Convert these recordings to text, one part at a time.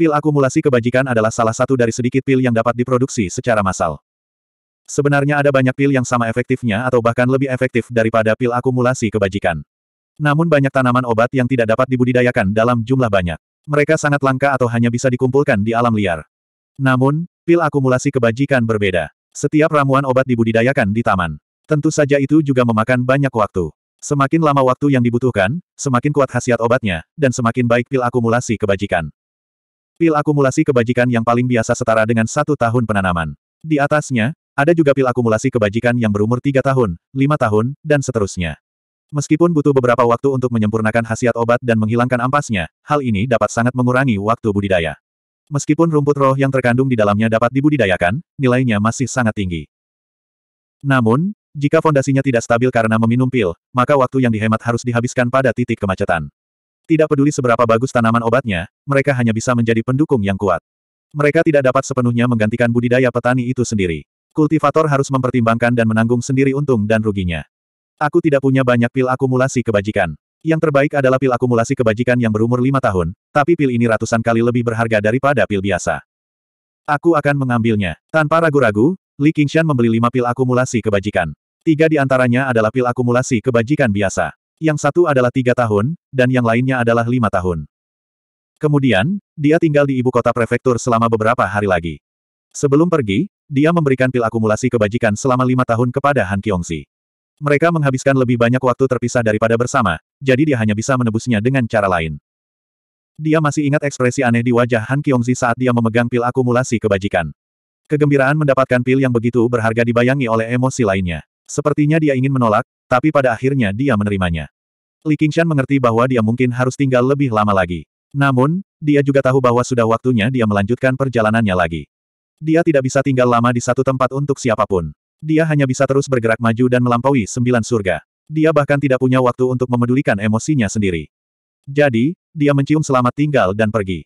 Pil akumulasi kebajikan adalah salah satu dari sedikit pil yang dapat diproduksi secara massal. Sebenarnya ada banyak pil yang sama efektifnya atau bahkan lebih efektif daripada pil akumulasi kebajikan. Namun banyak tanaman obat yang tidak dapat dibudidayakan dalam jumlah banyak. Mereka sangat langka atau hanya bisa dikumpulkan di alam liar. Namun, pil akumulasi kebajikan berbeda. Setiap ramuan obat dibudidayakan di taman. Tentu saja itu juga memakan banyak waktu. Semakin lama waktu yang dibutuhkan, semakin kuat khasiat obatnya, dan semakin baik pil akumulasi kebajikan. Pil akumulasi kebajikan yang paling biasa setara dengan satu tahun penanaman. Di atasnya, ada juga pil akumulasi kebajikan yang berumur tiga tahun, lima tahun, dan seterusnya. Meskipun butuh beberapa waktu untuk menyempurnakan khasiat obat dan menghilangkan ampasnya, hal ini dapat sangat mengurangi waktu budidaya. Meskipun rumput roh yang terkandung di dalamnya dapat dibudidayakan, nilainya masih sangat tinggi. Namun, jika fondasinya tidak stabil karena meminum pil, maka waktu yang dihemat harus dihabiskan pada titik kemacetan. Tidak peduli seberapa bagus tanaman obatnya, mereka hanya bisa menjadi pendukung yang kuat. Mereka tidak dapat sepenuhnya menggantikan budidaya petani itu sendiri. Kultivator harus mempertimbangkan dan menanggung sendiri untung dan ruginya. Aku tidak punya banyak pil akumulasi kebajikan. Yang terbaik adalah pil akumulasi kebajikan yang berumur lima tahun, tapi pil ini ratusan kali lebih berharga daripada pil biasa. Aku akan mengambilnya. Tanpa ragu-ragu, Li Qingshan membeli lima pil akumulasi kebajikan. Tiga di antaranya adalah pil akumulasi kebajikan biasa. Yang satu adalah tiga tahun, dan yang lainnya adalah lima tahun. Kemudian, dia tinggal di ibu kota prefektur selama beberapa hari lagi. Sebelum pergi, dia memberikan pil akumulasi kebajikan selama lima tahun kepada Han Kyongsi. Mereka menghabiskan lebih banyak waktu terpisah daripada bersama, jadi dia hanya bisa menebusnya dengan cara lain. Dia masih ingat ekspresi aneh di wajah Han Kyongzi saat dia memegang pil akumulasi kebajikan. Kegembiraan mendapatkan pil yang begitu berharga dibayangi oleh emosi lainnya. Sepertinya dia ingin menolak, tapi pada akhirnya dia menerimanya. Li Qingshan mengerti bahwa dia mungkin harus tinggal lebih lama lagi. Namun, dia juga tahu bahwa sudah waktunya dia melanjutkan perjalanannya lagi. Dia tidak bisa tinggal lama di satu tempat untuk siapapun. Dia hanya bisa terus bergerak maju dan melampaui sembilan surga. Dia bahkan tidak punya waktu untuk memedulikan emosinya sendiri. Jadi, dia mencium selamat tinggal dan pergi.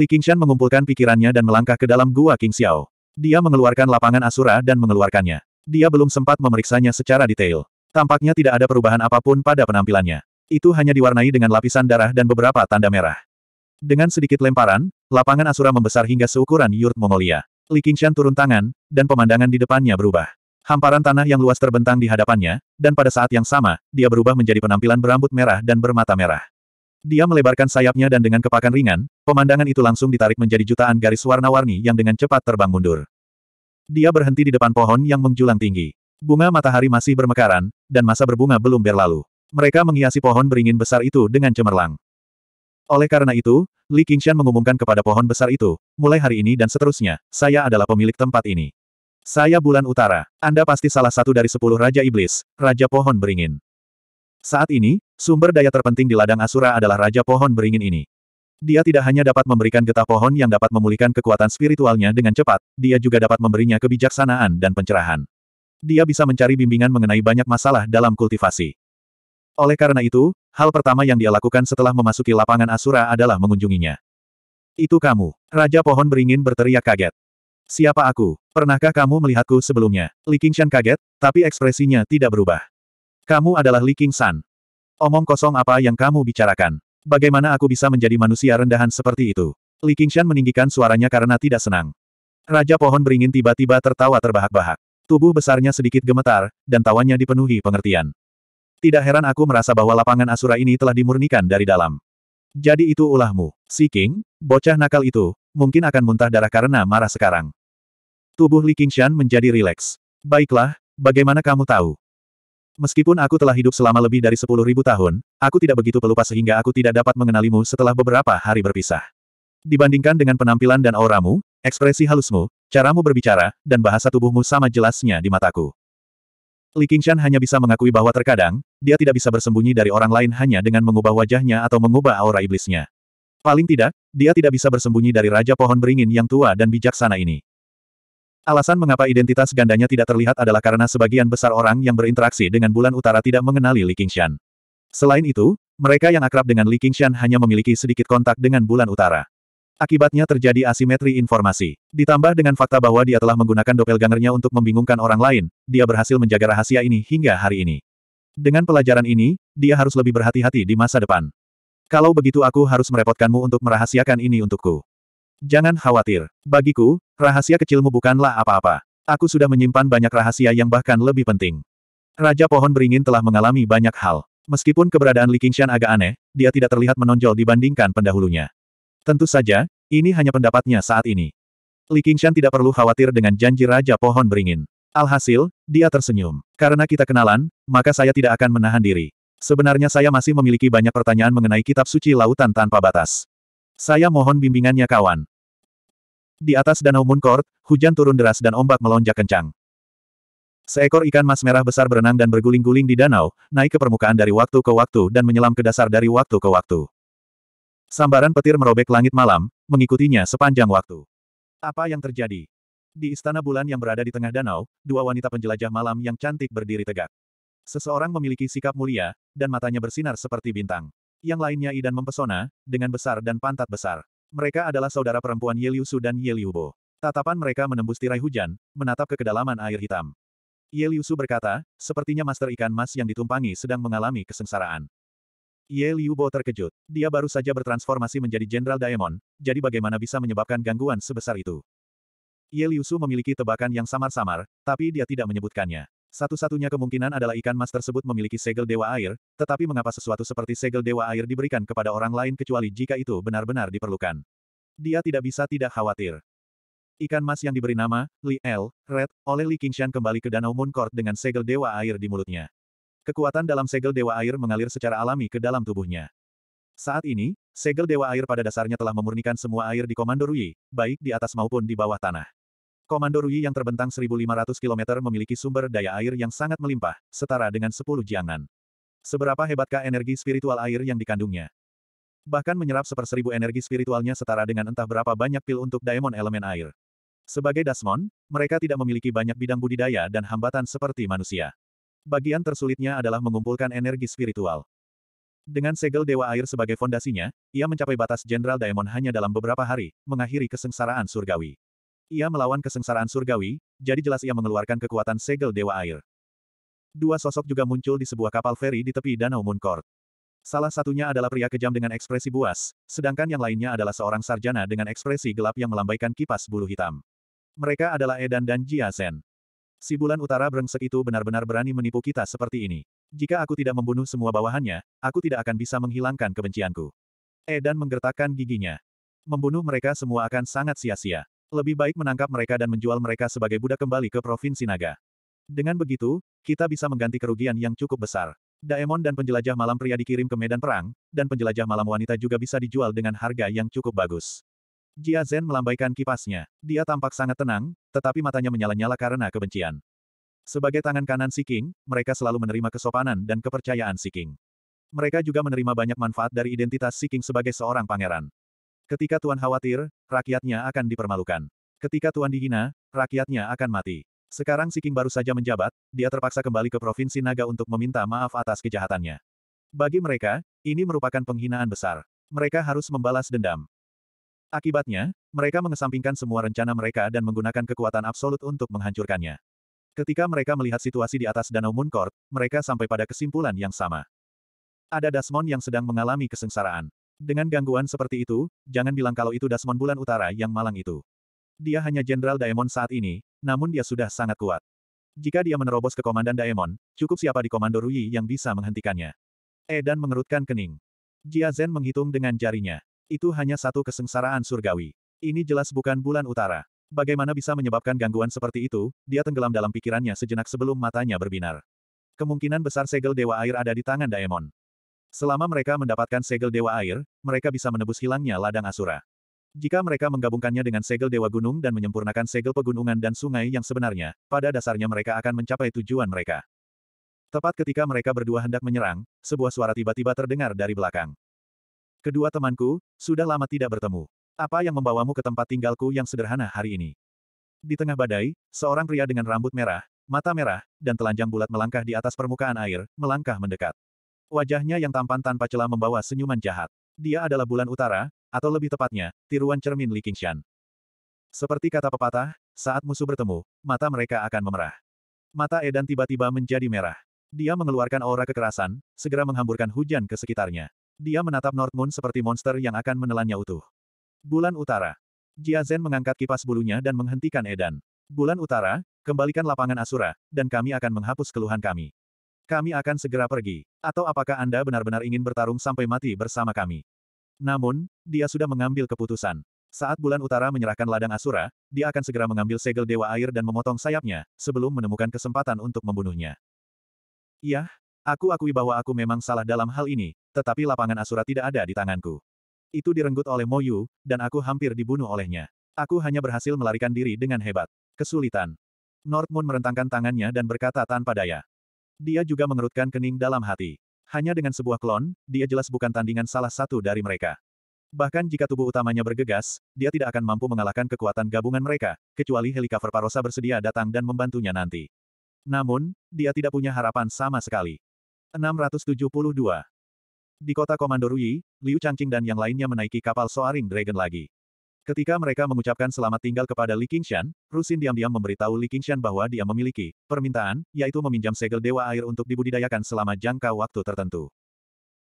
Li Qingshan mengumpulkan pikirannya dan melangkah ke dalam gua King Xiao. Dia mengeluarkan lapangan Asura dan mengeluarkannya. Dia belum sempat memeriksanya secara detail. Tampaknya tidak ada perubahan apapun pada penampilannya. Itu hanya diwarnai dengan lapisan darah dan beberapa tanda merah. Dengan sedikit lemparan, lapangan Asura membesar hingga seukuran Yurt Mongolia. Li Qingshan turun tangan, dan pemandangan di depannya berubah. Hamparan tanah yang luas terbentang di hadapannya, dan pada saat yang sama, dia berubah menjadi penampilan berambut merah dan bermata merah. Dia melebarkan sayapnya dan dengan kepakan ringan, pemandangan itu langsung ditarik menjadi jutaan garis warna-warni yang dengan cepat terbang mundur. Dia berhenti di depan pohon yang menjulang tinggi. Bunga matahari masih bermekaran, dan masa berbunga belum berlalu. Mereka menghiasi pohon beringin besar itu dengan cemerlang. Oleh karena itu, Li Qingshan mengumumkan kepada pohon besar itu, mulai hari ini dan seterusnya, saya adalah pemilik tempat ini. Saya bulan utara, Anda pasti salah satu dari sepuluh Raja Iblis, Raja Pohon Beringin. Saat ini, sumber daya terpenting di ladang Asura adalah Raja Pohon Beringin ini. Dia tidak hanya dapat memberikan getah pohon yang dapat memulihkan kekuatan spiritualnya dengan cepat, dia juga dapat memberinya kebijaksanaan dan pencerahan dia bisa mencari bimbingan mengenai banyak masalah dalam kultivasi. Oleh karena itu, hal pertama yang dia lakukan setelah memasuki lapangan Asura adalah mengunjunginya. Itu kamu. Raja Pohon Beringin berteriak kaget. Siapa aku? Pernahkah kamu melihatku sebelumnya? Li Qingshan kaget, tapi ekspresinya tidak berubah. Kamu adalah Li Qingshan. Omong kosong apa yang kamu bicarakan? Bagaimana aku bisa menjadi manusia rendahan seperti itu? Li Qingshan meninggikan suaranya karena tidak senang. Raja pohon beringin tiba-tiba tertawa terbahak-bahak. Tubuh besarnya sedikit gemetar, dan tawanya dipenuhi pengertian. Tidak heran aku merasa bahwa lapangan Asura ini telah dimurnikan dari dalam. Jadi itu ulahmu. Si King, bocah nakal itu, mungkin akan muntah darah karena marah sekarang. Tubuh Li Qingshan menjadi rileks. Baiklah, bagaimana kamu tahu? Meskipun aku telah hidup selama lebih dari sepuluh ribu tahun, aku tidak begitu pelupa sehingga aku tidak dapat mengenalimu setelah beberapa hari berpisah. Dibandingkan dengan penampilan dan auramu, Ekspresi halusmu, caramu berbicara, dan bahasa tubuhmu sama jelasnya di mataku. Li Qingshan hanya bisa mengakui bahwa terkadang, dia tidak bisa bersembunyi dari orang lain hanya dengan mengubah wajahnya atau mengubah aura iblisnya. Paling tidak, dia tidak bisa bersembunyi dari Raja Pohon Beringin yang tua dan bijaksana ini. Alasan mengapa identitas gandanya tidak terlihat adalah karena sebagian besar orang yang berinteraksi dengan bulan utara tidak mengenali Li Qingshan. Selain itu, mereka yang akrab dengan Li Qingshan hanya memiliki sedikit kontak dengan bulan utara. Akibatnya terjadi asimetri informasi. Ditambah dengan fakta bahwa dia telah menggunakan doppelgangernya untuk membingungkan orang lain, dia berhasil menjaga rahasia ini hingga hari ini. Dengan pelajaran ini, dia harus lebih berhati-hati di masa depan. Kalau begitu aku harus merepotkanmu untuk merahasiakan ini untukku. Jangan khawatir. Bagiku, rahasia kecilmu bukanlah apa-apa. Aku sudah menyimpan banyak rahasia yang bahkan lebih penting. Raja Pohon Beringin telah mengalami banyak hal. Meskipun keberadaan Li Qingshan agak aneh, dia tidak terlihat menonjol dibandingkan pendahulunya. Tentu saja, ini hanya pendapatnya saat ini. Li Qingshan tidak perlu khawatir dengan janji Raja Pohon Beringin. Alhasil, dia tersenyum. Karena kita kenalan, maka saya tidak akan menahan diri. Sebenarnya saya masih memiliki banyak pertanyaan mengenai kitab suci lautan tanpa batas. Saya mohon bimbingannya kawan. Di atas danau Court, hujan turun deras dan ombak melonjak kencang. Seekor ikan mas merah besar berenang dan berguling-guling di danau, naik ke permukaan dari waktu ke waktu dan menyelam ke dasar dari waktu ke waktu. Sambaran petir merobek langit malam, mengikutinya sepanjang waktu. Apa yang terjadi? Di istana bulan yang berada di tengah danau, dua wanita penjelajah malam yang cantik berdiri tegak. Seseorang memiliki sikap mulia, dan matanya bersinar seperti bintang. Yang lainnya idan mempesona, dengan besar dan pantat besar. Mereka adalah saudara perempuan Yeliusu dan Yeliubo. Tatapan mereka menembus tirai hujan, menatap ke kedalaman air hitam. Yeliusu berkata, sepertinya master ikan mas yang ditumpangi sedang mengalami kesengsaraan. Ye Liu Bo terkejut. Dia baru saja bertransformasi menjadi Jenderal Daemon, jadi bagaimana bisa menyebabkan gangguan sebesar itu? Ye Liu Su memiliki tebakan yang samar-samar, tapi dia tidak menyebutkannya. Satu-satunya kemungkinan adalah ikan mas tersebut memiliki segel dewa air, tetapi mengapa sesuatu seperti segel dewa air diberikan kepada orang lain kecuali jika itu benar-benar diperlukan. Dia tidak bisa tidak khawatir. Ikan mas yang diberi nama, Li El Red, oleh Li Qingshan kembali ke Danau Moon Court dengan segel dewa air di mulutnya. Kekuatan dalam segel Dewa Air mengalir secara alami ke dalam tubuhnya. Saat ini, segel Dewa Air pada dasarnya telah memurnikan semua air di Komando Rui, baik di atas maupun di bawah tanah. Komando Rui yang terbentang 1.500 km memiliki sumber daya air yang sangat melimpah, setara dengan 10 jiangan. Seberapa hebatkah energi spiritual air yang dikandungnya? Bahkan menyerap seperseribu energi spiritualnya setara dengan entah berapa banyak pil untuk daemon elemen air. Sebagai Dasmon, mereka tidak memiliki banyak bidang budidaya dan hambatan seperti manusia. Bagian tersulitnya adalah mengumpulkan energi spiritual. Dengan segel Dewa Air sebagai fondasinya, ia mencapai batas Jenderal Daemon hanya dalam beberapa hari, mengakhiri kesengsaraan surgawi. Ia melawan kesengsaraan surgawi, jadi jelas ia mengeluarkan kekuatan segel Dewa Air. Dua sosok juga muncul di sebuah kapal feri di tepi Danau Mooncourt. Salah satunya adalah pria kejam dengan ekspresi buas, sedangkan yang lainnya adalah seorang sarjana dengan ekspresi gelap yang melambaikan kipas bulu hitam. Mereka adalah Edan dan Jia Zen. Si bulan utara brengsek itu benar-benar berani menipu kita seperti ini. Jika aku tidak membunuh semua bawahannya, aku tidak akan bisa menghilangkan kebencianku. Edan menggertakkan giginya. Membunuh mereka semua akan sangat sia-sia. Lebih baik menangkap mereka dan menjual mereka sebagai budak kembali ke Provinsi Naga. Dengan begitu, kita bisa mengganti kerugian yang cukup besar. Daemon dan penjelajah malam pria dikirim ke medan perang, dan penjelajah malam wanita juga bisa dijual dengan harga yang cukup bagus. Jia Zhen melambaikan kipasnya. Dia tampak sangat tenang, tetapi matanya menyala-nyala karena kebencian. Sebagai tangan kanan Si King, mereka selalu menerima kesopanan dan kepercayaan Si King. Mereka juga menerima banyak manfaat dari identitas Si King sebagai seorang pangeran. Ketika Tuan khawatir, rakyatnya akan dipermalukan. Ketika Tuan dihina, rakyatnya akan mati. Sekarang Si King baru saja menjabat, dia terpaksa kembali ke Provinsi Naga untuk meminta maaf atas kejahatannya. Bagi mereka, ini merupakan penghinaan besar. Mereka harus membalas dendam. Akibatnya, mereka mengesampingkan semua rencana mereka dan menggunakan kekuatan absolut untuk menghancurkannya. Ketika mereka melihat situasi di atas Danau Mooncourt, mereka sampai pada kesimpulan yang sama. Ada Dasmon yang sedang mengalami kesengsaraan. Dengan gangguan seperti itu, jangan bilang kalau itu Dasmon bulan utara yang malang itu. Dia hanya Jenderal Daemon saat ini, namun dia sudah sangat kuat. Jika dia menerobos ke Komandan Daemon, cukup siapa di Komando Rui yang bisa menghentikannya. Edan mengerutkan kening. Jia Zhen menghitung dengan jarinya. Itu hanya satu kesengsaraan surgawi. Ini jelas bukan bulan utara. Bagaimana bisa menyebabkan gangguan seperti itu, dia tenggelam dalam pikirannya sejenak sebelum matanya berbinar. Kemungkinan besar segel Dewa Air ada di tangan Daemon. Selama mereka mendapatkan segel Dewa Air, mereka bisa menebus hilangnya ladang Asura. Jika mereka menggabungkannya dengan segel Dewa Gunung dan menyempurnakan segel pegunungan dan sungai yang sebenarnya, pada dasarnya mereka akan mencapai tujuan mereka. Tepat ketika mereka berdua hendak menyerang, sebuah suara tiba-tiba terdengar dari belakang. Kedua temanku, sudah lama tidak bertemu. Apa yang membawamu ke tempat tinggalku yang sederhana hari ini? Di tengah badai, seorang pria dengan rambut merah, mata merah, dan telanjang bulat melangkah di atas permukaan air, melangkah mendekat. Wajahnya yang tampan tanpa celah membawa senyuman jahat. Dia adalah bulan utara, atau lebih tepatnya, tiruan cermin Li Qingshan. Seperti kata pepatah, saat musuh bertemu, mata mereka akan memerah. Mata Edan tiba-tiba menjadi merah. Dia mengeluarkan aura kekerasan, segera menghamburkan hujan ke sekitarnya. Dia menatap North Moon seperti monster yang akan menelannya utuh. Bulan Utara. Jia Zhen mengangkat kipas bulunya dan menghentikan Edan. Bulan Utara, kembalikan lapangan Asura, dan kami akan menghapus keluhan kami. Kami akan segera pergi. Atau apakah Anda benar-benar ingin bertarung sampai mati bersama kami? Namun, dia sudah mengambil keputusan. Saat bulan utara menyerahkan ladang Asura, dia akan segera mengambil segel Dewa Air dan memotong sayapnya, sebelum menemukan kesempatan untuk membunuhnya. Yah, Aku akui bahwa aku memang salah dalam hal ini, tetapi lapangan Asura tidak ada di tanganku. Itu direnggut oleh Moyu, dan aku hampir dibunuh olehnya. Aku hanya berhasil melarikan diri dengan hebat. Kesulitan. North Moon merentangkan tangannya dan berkata tanpa daya. Dia juga mengerutkan kening dalam hati. Hanya dengan sebuah klon, dia jelas bukan tandingan salah satu dari mereka. Bahkan jika tubuh utamanya bergegas, dia tidak akan mampu mengalahkan kekuatan gabungan mereka, kecuali helikopter Parosa bersedia datang dan membantunya nanti. Namun, dia tidak punya harapan sama sekali. 672. Di kota Komando Rui, Liu Changqing dan yang lainnya menaiki kapal Soaring Dragon lagi. Ketika mereka mengucapkan selamat tinggal kepada Li Qingshan, Rusin diam-diam memberitahu Li Qingshan bahwa dia memiliki permintaan, yaitu meminjam segel Dewa Air untuk dibudidayakan selama jangka waktu tertentu.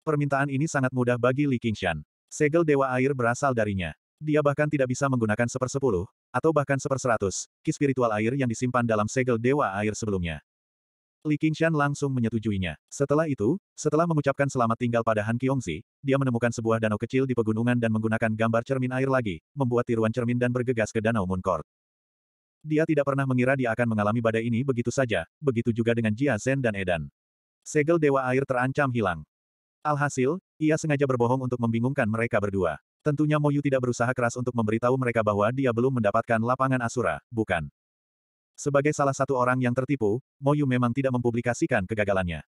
Permintaan ini sangat mudah bagi Li Qingshan. Segel Dewa Air berasal darinya. Dia bahkan tidak bisa menggunakan sepersepuluh, atau bahkan seperseratus, ki spiritual air yang disimpan dalam segel Dewa Air sebelumnya. Li Qingshan langsung menyetujuinya. Setelah itu, setelah mengucapkan selamat tinggal pada Han Qiongzi, dia menemukan sebuah danau kecil di pegunungan dan menggunakan gambar cermin air lagi, membuat tiruan cermin dan bergegas ke danau Moon Court. Dia tidak pernah mengira dia akan mengalami badai ini begitu saja, begitu juga dengan Jia Zhen dan Edan. Segel Dewa Air terancam hilang. Alhasil, ia sengaja berbohong untuk membingungkan mereka berdua. Tentunya Moyu tidak berusaha keras untuk memberitahu mereka bahwa dia belum mendapatkan lapangan Asura, bukan? Sebagai salah satu orang yang tertipu, Moyu memang tidak mempublikasikan kegagalannya.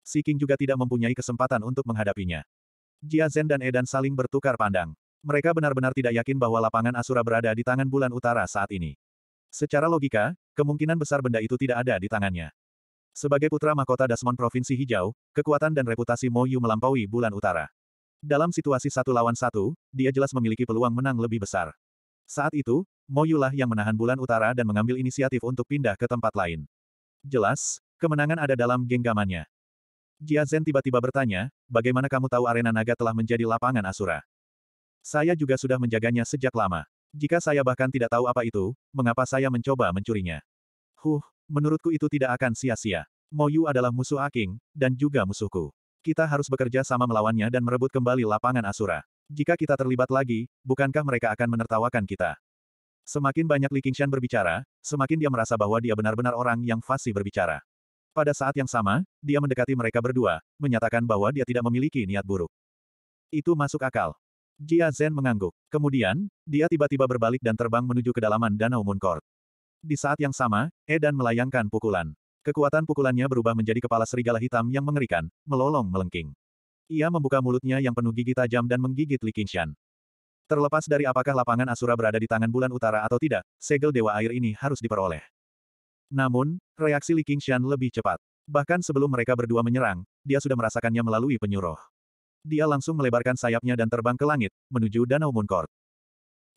Si King juga tidak mempunyai kesempatan untuk menghadapinya. Jia Zhen dan Edan saling bertukar pandang. Mereka benar-benar tidak yakin bahwa lapangan Asura berada di tangan bulan utara saat ini. Secara logika, kemungkinan besar benda itu tidak ada di tangannya. Sebagai putra mahkota Dasmon Provinsi Hijau, kekuatan dan reputasi Moyu melampaui bulan utara. Dalam situasi satu lawan satu, dia jelas memiliki peluang menang lebih besar. Saat itu, Moyulah yang menahan bulan utara dan mengambil inisiatif untuk pindah ke tempat lain. Jelas, kemenangan ada dalam genggamannya. Jia Zhen tiba-tiba bertanya, bagaimana kamu tahu arena naga telah menjadi lapangan Asura? Saya juga sudah menjaganya sejak lama. Jika saya bahkan tidak tahu apa itu, mengapa saya mencoba mencurinya? Huh, menurutku itu tidak akan sia-sia. Moyu adalah musuh Aking, dan juga musuhku. Kita harus bekerja sama melawannya dan merebut kembali lapangan Asura. Jika kita terlibat lagi, bukankah mereka akan menertawakan kita? Semakin banyak Li Qingshan berbicara, semakin dia merasa bahwa dia benar-benar orang yang fasih berbicara. Pada saat yang sama, dia mendekati mereka berdua, menyatakan bahwa dia tidak memiliki niat buruk. Itu masuk akal. Jia Zhen mengangguk. Kemudian, dia tiba-tiba berbalik dan terbang menuju kedalaman Danau Moon Court. Di saat yang sama, Edan melayangkan pukulan. Kekuatan pukulannya berubah menjadi kepala serigala hitam yang mengerikan, melolong melengking. Ia membuka mulutnya yang penuh gigi tajam dan menggigit Li Qingshan. Terlepas dari apakah lapangan Asura berada di tangan bulan utara atau tidak, segel Dewa Air ini harus diperoleh. Namun, reaksi Li Qingshan lebih cepat. Bahkan sebelum mereka berdua menyerang, dia sudah merasakannya melalui penyuruh. Dia langsung melebarkan sayapnya dan terbang ke langit, menuju Danau Moon Court.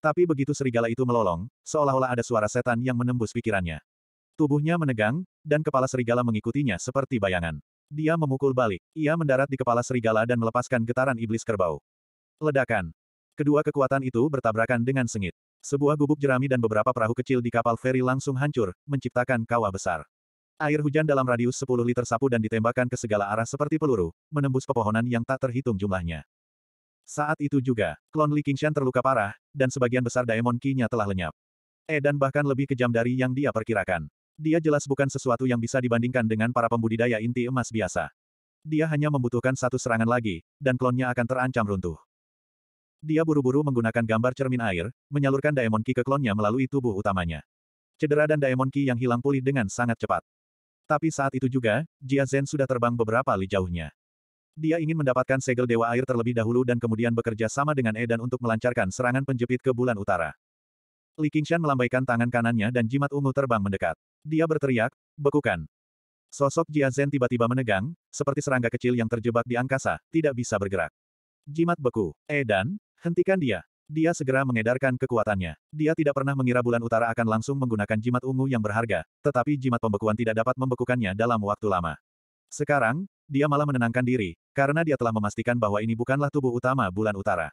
Tapi begitu serigala itu melolong, seolah-olah ada suara setan yang menembus pikirannya. Tubuhnya menegang, dan kepala serigala mengikutinya seperti bayangan. Dia memukul balik. Ia mendarat di kepala serigala dan melepaskan getaran iblis kerbau. Ledakan. Kedua kekuatan itu bertabrakan dengan sengit. Sebuah gubuk jerami dan beberapa perahu kecil di kapal feri langsung hancur, menciptakan kawah besar. Air hujan dalam radius 10 liter sapu dan ditembakkan ke segala arah seperti peluru, menembus pepohonan yang tak terhitung jumlahnya. Saat itu juga, klon Li Qingshan terluka parah, dan sebagian besar Daemon Ki-nya telah lenyap. Edan eh, bahkan lebih kejam dari yang dia perkirakan. Dia jelas bukan sesuatu yang bisa dibandingkan dengan para pembudidaya inti emas biasa. Dia hanya membutuhkan satu serangan lagi, dan klonnya akan terancam runtuh. Dia buru-buru menggunakan gambar cermin air, menyalurkan Daemon Ki ke klonnya melalui tubuh utamanya. Cedera dan Daemon Ki yang hilang pulih dengan sangat cepat. Tapi saat itu juga, Jia Zhen sudah terbang beberapa li jauhnya. Dia ingin mendapatkan segel Dewa Air terlebih dahulu dan kemudian bekerja sama dengan Edan untuk melancarkan serangan penjepit ke bulan utara. Li Qingshan melambaikan tangan kanannya dan jimat ungu terbang mendekat. Dia berteriak, bekukan. Sosok Jia Zhen tiba-tiba menegang, seperti serangga kecil yang terjebak di angkasa, tidak bisa bergerak. Jimat beku. Edan, Hentikan dia. Dia segera mengedarkan kekuatannya. Dia tidak pernah mengira bulan utara akan langsung menggunakan jimat ungu yang berharga, tetapi jimat pembekuan tidak dapat membekukannya dalam waktu lama. Sekarang, dia malah menenangkan diri, karena dia telah memastikan bahwa ini bukanlah tubuh utama bulan utara.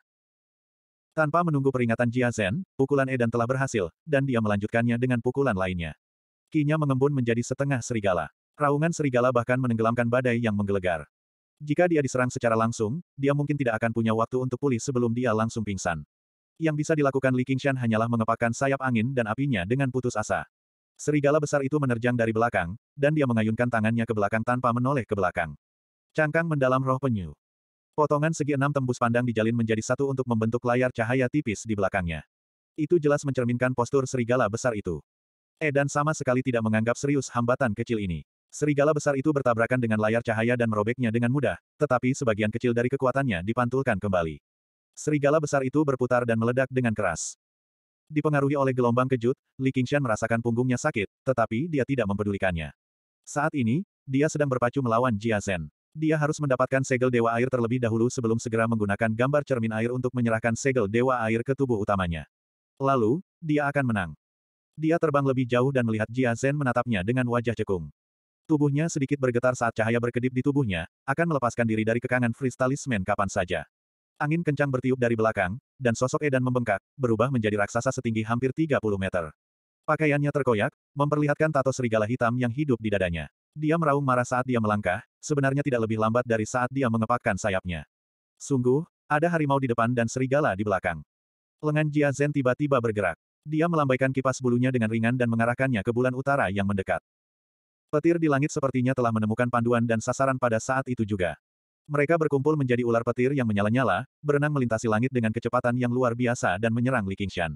Tanpa menunggu peringatan Jia Zhen, pukulan Edan telah berhasil, dan dia melanjutkannya dengan pukulan lainnya. Kinya mengembun menjadi setengah serigala. Raungan serigala bahkan menenggelamkan badai yang menggelegar. Jika dia diserang secara langsung, dia mungkin tidak akan punya waktu untuk pulih sebelum dia langsung pingsan. Yang bisa dilakukan Li Qingshan hanyalah mengepakkan sayap angin dan apinya dengan putus asa. Serigala besar itu menerjang dari belakang, dan dia mengayunkan tangannya ke belakang tanpa menoleh ke belakang. Cangkang mendalam roh penyu. Potongan segi enam tembus pandang dijalin menjadi satu untuk membentuk layar cahaya tipis di belakangnya. Itu jelas mencerminkan postur serigala besar itu. Eh dan sama sekali tidak menganggap serius hambatan kecil ini. Serigala besar itu bertabrakan dengan layar cahaya dan merobeknya dengan mudah, tetapi sebagian kecil dari kekuatannya dipantulkan kembali. Serigala besar itu berputar dan meledak dengan keras. Dipengaruhi oleh gelombang kejut, Li Qingshan merasakan punggungnya sakit, tetapi dia tidak mempedulikannya. Saat ini, dia sedang berpacu melawan Jia Zhen. Dia harus mendapatkan segel dewa air terlebih dahulu sebelum segera menggunakan gambar cermin air untuk menyerahkan segel dewa air ke tubuh utamanya. Lalu, dia akan menang. Dia terbang lebih jauh dan melihat Jia Zhen menatapnya dengan wajah cekung. Tubuhnya sedikit bergetar saat cahaya berkedip di tubuhnya, akan melepaskan diri dari kekangan freestalismen kapan saja. Angin kencang bertiup dari belakang, dan sosok Edan membengkak, berubah menjadi raksasa setinggi hampir 30 meter. Pakaiannya terkoyak, memperlihatkan tato serigala hitam yang hidup di dadanya. Dia meraung marah saat dia melangkah, sebenarnya tidak lebih lambat dari saat dia mengepakkan sayapnya. Sungguh, ada harimau di depan dan serigala di belakang. Lengan Jia Zhen tiba-tiba bergerak. Dia melambaikan kipas bulunya dengan ringan dan mengarahkannya ke bulan utara yang mendekat. Petir di langit sepertinya telah menemukan panduan dan sasaran pada saat itu juga. Mereka berkumpul menjadi ular petir yang menyala-nyala, berenang melintasi langit dengan kecepatan yang luar biasa dan menyerang Li Qingshan.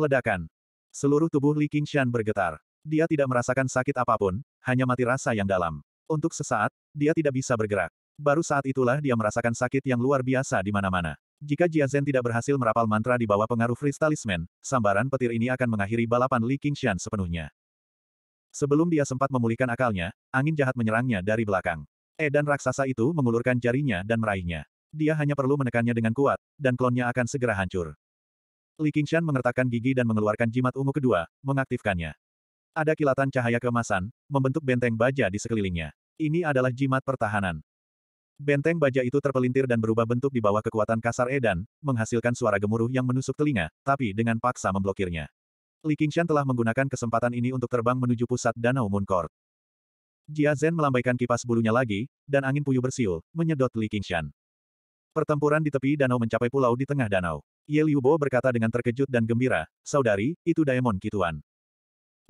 Ledakan. Seluruh tubuh Li Qingshan bergetar. Dia tidak merasakan sakit apapun, hanya mati rasa yang dalam. Untuk sesaat, dia tidak bisa bergerak. Baru saat itulah dia merasakan sakit yang luar biasa di mana-mana. Jika Jia Zhen tidak berhasil merapal mantra di bawah pengaruh Freestalis sambaran petir ini akan mengakhiri balapan Li Qingshan sepenuhnya. Sebelum dia sempat memulihkan akalnya, angin jahat menyerangnya dari belakang. Edan eh, raksasa itu mengulurkan jarinya dan meraihnya. Dia hanya perlu menekannya dengan kuat, dan klonnya akan segera hancur. Li Qingshan mengertakkan gigi dan mengeluarkan jimat ungu kedua, mengaktifkannya. Ada kilatan cahaya kemasan, membentuk benteng baja di sekelilingnya. Ini adalah jimat pertahanan. Benteng baja itu terpelintir dan berubah bentuk di bawah kekuatan kasar Edan, menghasilkan suara gemuruh yang menusuk telinga, tapi dengan paksa memblokirnya. Li Qingshan telah menggunakan kesempatan ini untuk terbang menuju pusat Danau Mooncourt. Jia Zhen melambaikan kipas bulunya lagi, dan angin puyuh bersiul, menyedot Li Qingshan. Pertempuran di tepi danau mencapai pulau di tengah danau. Ye Liu Bo berkata dengan terkejut dan gembira, Saudari, itu Daemon Kituan.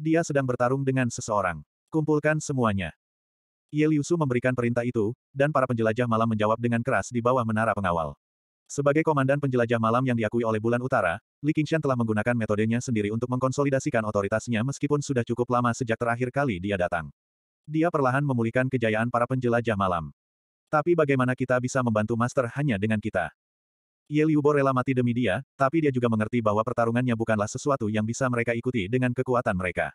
Dia sedang bertarung dengan seseorang. Kumpulkan semuanya. Ye Liu Su memberikan perintah itu, dan para penjelajah malam menjawab dengan keras di bawah menara pengawal. Sebagai komandan penjelajah malam yang diakui oleh Bulan Utara, Li Qingshan telah menggunakan metodenya sendiri untuk mengkonsolidasikan otoritasnya meskipun sudah cukup lama sejak terakhir kali dia datang. Dia perlahan memulihkan kejayaan para penjelajah malam. Tapi bagaimana kita bisa membantu Master hanya dengan kita? Ye Liubo rela mati demi dia, tapi dia juga mengerti bahwa pertarungannya bukanlah sesuatu yang bisa mereka ikuti dengan kekuatan mereka.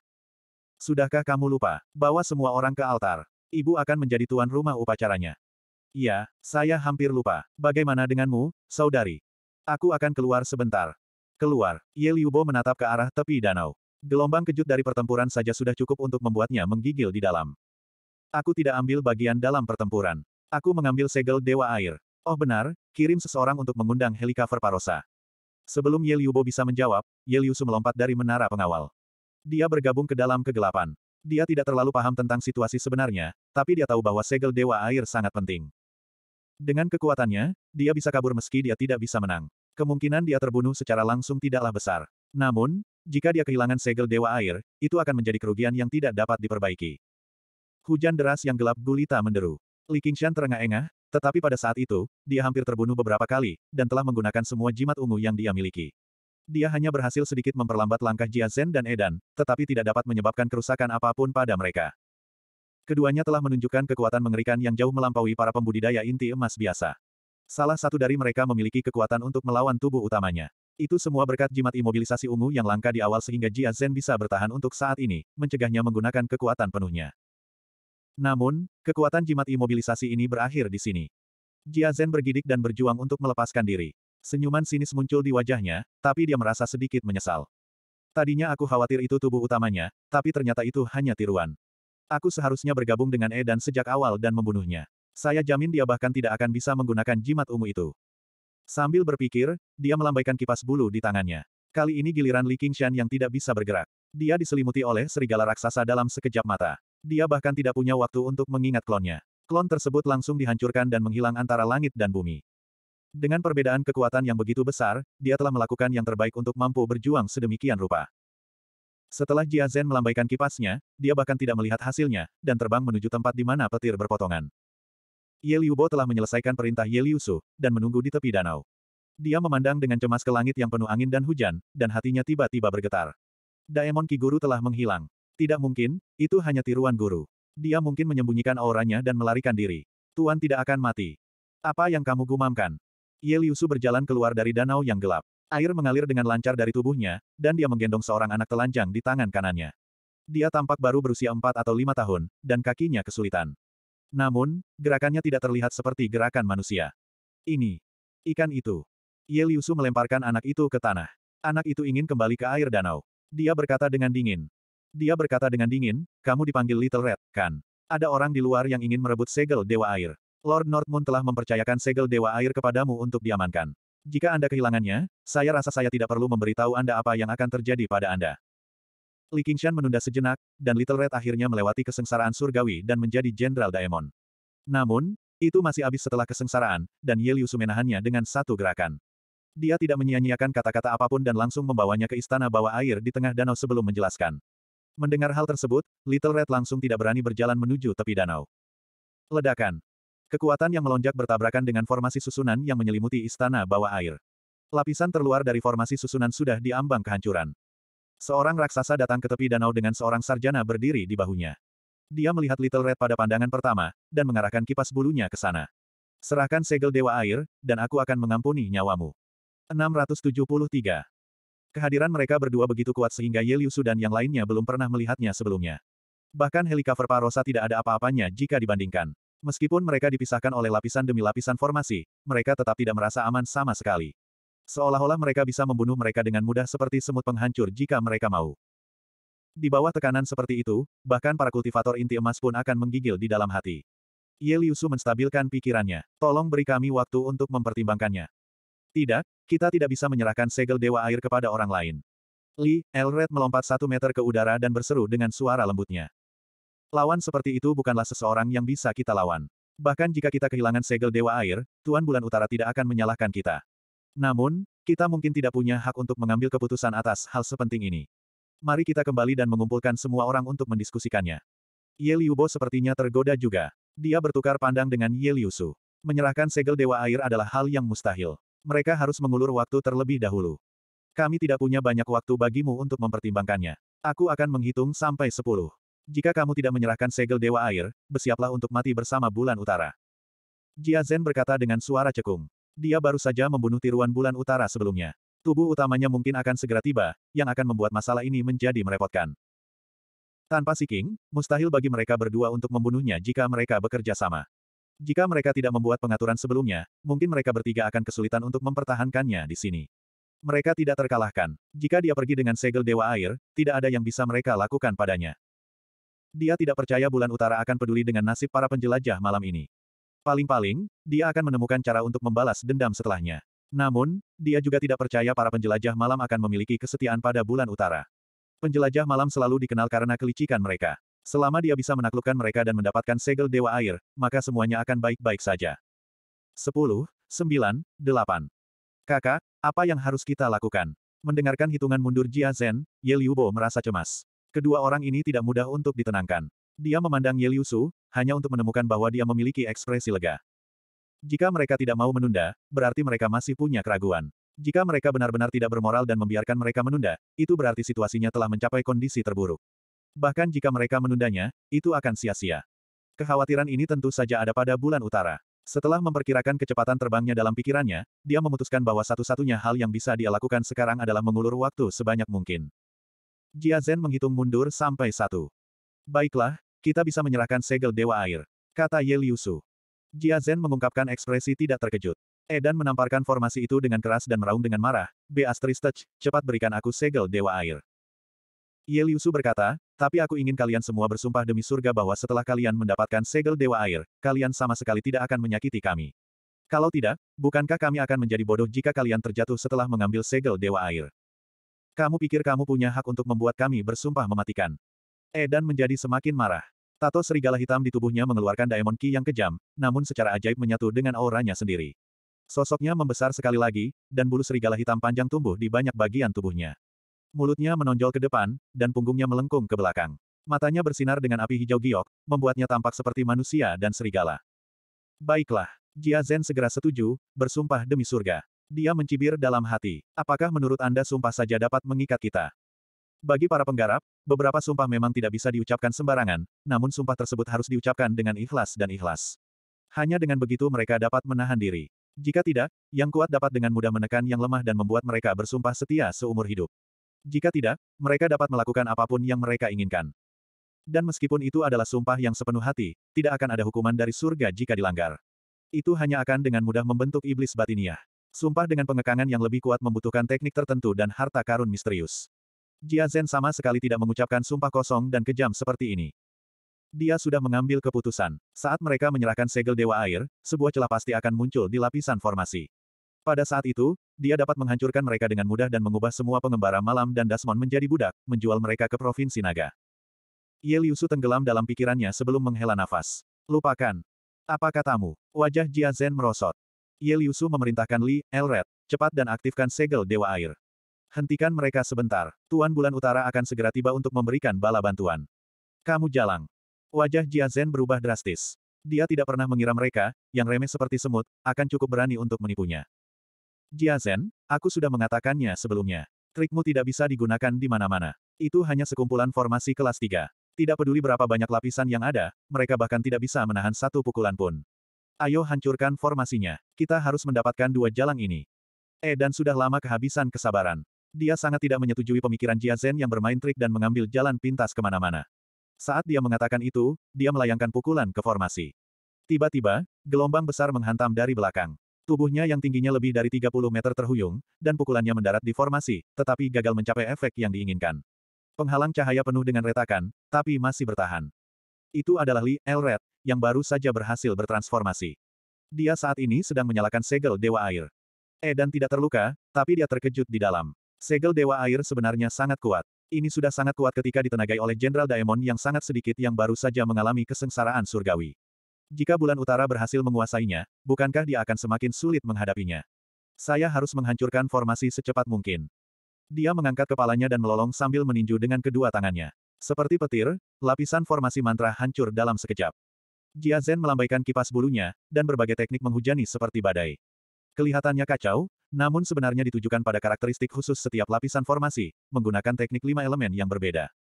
Sudahkah kamu lupa, bahwa semua orang ke altar? Ibu akan menjadi tuan rumah upacaranya. Iya, saya hampir lupa. Bagaimana denganmu, saudari? Aku akan keluar sebentar. Keluar, Ye Liubo menatap ke arah tepi danau. Gelombang kejut dari pertempuran saja sudah cukup untuk membuatnya menggigil di dalam. Aku tidak ambil bagian dalam pertempuran. Aku mengambil segel Dewa Air. Oh benar, kirim seseorang untuk mengundang helikopter Parosa. Sebelum Ye Liubo bisa menjawab, Ye Liusu melompat dari menara pengawal. Dia bergabung ke dalam kegelapan. Dia tidak terlalu paham tentang situasi sebenarnya, tapi dia tahu bahwa segel Dewa Air sangat penting. Dengan kekuatannya, dia bisa kabur meski dia tidak bisa menang. Kemungkinan dia terbunuh secara langsung tidaklah besar. Namun, jika dia kehilangan segel Dewa Air, itu akan menjadi kerugian yang tidak dapat diperbaiki. Hujan deras yang gelap gulita menderu. Li Qingshan terengah-engah, tetapi pada saat itu, dia hampir terbunuh beberapa kali, dan telah menggunakan semua jimat ungu yang dia miliki. Dia hanya berhasil sedikit memperlambat langkah Jia Zhen dan Edan, tetapi tidak dapat menyebabkan kerusakan apapun pada mereka. Keduanya telah menunjukkan kekuatan mengerikan yang jauh melampaui para pembudidaya inti emas biasa. Salah satu dari mereka memiliki kekuatan untuk melawan tubuh utamanya. Itu semua berkat jimat imobilisasi ungu yang langka di awal sehingga Jia Zhen bisa bertahan untuk saat ini, mencegahnya menggunakan kekuatan penuhnya. Namun, kekuatan jimat imobilisasi ini berakhir di sini. Jia Zhen bergidik dan berjuang untuk melepaskan diri. Senyuman sinis muncul di wajahnya, tapi dia merasa sedikit menyesal. Tadinya aku khawatir itu tubuh utamanya, tapi ternyata itu hanya tiruan. Aku seharusnya bergabung dengan E dan sejak awal dan membunuhnya. Saya jamin dia bahkan tidak akan bisa menggunakan jimat ungu itu. Sambil berpikir, dia melambaikan kipas bulu di tangannya. Kali ini giliran Li Qingshan yang tidak bisa bergerak. Dia diselimuti oleh serigala raksasa dalam sekejap mata. Dia bahkan tidak punya waktu untuk mengingat klonnya. Klon tersebut langsung dihancurkan dan menghilang antara langit dan bumi. Dengan perbedaan kekuatan yang begitu besar, dia telah melakukan yang terbaik untuk mampu berjuang sedemikian rupa. Setelah Jia Zhen melambaikan kipasnya, dia bahkan tidak melihat hasilnya, dan terbang menuju tempat di mana petir berpotongan. Ye Liubo telah menyelesaikan perintah Ye Liu Su, dan menunggu di tepi danau. Dia memandang dengan cemas ke langit yang penuh angin dan hujan, dan hatinya tiba-tiba bergetar. Daemon Ki Guru telah menghilang. Tidak mungkin, itu hanya tiruan guru. Dia mungkin menyembunyikan auranya dan melarikan diri. Tuan tidak akan mati. Apa yang kamu gumamkan? Ye Liu Su berjalan keluar dari danau yang gelap. Air mengalir dengan lancar dari tubuhnya, dan dia menggendong seorang anak telanjang di tangan kanannya. Dia tampak baru berusia empat atau lima tahun, dan kakinya kesulitan. Namun, gerakannya tidak terlihat seperti gerakan manusia. Ini. Ikan itu. Ye Liusu melemparkan anak itu ke tanah. Anak itu ingin kembali ke air danau. Dia berkata dengan dingin. Dia berkata dengan dingin, kamu dipanggil Little Red, kan? Ada orang di luar yang ingin merebut segel Dewa Air. Lord Northmoon telah mempercayakan segel Dewa Air kepadamu untuk diamankan. Jika Anda kehilangannya, saya rasa saya tidak perlu memberitahu Anda apa yang akan terjadi pada Anda. Li Qingshan menunda sejenak, dan Little Red akhirnya melewati kesengsaraan surgawi dan menjadi Jenderal Daemon. Namun, itu masih habis setelah kesengsaraan, dan Ye Liu menahannya dengan satu gerakan. Dia tidak menyia-nyiakan kata-kata apapun dan langsung membawanya ke istana bawah air di tengah danau sebelum menjelaskan. Mendengar hal tersebut, Little Red langsung tidak berani berjalan menuju tepi danau. Ledakan. Kekuatan yang melonjak bertabrakan dengan formasi susunan yang menyelimuti istana bawah air. Lapisan terluar dari formasi susunan sudah diambang kehancuran. Seorang raksasa datang ke tepi danau dengan seorang sarjana berdiri di bahunya. Dia melihat Little Red pada pandangan pertama, dan mengarahkan kipas bulunya ke sana. Serahkan segel Dewa Air, dan aku akan mengampuni nyawamu. 673. Kehadiran mereka berdua begitu kuat sehingga Yeliusu dan yang lainnya belum pernah melihatnya sebelumnya. Bahkan helikopter Parosa tidak ada apa-apanya jika dibandingkan. Meskipun mereka dipisahkan oleh lapisan demi lapisan formasi, mereka tetap tidak merasa aman sama sekali. Seolah-olah mereka bisa membunuh mereka dengan mudah seperti semut penghancur jika mereka mau. Di bawah tekanan seperti itu, bahkan para kultivator inti emas pun akan menggigil di dalam hati. Ye Liusu menstabilkan pikirannya. Tolong beri kami waktu untuk mempertimbangkannya. Tidak, kita tidak bisa menyerahkan segel Dewa Air kepada orang lain. Li, Elred melompat satu meter ke udara dan berseru dengan suara lembutnya. Lawan seperti itu bukanlah seseorang yang bisa kita lawan. Bahkan jika kita kehilangan segel Dewa Air, Tuan Bulan Utara tidak akan menyalahkan kita. Namun, kita mungkin tidak punya hak untuk mengambil keputusan atas hal sepenting ini. Mari kita kembali dan mengumpulkan semua orang untuk mendiskusikannya. Ye Liubo sepertinya tergoda juga. Dia bertukar pandang dengan Ye Liusu. Menyerahkan segel Dewa Air adalah hal yang mustahil. Mereka harus mengulur waktu terlebih dahulu. Kami tidak punya banyak waktu bagimu untuk mempertimbangkannya. Aku akan menghitung sampai sepuluh. Jika kamu tidak menyerahkan segel Dewa Air, bersiaplah untuk mati bersama bulan utara. Jia Zhen berkata dengan suara cekung. Dia baru saja membunuh tiruan bulan utara sebelumnya. Tubuh utamanya mungkin akan segera tiba, yang akan membuat masalah ini menjadi merepotkan. Tanpa Siking, mustahil bagi mereka berdua untuk membunuhnya jika mereka bekerja sama. Jika mereka tidak membuat pengaturan sebelumnya, mungkin mereka bertiga akan kesulitan untuk mempertahankannya di sini. Mereka tidak terkalahkan. Jika dia pergi dengan segel Dewa Air, tidak ada yang bisa mereka lakukan padanya. Dia tidak percaya bulan utara akan peduli dengan nasib para penjelajah malam ini. Paling-paling, dia akan menemukan cara untuk membalas dendam setelahnya. Namun, dia juga tidak percaya para penjelajah malam akan memiliki kesetiaan pada bulan utara. Penjelajah malam selalu dikenal karena kelicikan mereka. Selama dia bisa menaklukkan mereka dan mendapatkan segel Dewa Air, maka semuanya akan baik-baik saja. 10, 9, 8. Kakak, apa yang harus kita lakukan? Mendengarkan hitungan mundur Jia Zhen, Ye Liubo merasa cemas. Kedua orang ini tidak mudah untuk ditenangkan. Dia memandang Ye Liu hanya untuk menemukan bahwa dia memiliki ekspresi lega. Jika mereka tidak mau menunda, berarti mereka masih punya keraguan. Jika mereka benar-benar tidak bermoral dan membiarkan mereka menunda, itu berarti situasinya telah mencapai kondisi terburuk. Bahkan jika mereka menundanya, itu akan sia-sia. Kekhawatiran ini tentu saja ada pada bulan utara. Setelah memperkirakan kecepatan terbangnya dalam pikirannya, dia memutuskan bahwa satu-satunya hal yang bisa dia lakukan sekarang adalah mengulur waktu sebanyak mungkin. Jia Zhen menghitung mundur sampai satu. Baiklah, kita bisa menyerahkan segel Dewa Air. Kata Ye Liu Su. Jia Zhen mengungkapkan ekspresi tidak terkejut. Edan menamparkan formasi itu dengan keras dan meraung dengan marah. B. Astristech, cepat berikan aku segel Dewa Air. Ye Liu Su berkata, tapi aku ingin kalian semua bersumpah demi surga bahwa setelah kalian mendapatkan segel Dewa Air, kalian sama sekali tidak akan menyakiti kami. Kalau tidak, bukankah kami akan menjadi bodoh jika kalian terjatuh setelah mengambil segel Dewa Air? Kamu pikir kamu punya hak untuk membuat kami bersumpah mematikan. Edan menjadi semakin marah. Tato serigala hitam di tubuhnya mengeluarkan Daemon Ki yang kejam, namun secara ajaib menyatu dengan auranya sendiri. Sosoknya membesar sekali lagi, dan bulu serigala hitam panjang tumbuh di banyak bagian tubuhnya. Mulutnya menonjol ke depan, dan punggungnya melengkung ke belakang. Matanya bersinar dengan api hijau giok, membuatnya tampak seperti manusia dan serigala. Baiklah, Jia Zhen segera setuju, bersumpah demi surga. Dia mencibir dalam hati. Apakah menurut Anda sumpah saja dapat mengikat kita? Bagi para penggarap, beberapa sumpah memang tidak bisa diucapkan sembarangan, namun sumpah tersebut harus diucapkan dengan ikhlas dan ikhlas. Hanya dengan begitu mereka dapat menahan diri. Jika tidak, yang kuat dapat dengan mudah menekan yang lemah dan membuat mereka bersumpah setia seumur hidup. Jika tidak, mereka dapat melakukan apapun yang mereka inginkan. Dan meskipun itu adalah sumpah yang sepenuh hati, tidak akan ada hukuman dari surga jika dilanggar. Itu hanya akan dengan mudah membentuk iblis batiniah. Sumpah dengan pengekangan yang lebih kuat membutuhkan teknik tertentu dan harta karun misterius. Jia Zhen sama sekali tidak mengucapkan sumpah kosong dan kejam seperti ini. Dia sudah mengambil keputusan. Saat mereka menyerahkan segel Dewa Air, sebuah celah pasti akan muncul di lapisan formasi. Pada saat itu, dia dapat menghancurkan mereka dengan mudah dan mengubah semua pengembara malam dan Dasmon menjadi budak, menjual mereka ke Provinsi Naga. Ye Liusu tenggelam dalam pikirannya sebelum menghela nafas. Lupakan. Apa katamu? Wajah Jia Zhen merosot. Ye Liusu memerintahkan Li, Elred, cepat dan aktifkan segel Dewa Air. Hentikan mereka sebentar. Tuan Bulan Utara akan segera tiba untuk memberikan bala bantuan. Kamu jalang. Wajah Jia Zhen berubah drastis. Dia tidak pernah mengira mereka, yang remeh seperti semut, akan cukup berani untuk menipunya. Jia Zhen, aku sudah mengatakannya sebelumnya. Trikmu tidak bisa digunakan di mana-mana. Itu hanya sekumpulan formasi kelas 3. Tidak peduli berapa banyak lapisan yang ada, mereka bahkan tidak bisa menahan satu pukulan pun. Ayo hancurkan formasinya. Kita harus mendapatkan dua jalan ini. Eh, dan sudah lama kehabisan kesabaran. Dia sangat tidak menyetujui pemikiran Jia Zhen yang bermain trik dan mengambil jalan pintas kemana-mana. Saat dia mengatakan itu, dia melayangkan pukulan ke formasi. Tiba-tiba, gelombang besar menghantam dari belakang. Tubuhnya yang tingginya lebih dari 30 meter terhuyung, dan pukulannya mendarat di formasi, tetapi gagal mencapai efek yang diinginkan. Penghalang cahaya penuh dengan retakan, tapi masih bertahan. Itu adalah Li Elred, yang baru saja berhasil bertransformasi. Dia saat ini sedang menyalakan segel Dewa Air. Edan eh, tidak terluka, tapi dia terkejut di dalam. Segel Dewa Air sebenarnya sangat kuat. Ini sudah sangat kuat ketika ditenagai oleh Jenderal Daemon yang sangat sedikit yang baru saja mengalami kesengsaraan surgawi. Jika bulan utara berhasil menguasainya, bukankah dia akan semakin sulit menghadapinya? Saya harus menghancurkan formasi secepat mungkin. Dia mengangkat kepalanya dan melolong sambil meninju dengan kedua tangannya. Seperti petir, lapisan formasi mantra hancur dalam sekejap. Jia Zhen melambaikan kipas bulunya, dan berbagai teknik menghujani seperti badai. Kelihatannya kacau, namun sebenarnya ditujukan pada karakteristik khusus setiap lapisan formasi, menggunakan teknik lima elemen yang berbeda.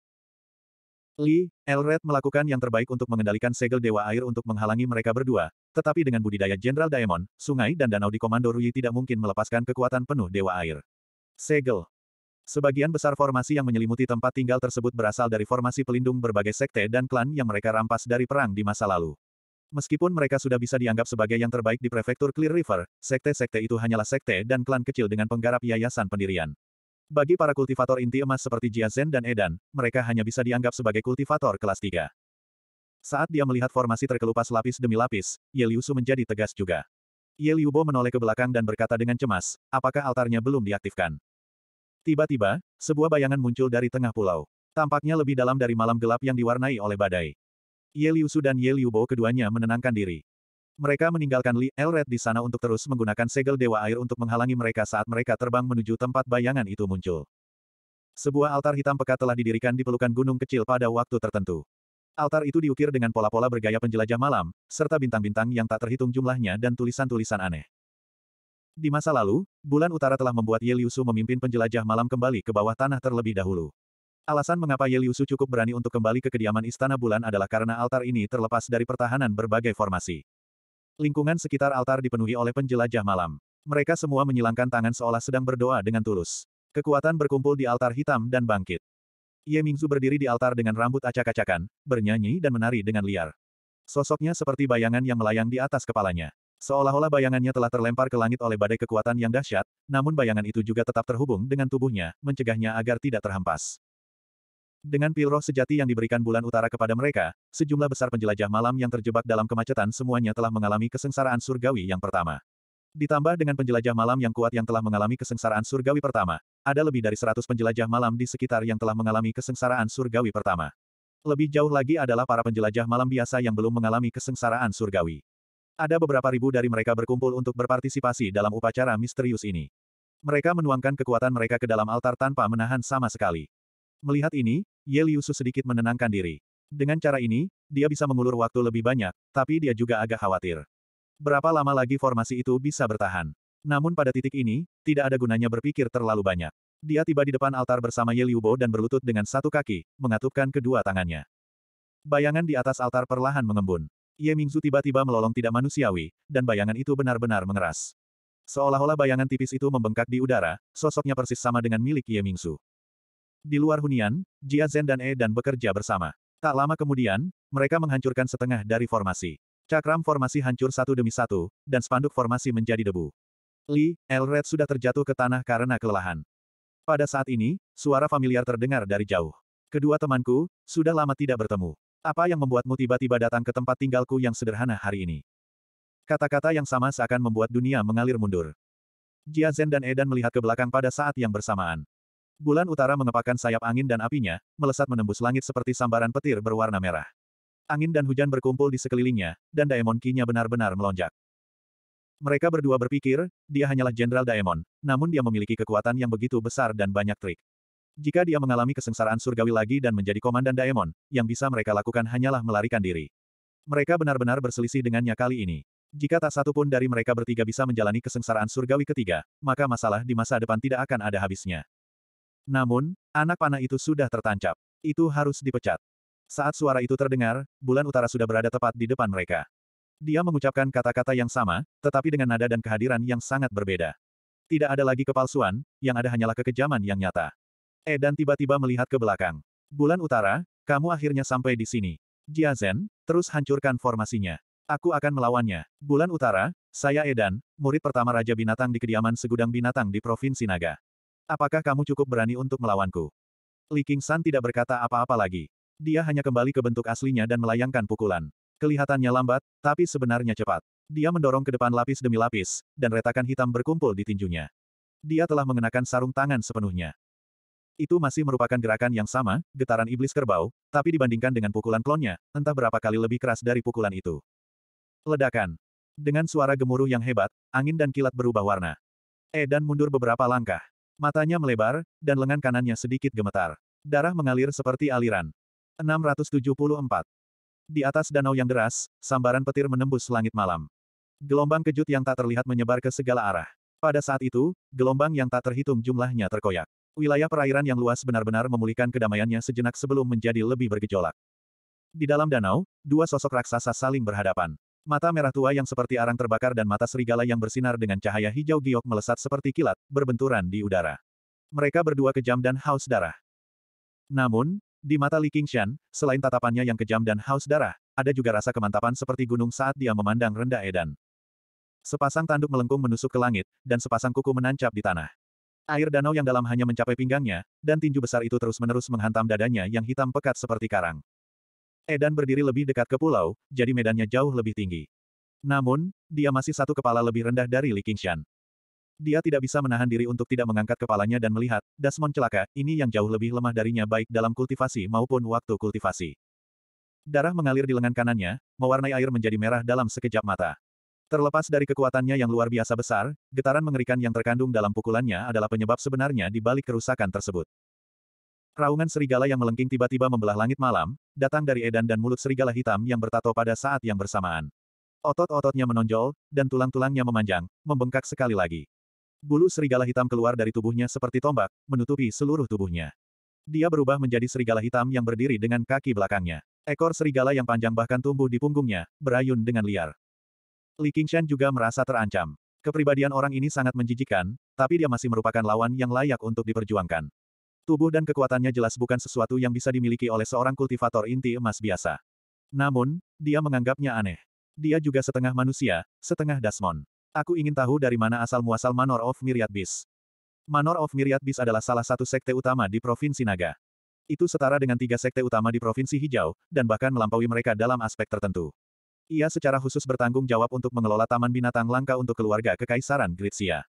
Li, Elred melakukan yang terbaik untuk mengendalikan segel Dewa Air untuk menghalangi mereka berdua, tetapi dengan budidaya Jenderal Daemon, sungai dan danau di Komando Rui tidak mungkin melepaskan kekuatan penuh Dewa Air. Segel, Sebagian besar formasi yang menyelimuti tempat tinggal tersebut berasal dari formasi pelindung berbagai sekte dan klan yang mereka rampas dari perang di masa lalu. Meskipun mereka sudah bisa dianggap sebagai yang terbaik di prefektur Clear River, sekte-sekte itu hanyalah sekte dan klan kecil dengan penggarap yayasan pendirian. Bagi para kultivator inti emas seperti Jia Zhen dan Edan, mereka hanya bisa dianggap sebagai kultivator kelas 3. Saat dia melihat formasi terkelupas lapis demi lapis, Ye Liu Su menjadi tegas juga. Ye Liu Bo menoleh ke belakang dan berkata dengan cemas, apakah altarnya belum diaktifkan? Tiba-tiba, sebuah bayangan muncul dari tengah pulau. Tampaknya lebih dalam dari malam gelap yang diwarnai oleh badai. Ye Liu Su dan Ye Liu Bo keduanya menenangkan diri. Mereka meninggalkan Li Elred di sana untuk terus menggunakan segel Dewa Air untuk menghalangi mereka saat mereka terbang menuju tempat bayangan itu muncul. Sebuah altar hitam pekat telah didirikan di pelukan gunung kecil pada waktu tertentu. Altar itu diukir dengan pola-pola bergaya penjelajah malam, serta bintang-bintang yang tak terhitung jumlahnya dan tulisan-tulisan aneh. Di masa lalu, bulan utara telah membuat Ye Liusu memimpin penjelajah malam kembali ke bawah tanah terlebih dahulu. Alasan mengapa Ye Liusu cukup berani untuk kembali ke kediaman istana bulan adalah karena altar ini terlepas dari pertahanan berbagai formasi. Lingkungan sekitar altar dipenuhi oleh penjelajah malam. Mereka semua menyilangkan tangan seolah sedang berdoa dengan tulus. Kekuatan berkumpul di altar hitam dan bangkit. Ye Mingzu berdiri di altar dengan rambut acak-acakan, bernyanyi dan menari dengan liar. Sosoknya seperti bayangan yang melayang di atas kepalanya. Seolah-olah bayangannya telah terlempar ke langit oleh badai kekuatan yang dahsyat, namun bayangan itu juga tetap terhubung dengan tubuhnya, mencegahnya agar tidak terhempas. Dengan pil roh sejati yang diberikan bulan utara kepada mereka, sejumlah besar penjelajah malam yang terjebak dalam kemacetan semuanya telah mengalami kesengsaraan surgawi yang pertama. Ditambah dengan penjelajah malam yang kuat yang telah mengalami kesengsaraan surgawi pertama, ada lebih dari 100 penjelajah malam di sekitar yang telah mengalami kesengsaraan surgawi pertama. Lebih jauh lagi adalah para penjelajah malam biasa yang belum mengalami kesengsaraan surgawi. Ada beberapa ribu dari mereka berkumpul untuk berpartisipasi dalam upacara misterius ini. Mereka menuangkan kekuatan mereka ke dalam altar tanpa menahan sama sekali. Melihat ini, Ye Liusu sedikit menenangkan diri. Dengan cara ini, dia bisa mengulur waktu lebih banyak, tapi dia juga agak khawatir. Berapa lama lagi formasi itu bisa bertahan? Namun pada titik ini, tidak ada gunanya berpikir terlalu banyak. Dia tiba di depan altar bersama Ye Liubo dan berlutut dengan satu kaki, mengatupkan kedua tangannya. Bayangan di atas altar perlahan mengembun. Ye Mingzu tiba-tiba melolong tidak manusiawi, dan bayangan itu benar-benar mengeras. Seolah-olah bayangan tipis itu membengkak di udara, sosoknya persis sama dengan milik Ye Mingzu. Di luar hunian, Jia Zhen dan E dan bekerja bersama. Tak lama kemudian, mereka menghancurkan setengah dari formasi. Cakram formasi hancur satu demi satu, dan spanduk formasi menjadi debu. Li, Elred sudah terjatuh ke tanah karena kelelahan. Pada saat ini, suara familiar terdengar dari jauh. Kedua temanku, sudah lama tidak bertemu. Apa yang membuatmu tiba-tiba datang ke tempat tinggalku yang sederhana hari ini? Kata-kata yang sama seakan membuat dunia mengalir mundur. Jia Zhen dan Edan melihat ke belakang pada saat yang bersamaan. Bulan utara mengepakkan sayap angin dan apinya, melesat menembus langit seperti sambaran petir berwarna merah. Angin dan hujan berkumpul di sekelilingnya, dan Daemon Ki-nya benar-benar melonjak. Mereka berdua berpikir, dia hanyalah Jenderal Daemon, namun dia memiliki kekuatan yang begitu besar dan banyak trik. Jika dia mengalami kesengsaraan surgawi lagi dan menjadi komandan Daemon, yang bisa mereka lakukan hanyalah melarikan diri. Mereka benar-benar berselisih dengannya kali ini. Jika tak satu pun dari mereka bertiga bisa menjalani kesengsaraan surgawi ketiga, maka masalah di masa depan tidak akan ada habisnya. Namun, anak panah itu sudah tertancap. Itu harus dipecat. Saat suara itu terdengar, bulan utara sudah berada tepat di depan mereka. Dia mengucapkan kata-kata yang sama, tetapi dengan nada dan kehadiran yang sangat berbeda. Tidak ada lagi kepalsuan, yang ada hanyalah kekejaman yang nyata. Edan eh, tiba-tiba melihat ke belakang. Bulan utara, kamu akhirnya sampai di sini. Jia Zhen, terus hancurkan formasinya. Aku akan melawannya. Bulan utara, saya Edan, murid pertama Raja Binatang di kediaman segudang binatang di Provinsi Naga. Apakah kamu cukup berani untuk melawanku? Li King San tidak berkata apa-apa lagi. Dia hanya kembali ke bentuk aslinya dan melayangkan pukulan. Kelihatannya lambat, tapi sebenarnya cepat. Dia mendorong ke depan lapis demi lapis, dan retakan hitam berkumpul di tinjunya. Dia telah mengenakan sarung tangan sepenuhnya. Itu masih merupakan gerakan yang sama, getaran iblis kerbau, tapi dibandingkan dengan pukulan klonnya, entah berapa kali lebih keras dari pukulan itu. Ledakan. Dengan suara gemuruh yang hebat, angin dan kilat berubah warna. Edan eh, mundur beberapa langkah. Matanya melebar, dan lengan kanannya sedikit gemetar. Darah mengalir seperti aliran. 674. Di atas danau yang deras, sambaran petir menembus langit malam. Gelombang kejut yang tak terlihat menyebar ke segala arah. Pada saat itu, gelombang yang tak terhitung jumlahnya terkoyak. Wilayah perairan yang luas benar-benar memulihkan kedamaiannya sejenak sebelum menjadi lebih bergejolak. Di dalam danau, dua sosok raksasa saling berhadapan. Mata merah tua yang seperti arang terbakar dan mata serigala yang bersinar dengan cahaya hijau giok melesat seperti kilat, berbenturan di udara. Mereka berdua kejam dan haus darah. Namun, di mata Li Qingshan, selain tatapannya yang kejam dan haus darah, ada juga rasa kemantapan seperti gunung saat dia memandang rendah edan. Sepasang tanduk melengkung menusuk ke langit, dan sepasang kuku menancap di tanah. Air danau yang dalam hanya mencapai pinggangnya, dan tinju besar itu terus-menerus menghantam dadanya yang hitam pekat seperti karang. Edan berdiri lebih dekat ke pulau, jadi medannya jauh lebih tinggi. Namun, dia masih satu kepala lebih rendah dari Li Qingshan. Dia tidak bisa menahan diri untuk tidak mengangkat kepalanya dan melihat, Dasmon celaka, ini yang jauh lebih lemah darinya baik dalam kultivasi maupun waktu kultivasi. Darah mengalir di lengan kanannya, mewarnai air menjadi merah dalam sekejap mata. Terlepas dari kekuatannya yang luar biasa besar, getaran mengerikan yang terkandung dalam pukulannya adalah penyebab sebenarnya di balik kerusakan tersebut. Raungan serigala yang melengking tiba-tiba membelah langit malam, datang dari edan dan mulut serigala hitam yang bertato pada saat yang bersamaan. Otot-ototnya menonjol, dan tulang-tulangnya memanjang, membengkak sekali lagi. Bulu serigala hitam keluar dari tubuhnya seperti tombak, menutupi seluruh tubuhnya. Dia berubah menjadi serigala hitam yang berdiri dengan kaki belakangnya. Ekor serigala yang panjang bahkan tumbuh di punggungnya, berayun dengan liar. Li Qingshan juga merasa terancam. Kepribadian orang ini sangat menjijikan, tapi dia masih merupakan lawan yang layak untuk diperjuangkan. Tubuh dan kekuatannya jelas bukan sesuatu yang bisa dimiliki oleh seorang kultivator inti emas biasa. Namun, dia menganggapnya aneh. Dia juga setengah manusia, setengah Dasmon. Aku ingin tahu dari mana asal-muasal Manor of Myriad Beast. Manor of Myriad Beast adalah salah satu sekte utama di Provinsi Naga. Itu setara dengan tiga sekte utama di Provinsi Hijau, dan bahkan melampaui mereka dalam aspek tertentu. Ia secara khusus bertanggung jawab untuk mengelola Taman Binatang Langka untuk keluarga Kekaisaran Gritsia.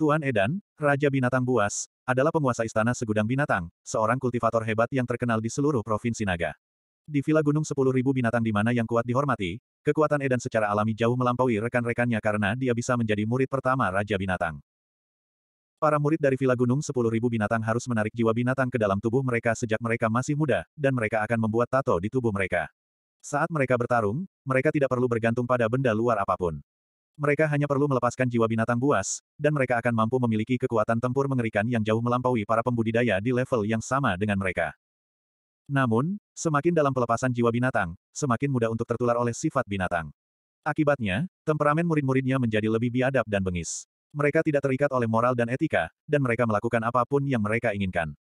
Tuan Edan, Raja Binatang Buas, adalah penguasa istana segudang binatang, seorang kultivator hebat yang terkenal di seluruh Provinsi Naga. Di Villa Gunung 10.000 binatang di mana yang kuat dihormati, kekuatan Edan secara alami jauh melampaui rekan-rekannya karena dia bisa menjadi murid pertama Raja Binatang. Para murid dari Villa Gunung 10.000 binatang harus menarik jiwa binatang ke dalam tubuh mereka sejak mereka masih muda, dan mereka akan membuat tato di tubuh mereka. Saat mereka bertarung, mereka tidak perlu bergantung pada benda luar apapun. Mereka hanya perlu melepaskan jiwa binatang buas, dan mereka akan mampu memiliki kekuatan tempur mengerikan yang jauh melampaui para pembudidaya di level yang sama dengan mereka. Namun, semakin dalam pelepasan jiwa binatang, semakin mudah untuk tertular oleh sifat binatang. Akibatnya, temperamen murid-muridnya menjadi lebih biadab dan bengis. Mereka tidak terikat oleh moral dan etika, dan mereka melakukan apapun yang mereka inginkan.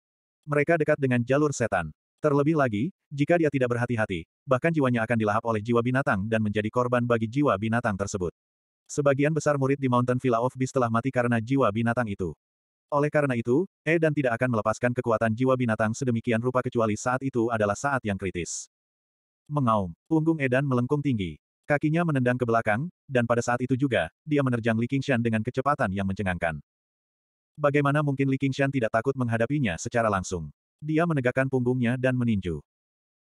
Mereka dekat dengan jalur setan. Terlebih lagi, jika dia tidak berhati-hati, bahkan jiwanya akan dilahap oleh jiwa binatang dan menjadi korban bagi jiwa binatang tersebut. Sebagian besar murid di Mountain Villa of Beast telah mati karena jiwa binatang itu. Oleh karena itu, E dan tidak akan melepaskan kekuatan jiwa binatang sedemikian rupa kecuali saat itu adalah saat yang kritis. Mengaum, punggung Edan melengkung tinggi. Kakinya menendang ke belakang, dan pada saat itu juga, dia menerjang Li Qingshan dengan kecepatan yang mencengangkan. Bagaimana mungkin Li Qingshan tidak takut menghadapinya secara langsung? Dia menegakkan punggungnya dan meninju.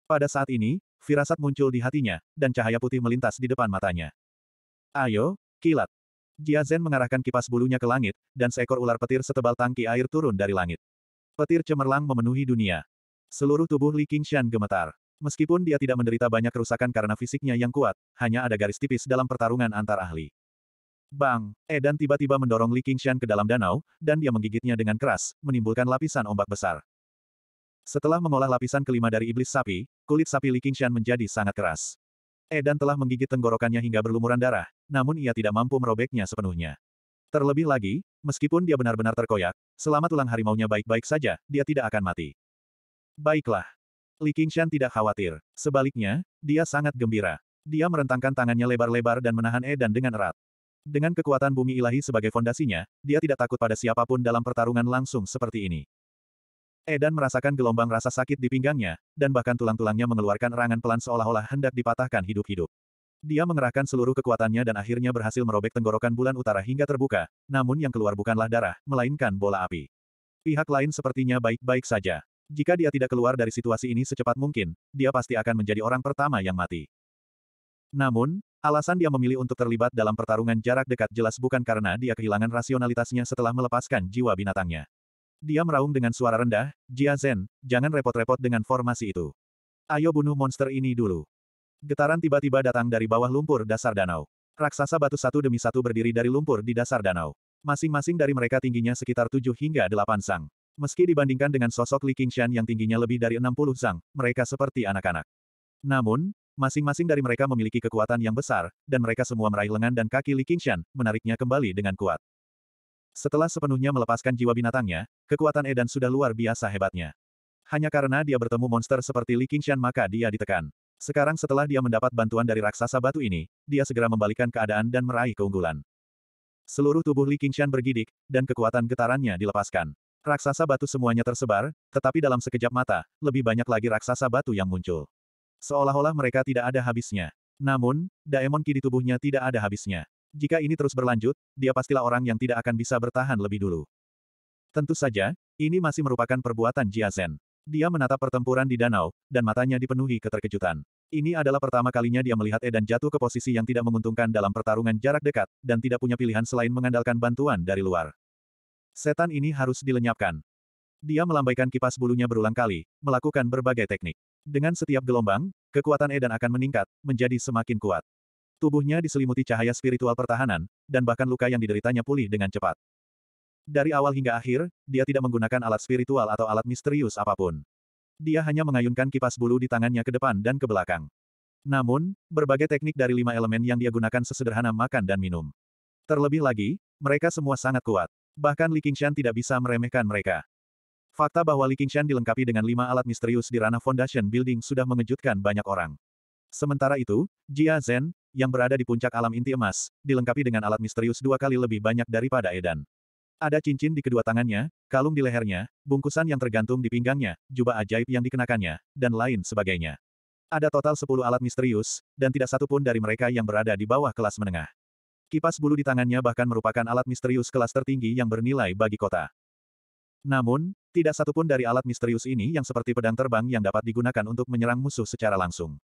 Pada saat ini, firasat muncul di hatinya, dan cahaya putih melintas di depan matanya. Ayo, kilat. Jia Zhen mengarahkan kipas bulunya ke langit, dan seekor ular petir setebal tangki air turun dari langit. Petir cemerlang memenuhi dunia. Seluruh tubuh Li Qingxian gemetar. Meskipun dia tidak menderita banyak kerusakan karena fisiknya yang kuat, hanya ada garis tipis dalam pertarungan antar ahli. Bang! Edan tiba-tiba mendorong Li Qingxian ke dalam danau, dan dia menggigitnya dengan keras, menimbulkan lapisan ombak besar. Setelah mengolah lapisan kelima dari iblis sapi, kulit sapi Li Qingshan menjadi sangat keras. Edan telah menggigit tenggorokannya hingga berlumuran darah, namun ia tidak mampu merobeknya sepenuhnya. Terlebih lagi, meskipun dia benar-benar terkoyak, selama tulang harimaunya baik-baik saja, dia tidak akan mati. Baiklah. Li Qingshan tidak khawatir. Sebaliknya, dia sangat gembira. Dia merentangkan tangannya lebar-lebar dan menahan Edan dengan erat. Dengan kekuatan bumi ilahi sebagai fondasinya, dia tidak takut pada siapapun dalam pertarungan langsung seperti ini. Edan merasakan gelombang rasa sakit di pinggangnya, dan bahkan tulang-tulangnya mengeluarkan erangan pelan seolah-olah hendak dipatahkan hidup-hidup. Dia mengerahkan seluruh kekuatannya dan akhirnya berhasil merobek tenggorokan bulan utara hingga terbuka, namun yang keluar bukanlah darah, melainkan bola api. Pihak lain sepertinya baik-baik saja. Jika dia tidak keluar dari situasi ini secepat mungkin, dia pasti akan menjadi orang pertama yang mati. Namun, alasan dia memilih untuk terlibat dalam pertarungan jarak dekat jelas bukan karena dia kehilangan rasionalitasnya setelah melepaskan jiwa binatangnya. Dia meraung dengan suara rendah, Jia Zhen, jangan repot-repot dengan formasi itu. Ayo bunuh monster ini dulu. Getaran tiba-tiba datang dari bawah lumpur dasar danau. Raksasa batu satu demi satu berdiri dari lumpur di dasar danau. Masing-masing dari mereka tingginya sekitar 7 hingga 8 sang. Meski dibandingkan dengan sosok Li Qingshan yang tingginya lebih dari 60 sang, mereka seperti anak-anak. Namun, masing-masing dari mereka memiliki kekuatan yang besar, dan mereka semua meraih lengan dan kaki Li Qingshan, menariknya kembali dengan kuat. Setelah sepenuhnya melepaskan jiwa binatangnya, kekuatan Edan sudah luar biasa hebatnya. Hanya karena dia bertemu monster seperti Li Qingshan maka dia ditekan. Sekarang setelah dia mendapat bantuan dari raksasa batu ini, dia segera membalikan keadaan dan meraih keunggulan. Seluruh tubuh Li Qingshan bergidik, dan kekuatan getarannya dilepaskan. Raksasa batu semuanya tersebar, tetapi dalam sekejap mata, lebih banyak lagi raksasa batu yang muncul. Seolah-olah mereka tidak ada habisnya. Namun, Daemon Ki di tubuhnya tidak ada habisnya. Jika ini terus berlanjut, dia pastilah orang yang tidak akan bisa bertahan lebih dulu. Tentu saja, ini masih merupakan perbuatan Jia Zhen. Dia menatap pertempuran di danau, dan matanya dipenuhi keterkejutan. Ini adalah pertama kalinya dia melihat Edan jatuh ke posisi yang tidak menguntungkan dalam pertarungan jarak dekat, dan tidak punya pilihan selain mengandalkan bantuan dari luar. Setan ini harus dilenyapkan. Dia melambaikan kipas bulunya berulang kali, melakukan berbagai teknik. Dengan setiap gelombang, kekuatan Edan akan meningkat, menjadi semakin kuat. Tubuhnya diselimuti cahaya spiritual pertahanan, dan bahkan luka yang dideritanya pulih dengan cepat. Dari awal hingga akhir, dia tidak menggunakan alat spiritual atau alat misterius apapun. Dia hanya mengayunkan kipas bulu di tangannya ke depan dan ke belakang. Namun, berbagai teknik dari lima elemen yang dia gunakan sesederhana makan dan minum. Terlebih lagi, mereka semua sangat kuat. Bahkan Li Qingshan tidak bisa meremehkan mereka. Fakta bahwa Li Qingshan dilengkapi dengan lima alat misterius di ranah Foundation Building sudah mengejutkan banyak orang. Sementara itu, Jia Zhen, yang berada di puncak alam inti emas, dilengkapi dengan alat misterius dua kali lebih banyak daripada Edan. Ada cincin di kedua tangannya, kalung di lehernya, bungkusan yang tergantung di pinggangnya, jubah ajaib yang dikenakannya, dan lain sebagainya. Ada total sepuluh alat misterius, dan tidak satu pun dari mereka yang berada di bawah kelas menengah. Kipas bulu di tangannya bahkan merupakan alat misterius kelas tertinggi yang bernilai bagi kota. Namun, tidak satupun dari alat misterius ini yang seperti pedang terbang yang dapat digunakan untuk menyerang musuh secara langsung.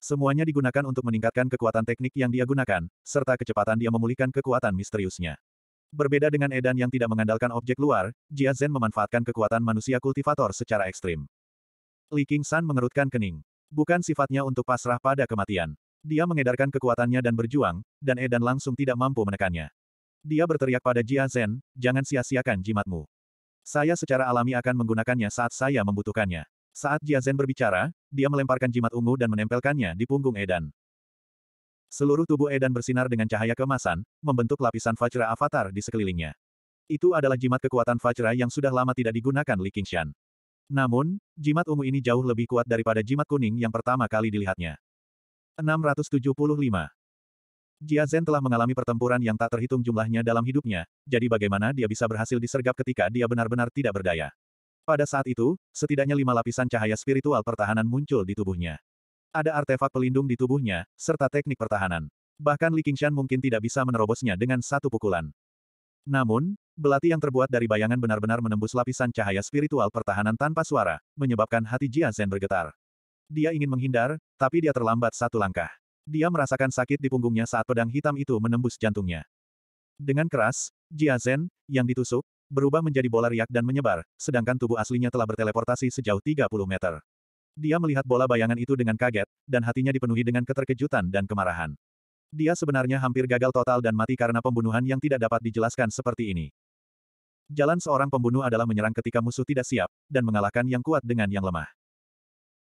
Semuanya digunakan untuk meningkatkan kekuatan teknik yang dia gunakan, serta kecepatan dia memulihkan kekuatan misteriusnya. Berbeda dengan Edan yang tidak mengandalkan objek luar, Jia Zhen memanfaatkan kekuatan manusia kultivator secara ekstrim. Li King San mengerutkan kening. Bukan sifatnya untuk pasrah pada kematian. Dia mengedarkan kekuatannya dan berjuang, dan Edan langsung tidak mampu menekannya. Dia berteriak pada Jia Zhen, jangan sia-siakan jimatmu. Saya secara alami akan menggunakannya saat saya membutuhkannya. Saat Jia Zhen berbicara, dia melemparkan jimat ungu dan menempelkannya di punggung Edan. Seluruh tubuh Edan bersinar dengan cahaya kemasan, membentuk lapisan Vajra Avatar di sekelilingnya. Itu adalah jimat kekuatan Vajra yang sudah lama tidak digunakan Li Qingshan. Namun, jimat ungu ini jauh lebih kuat daripada jimat kuning yang pertama kali dilihatnya. 675. Jia Zhen telah mengalami pertempuran yang tak terhitung jumlahnya dalam hidupnya, jadi bagaimana dia bisa berhasil disergap ketika dia benar-benar tidak berdaya. Pada saat itu, setidaknya lima lapisan cahaya spiritual pertahanan muncul di tubuhnya. Ada artefak pelindung di tubuhnya, serta teknik pertahanan. Bahkan Li Qingshan mungkin tidak bisa menerobosnya dengan satu pukulan. Namun, belati yang terbuat dari bayangan benar-benar menembus lapisan cahaya spiritual pertahanan tanpa suara, menyebabkan hati Jia Zhen bergetar. Dia ingin menghindar, tapi dia terlambat satu langkah. Dia merasakan sakit di punggungnya saat pedang hitam itu menembus jantungnya. Dengan keras, Jia Zhen, yang ditusuk, berubah menjadi bola riak dan menyebar, sedangkan tubuh aslinya telah berteleportasi sejauh 30 meter. Dia melihat bola bayangan itu dengan kaget, dan hatinya dipenuhi dengan keterkejutan dan kemarahan. Dia sebenarnya hampir gagal total dan mati karena pembunuhan yang tidak dapat dijelaskan seperti ini. Jalan seorang pembunuh adalah menyerang ketika musuh tidak siap, dan mengalahkan yang kuat dengan yang lemah.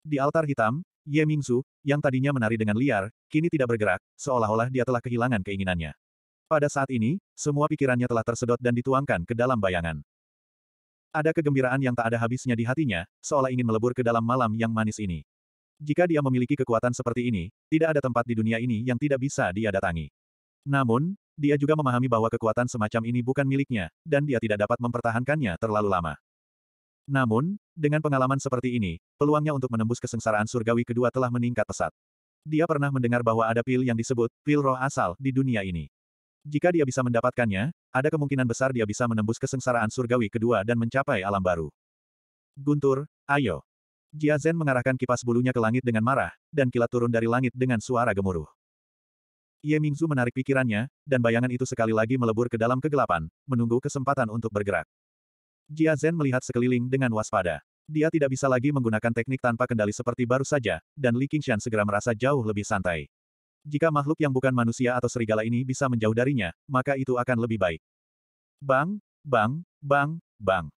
Di altar hitam, Ye Mingzu, yang tadinya menari dengan liar, kini tidak bergerak, seolah-olah dia telah kehilangan keinginannya. Pada saat ini, semua pikirannya telah tersedot dan dituangkan ke dalam bayangan. Ada kegembiraan yang tak ada habisnya di hatinya, seolah ingin melebur ke dalam malam yang manis ini. Jika dia memiliki kekuatan seperti ini, tidak ada tempat di dunia ini yang tidak bisa dia datangi. Namun, dia juga memahami bahwa kekuatan semacam ini bukan miliknya, dan dia tidak dapat mempertahankannya terlalu lama. Namun, dengan pengalaman seperti ini, peluangnya untuk menembus kesengsaraan surgawi kedua telah meningkat pesat. Dia pernah mendengar bahwa ada pil yang disebut pil roh asal di dunia ini. Jika dia bisa mendapatkannya, ada kemungkinan besar dia bisa menembus kesengsaraan surgawi kedua dan mencapai alam baru. Guntur, ayo. Jia Zhen mengarahkan kipas bulunya ke langit dengan marah, dan kilat turun dari langit dengan suara gemuruh. Ye Mingzu menarik pikirannya, dan bayangan itu sekali lagi melebur ke dalam kegelapan, menunggu kesempatan untuk bergerak. Jia Zhen melihat sekeliling dengan waspada. Dia tidak bisa lagi menggunakan teknik tanpa kendali seperti baru saja, dan Li Qingshan segera merasa jauh lebih santai. Jika makhluk yang bukan manusia atau serigala ini bisa menjauh darinya, maka itu akan lebih baik. Bang, bang, bang, bang.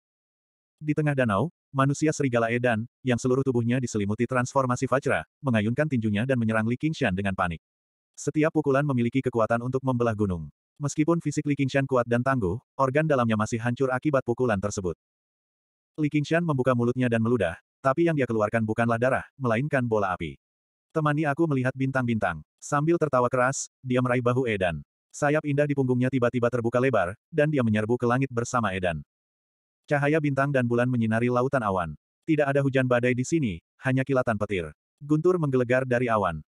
Di tengah danau, manusia serigala Edan, yang seluruh tubuhnya diselimuti transformasi Vajra, mengayunkan tinjunya dan menyerang Li Qingshan dengan panik. Setiap pukulan memiliki kekuatan untuk membelah gunung. Meskipun fisik Li Qingshan kuat dan tangguh, organ dalamnya masih hancur akibat pukulan tersebut. Li Qingshan membuka mulutnya dan meludah, tapi yang dia keluarkan bukanlah darah, melainkan bola api. Temani aku melihat bintang-bintang. Sambil tertawa keras, dia meraih bahu Edan. Sayap indah di punggungnya tiba-tiba terbuka lebar, dan dia menyerbu ke langit bersama Edan. Cahaya bintang dan bulan menyinari lautan awan. Tidak ada hujan badai di sini, hanya kilatan petir. Guntur menggelegar dari awan.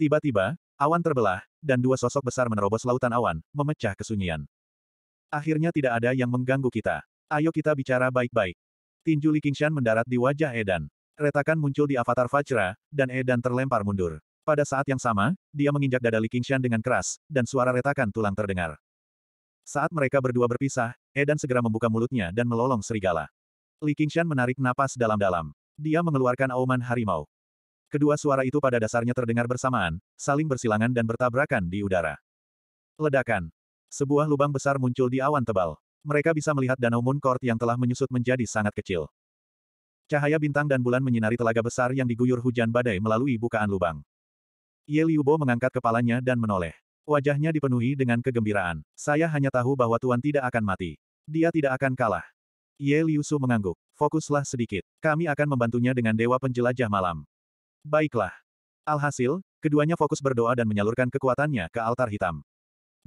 Tiba-tiba, awan terbelah, dan dua sosok besar menerobos lautan awan, memecah kesunyian. Akhirnya tidak ada yang mengganggu kita. Ayo kita bicara baik-baik. Tinju Li Qingshan mendarat di wajah Edan. Retakan muncul di avatar Vajra, dan Edan terlempar mundur. Pada saat yang sama, dia menginjak dada Li Qingshan dengan keras, dan suara retakan tulang terdengar. Saat mereka berdua berpisah, Edan segera membuka mulutnya dan melolong serigala. Li Qingshan menarik napas dalam-dalam. Dia mengeluarkan auman harimau. Kedua suara itu pada dasarnya terdengar bersamaan, saling bersilangan dan bertabrakan di udara. Ledakan. Sebuah lubang besar muncul di awan tebal. Mereka bisa melihat danau Moon Court yang telah menyusut menjadi sangat kecil. Cahaya bintang dan bulan menyinari telaga besar yang diguyur hujan badai melalui bukaan lubang. Ye Liubo mengangkat kepalanya dan menoleh. Wajahnya dipenuhi dengan kegembiraan. Saya hanya tahu bahwa Tuan tidak akan mati. Dia tidak akan kalah. Ye Liusu mengangguk. Fokuslah sedikit. Kami akan membantunya dengan Dewa Penjelajah Malam. Baiklah. Alhasil, keduanya fokus berdoa dan menyalurkan kekuatannya ke altar hitam.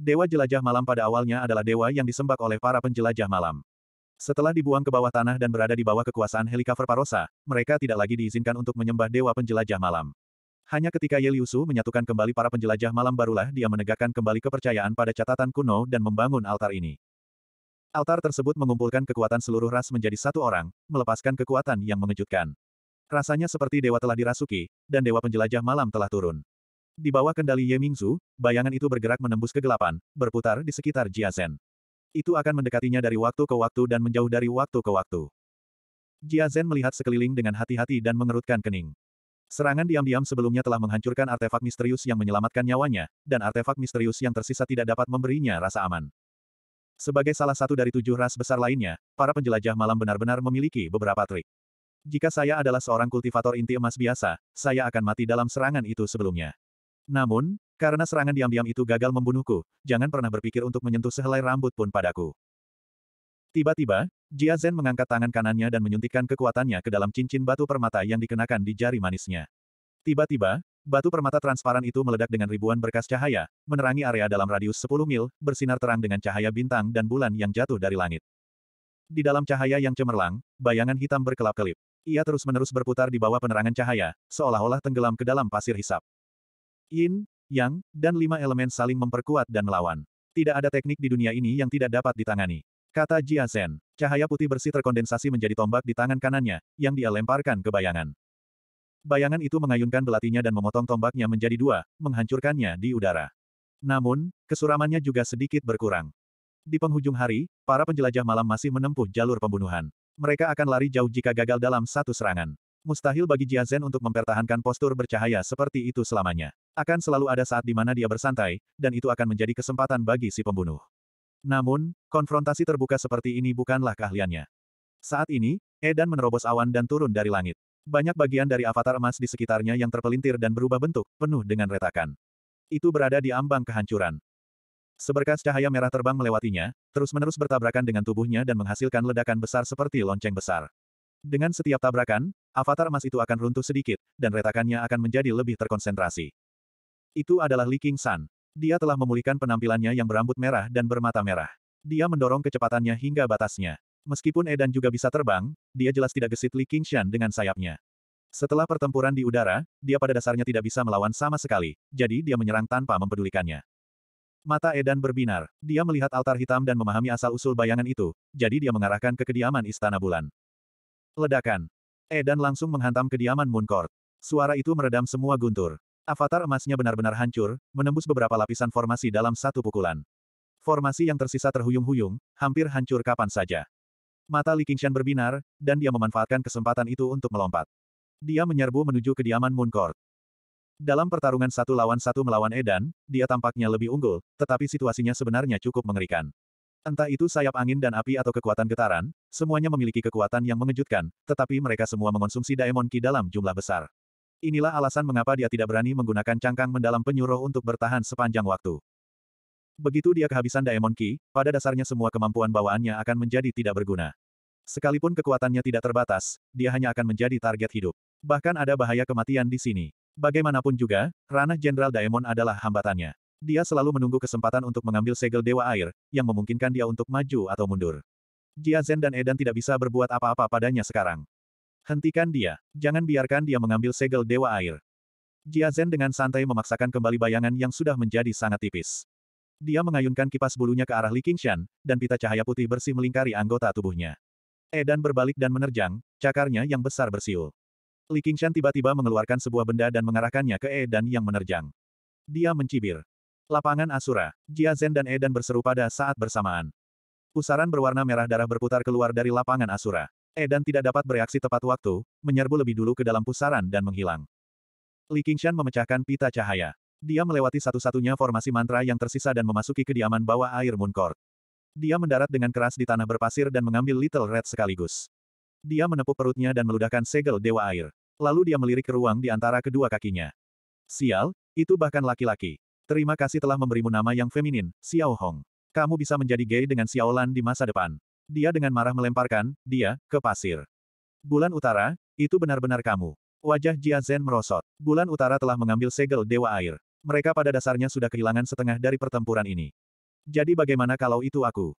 Dewa Jelajah Malam pada awalnya adalah dewa yang disembah oleh para penjelajah malam. Setelah dibuang ke bawah tanah dan berada di bawah kekuasaan Helikaver Parosa, mereka tidak lagi diizinkan untuk menyembah dewa penjelajah malam. Hanya ketika Yeliusu menyatukan kembali para penjelajah malam barulah dia menegakkan kembali kepercayaan pada catatan kuno dan membangun altar ini. Altar tersebut mengumpulkan kekuatan seluruh ras menjadi satu orang, melepaskan kekuatan yang mengejutkan. Rasanya seperti dewa telah dirasuki, dan dewa penjelajah malam telah turun. Di bawah kendali Ye Mingzu, bayangan itu bergerak menembus kegelapan, berputar di sekitar Zhen itu akan mendekatinya dari waktu ke waktu dan menjauh dari waktu ke waktu. Jia Zhen melihat sekeliling dengan hati-hati dan mengerutkan kening. Serangan diam-diam sebelumnya telah menghancurkan artefak misterius yang menyelamatkan nyawanya, dan artefak misterius yang tersisa tidak dapat memberinya rasa aman. Sebagai salah satu dari tujuh ras besar lainnya, para penjelajah malam benar-benar memiliki beberapa trik. Jika saya adalah seorang kultivator inti emas biasa, saya akan mati dalam serangan itu sebelumnya. Namun, karena serangan diam-diam itu gagal membunuhku, jangan pernah berpikir untuk menyentuh sehelai rambut pun padaku. Tiba-tiba, Jia Zhen mengangkat tangan kanannya dan menyuntikkan kekuatannya ke dalam cincin batu permata yang dikenakan di jari manisnya. Tiba-tiba, batu permata transparan itu meledak dengan ribuan berkas cahaya, menerangi area dalam radius 10 mil, bersinar terang dengan cahaya bintang dan bulan yang jatuh dari langit. Di dalam cahaya yang cemerlang, bayangan hitam berkelap-kelip. Ia terus-menerus berputar di bawah penerangan cahaya, seolah-olah tenggelam ke dalam pasir hisap. Yin, Yang, dan lima elemen saling memperkuat dan melawan. Tidak ada teknik di dunia ini yang tidak dapat ditangani. Kata Jia Zhen, cahaya putih bersih terkondensasi menjadi tombak di tangan kanannya, yang dia lemparkan ke bayangan. Bayangan itu mengayunkan belatinya dan memotong tombaknya menjadi dua, menghancurkannya di udara. Namun, kesuramannya juga sedikit berkurang. Di penghujung hari, para penjelajah malam masih menempuh jalur pembunuhan. Mereka akan lari jauh jika gagal dalam satu serangan. Mustahil bagi Jia Zhen untuk mempertahankan postur bercahaya seperti itu selamanya. Akan selalu ada saat di mana dia bersantai, dan itu akan menjadi kesempatan bagi si pembunuh. Namun, konfrontasi terbuka seperti ini bukanlah keahliannya. Saat ini, Edan menerobos awan dan turun dari langit. Banyak bagian dari avatar emas di sekitarnya yang terpelintir dan berubah bentuk, penuh dengan retakan. Itu berada di ambang kehancuran. Seberkas cahaya merah terbang melewatinya, terus-menerus bertabrakan dengan tubuhnya dan menghasilkan ledakan besar seperti lonceng besar. Dengan setiap tabrakan, avatar emas itu akan runtuh sedikit, dan retakannya akan menjadi lebih terkonsentrasi. Itu adalah Li King San. Dia telah memulihkan penampilannya yang berambut merah dan bermata merah. Dia mendorong kecepatannya hingga batasnya. Meskipun Edan juga bisa terbang, dia jelas tidak gesit Li Shan dengan sayapnya. Setelah pertempuran di udara, dia pada dasarnya tidak bisa melawan sama sekali, jadi dia menyerang tanpa mempedulikannya. Mata Edan berbinar. Dia melihat altar hitam dan memahami asal-usul bayangan itu, jadi dia mengarahkan ke kediaman Istana Bulan. Ledakan. Edan langsung menghantam kediaman Moon Court. Suara itu meredam semua guntur. Avatar emasnya benar-benar hancur, menembus beberapa lapisan formasi dalam satu pukulan. Formasi yang tersisa terhuyung-huyung, hampir hancur kapan saja. Mata Li Qingshan berbinar, dan dia memanfaatkan kesempatan itu untuk melompat. Dia menyerbu menuju kediaman Moon Court. Dalam pertarungan satu lawan satu melawan Edan, dia tampaknya lebih unggul, tetapi situasinya sebenarnya cukup mengerikan. Entah itu sayap angin dan api atau kekuatan getaran, semuanya memiliki kekuatan yang mengejutkan, tetapi mereka semua mengonsumsi Daemon Ki dalam jumlah besar. Inilah alasan mengapa dia tidak berani menggunakan cangkang mendalam penyuruh untuk bertahan sepanjang waktu. Begitu dia kehabisan Daemon Ki, pada dasarnya semua kemampuan bawaannya akan menjadi tidak berguna. Sekalipun kekuatannya tidak terbatas, dia hanya akan menjadi target hidup. Bahkan ada bahaya kematian di sini. Bagaimanapun juga, ranah Jenderal Daemon adalah hambatannya. Dia selalu menunggu kesempatan untuk mengambil segel Dewa Air, yang memungkinkan dia untuk maju atau mundur. Jia Zhen dan Edan tidak bisa berbuat apa-apa padanya sekarang. Hentikan dia. Jangan biarkan dia mengambil segel Dewa Air. Jia Zhen dengan santai memaksakan kembali bayangan yang sudah menjadi sangat tipis. Dia mengayunkan kipas bulunya ke arah Li Qingshan, dan pita cahaya putih bersih melingkari anggota tubuhnya. Edan berbalik dan menerjang, cakarnya yang besar bersiul. Li Qingshan tiba-tiba mengeluarkan sebuah benda dan mengarahkannya ke Edan yang menerjang. Dia mencibir. Lapangan Asura. Jia Zhen dan Edan berseru pada saat bersamaan. Pusaran berwarna merah darah berputar keluar dari lapangan Asura. Edan tidak dapat bereaksi tepat waktu, menyerbu lebih dulu ke dalam pusaran dan menghilang. Li Qingshan memecahkan pita cahaya. Dia melewati satu-satunya formasi mantra yang tersisa dan memasuki kediaman bawah air Moon Court. Dia mendarat dengan keras di tanah berpasir dan mengambil Little Red sekaligus. Dia menepuk perutnya dan meludahkan segel Dewa Air. Lalu dia melirik ke ruang di antara kedua kakinya. Sial, itu bahkan laki-laki. Terima kasih telah memberimu nama yang feminin, Xiao Hong. Kamu bisa menjadi gay dengan Xiao Lan di masa depan. Dia dengan marah melemparkan, dia, ke pasir. Bulan Utara, itu benar-benar kamu. Wajah Jia Zhen merosot. Bulan Utara telah mengambil segel Dewa Air. Mereka pada dasarnya sudah kehilangan setengah dari pertempuran ini. Jadi bagaimana kalau itu aku?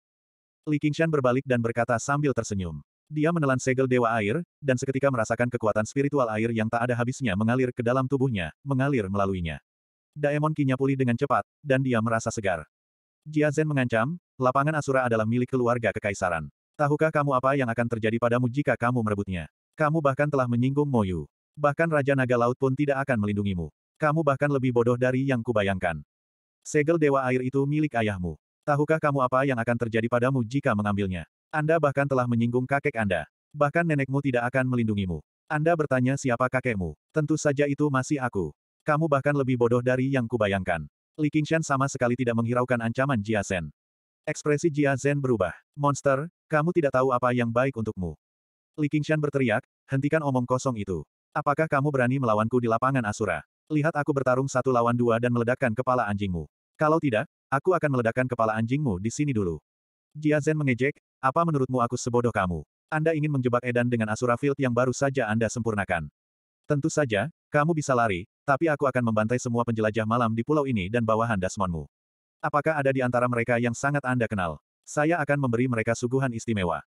Li Qingshan berbalik dan berkata sambil tersenyum. Dia menelan segel Dewa Air, dan seketika merasakan kekuatan spiritual air yang tak ada habisnya mengalir ke dalam tubuhnya, mengalir melaluinya. Daemon Kinya pulih dengan cepat, dan dia merasa segar. Jia Zhen mengancam, lapangan Asura adalah milik keluarga kekaisaran. Tahukah kamu apa yang akan terjadi padamu jika kamu merebutnya? Kamu bahkan telah menyinggung Moyu. Bahkan Raja Naga Laut pun tidak akan melindungimu. Kamu bahkan lebih bodoh dari yang kubayangkan. Segel Dewa Air itu milik ayahmu. Tahukah kamu apa yang akan terjadi padamu jika mengambilnya? Anda bahkan telah menyinggung kakek Anda. Bahkan nenekmu tidak akan melindungimu. Anda bertanya siapa kakekmu. Tentu saja itu masih aku. Kamu bahkan lebih bodoh dari yang kubayangkan. Li Qingshan sama sekali tidak menghiraukan ancaman Jia Zhen. Ekspresi Jia Zhen berubah. Monster, kamu tidak tahu apa yang baik untukmu. Li Qingshan berteriak, hentikan omong kosong itu. Apakah kamu berani melawanku di lapangan Asura? Lihat aku bertarung satu lawan dua dan meledakkan kepala anjingmu. Kalau tidak, aku akan meledakkan kepala anjingmu di sini dulu. Jia Zhen mengejek, apa menurutmu aku sebodoh kamu? Anda ingin menjebak Edan dengan Asura Field yang baru saja Anda sempurnakan. Tentu saja, kamu bisa lari, tapi aku akan membantai semua penjelajah malam di pulau ini dan bawahan Dasmonmu. Apakah ada di antara mereka yang sangat Anda kenal? Saya akan memberi mereka suguhan istimewa.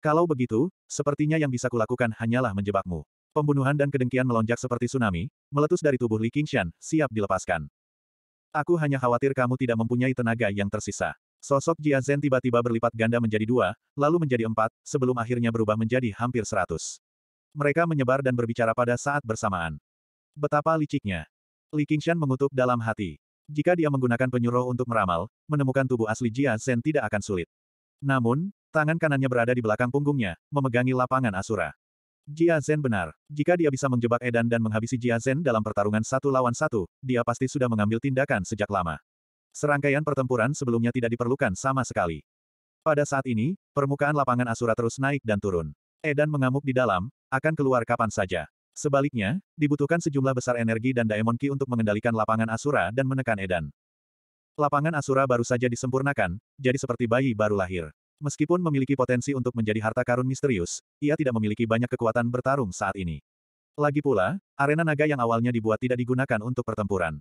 Kalau begitu, sepertinya yang bisa kulakukan hanyalah menjebakmu. Pembunuhan dan kedengkian melonjak seperti tsunami, meletus dari tubuh Li Qingshan, siap dilepaskan. Aku hanya khawatir kamu tidak mempunyai tenaga yang tersisa. Sosok Jia Zhen tiba-tiba berlipat ganda menjadi dua, lalu menjadi empat, sebelum akhirnya berubah menjadi hampir seratus. Mereka menyebar dan berbicara pada saat bersamaan. Betapa liciknya. Li Qingshan mengutuk dalam hati. Jika dia menggunakan penyuruh untuk meramal, menemukan tubuh asli Jia Zhen tidak akan sulit. Namun, tangan kanannya berada di belakang punggungnya, memegangi lapangan Asura. Jia Zhen benar. Jika dia bisa menjebak Edan dan menghabisi Jia Zhen dalam pertarungan satu lawan satu, dia pasti sudah mengambil tindakan sejak lama. Serangkaian pertempuran sebelumnya tidak diperlukan sama sekali. Pada saat ini, permukaan lapangan Asura terus naik dan turun. Edan mengamuk di dalam, akan keluar kapan saja. Sebaliknya, dibutuhkan sejumlah besar energi dan Daemon Ki untuk mengendalikan lapangan Asura dan menekan Edan. Lapangan Asura baru saja disempurnakan, jadi seperti bayi baru lahir. Meskipun memiliki potensi untuk menjadi harta karun misterius, ia tidak memiliki banyak kekuatan bertarung saat ini. Lagi pula, arena naga yang awalnya dibuat tidak digunakan untuk pertempuran.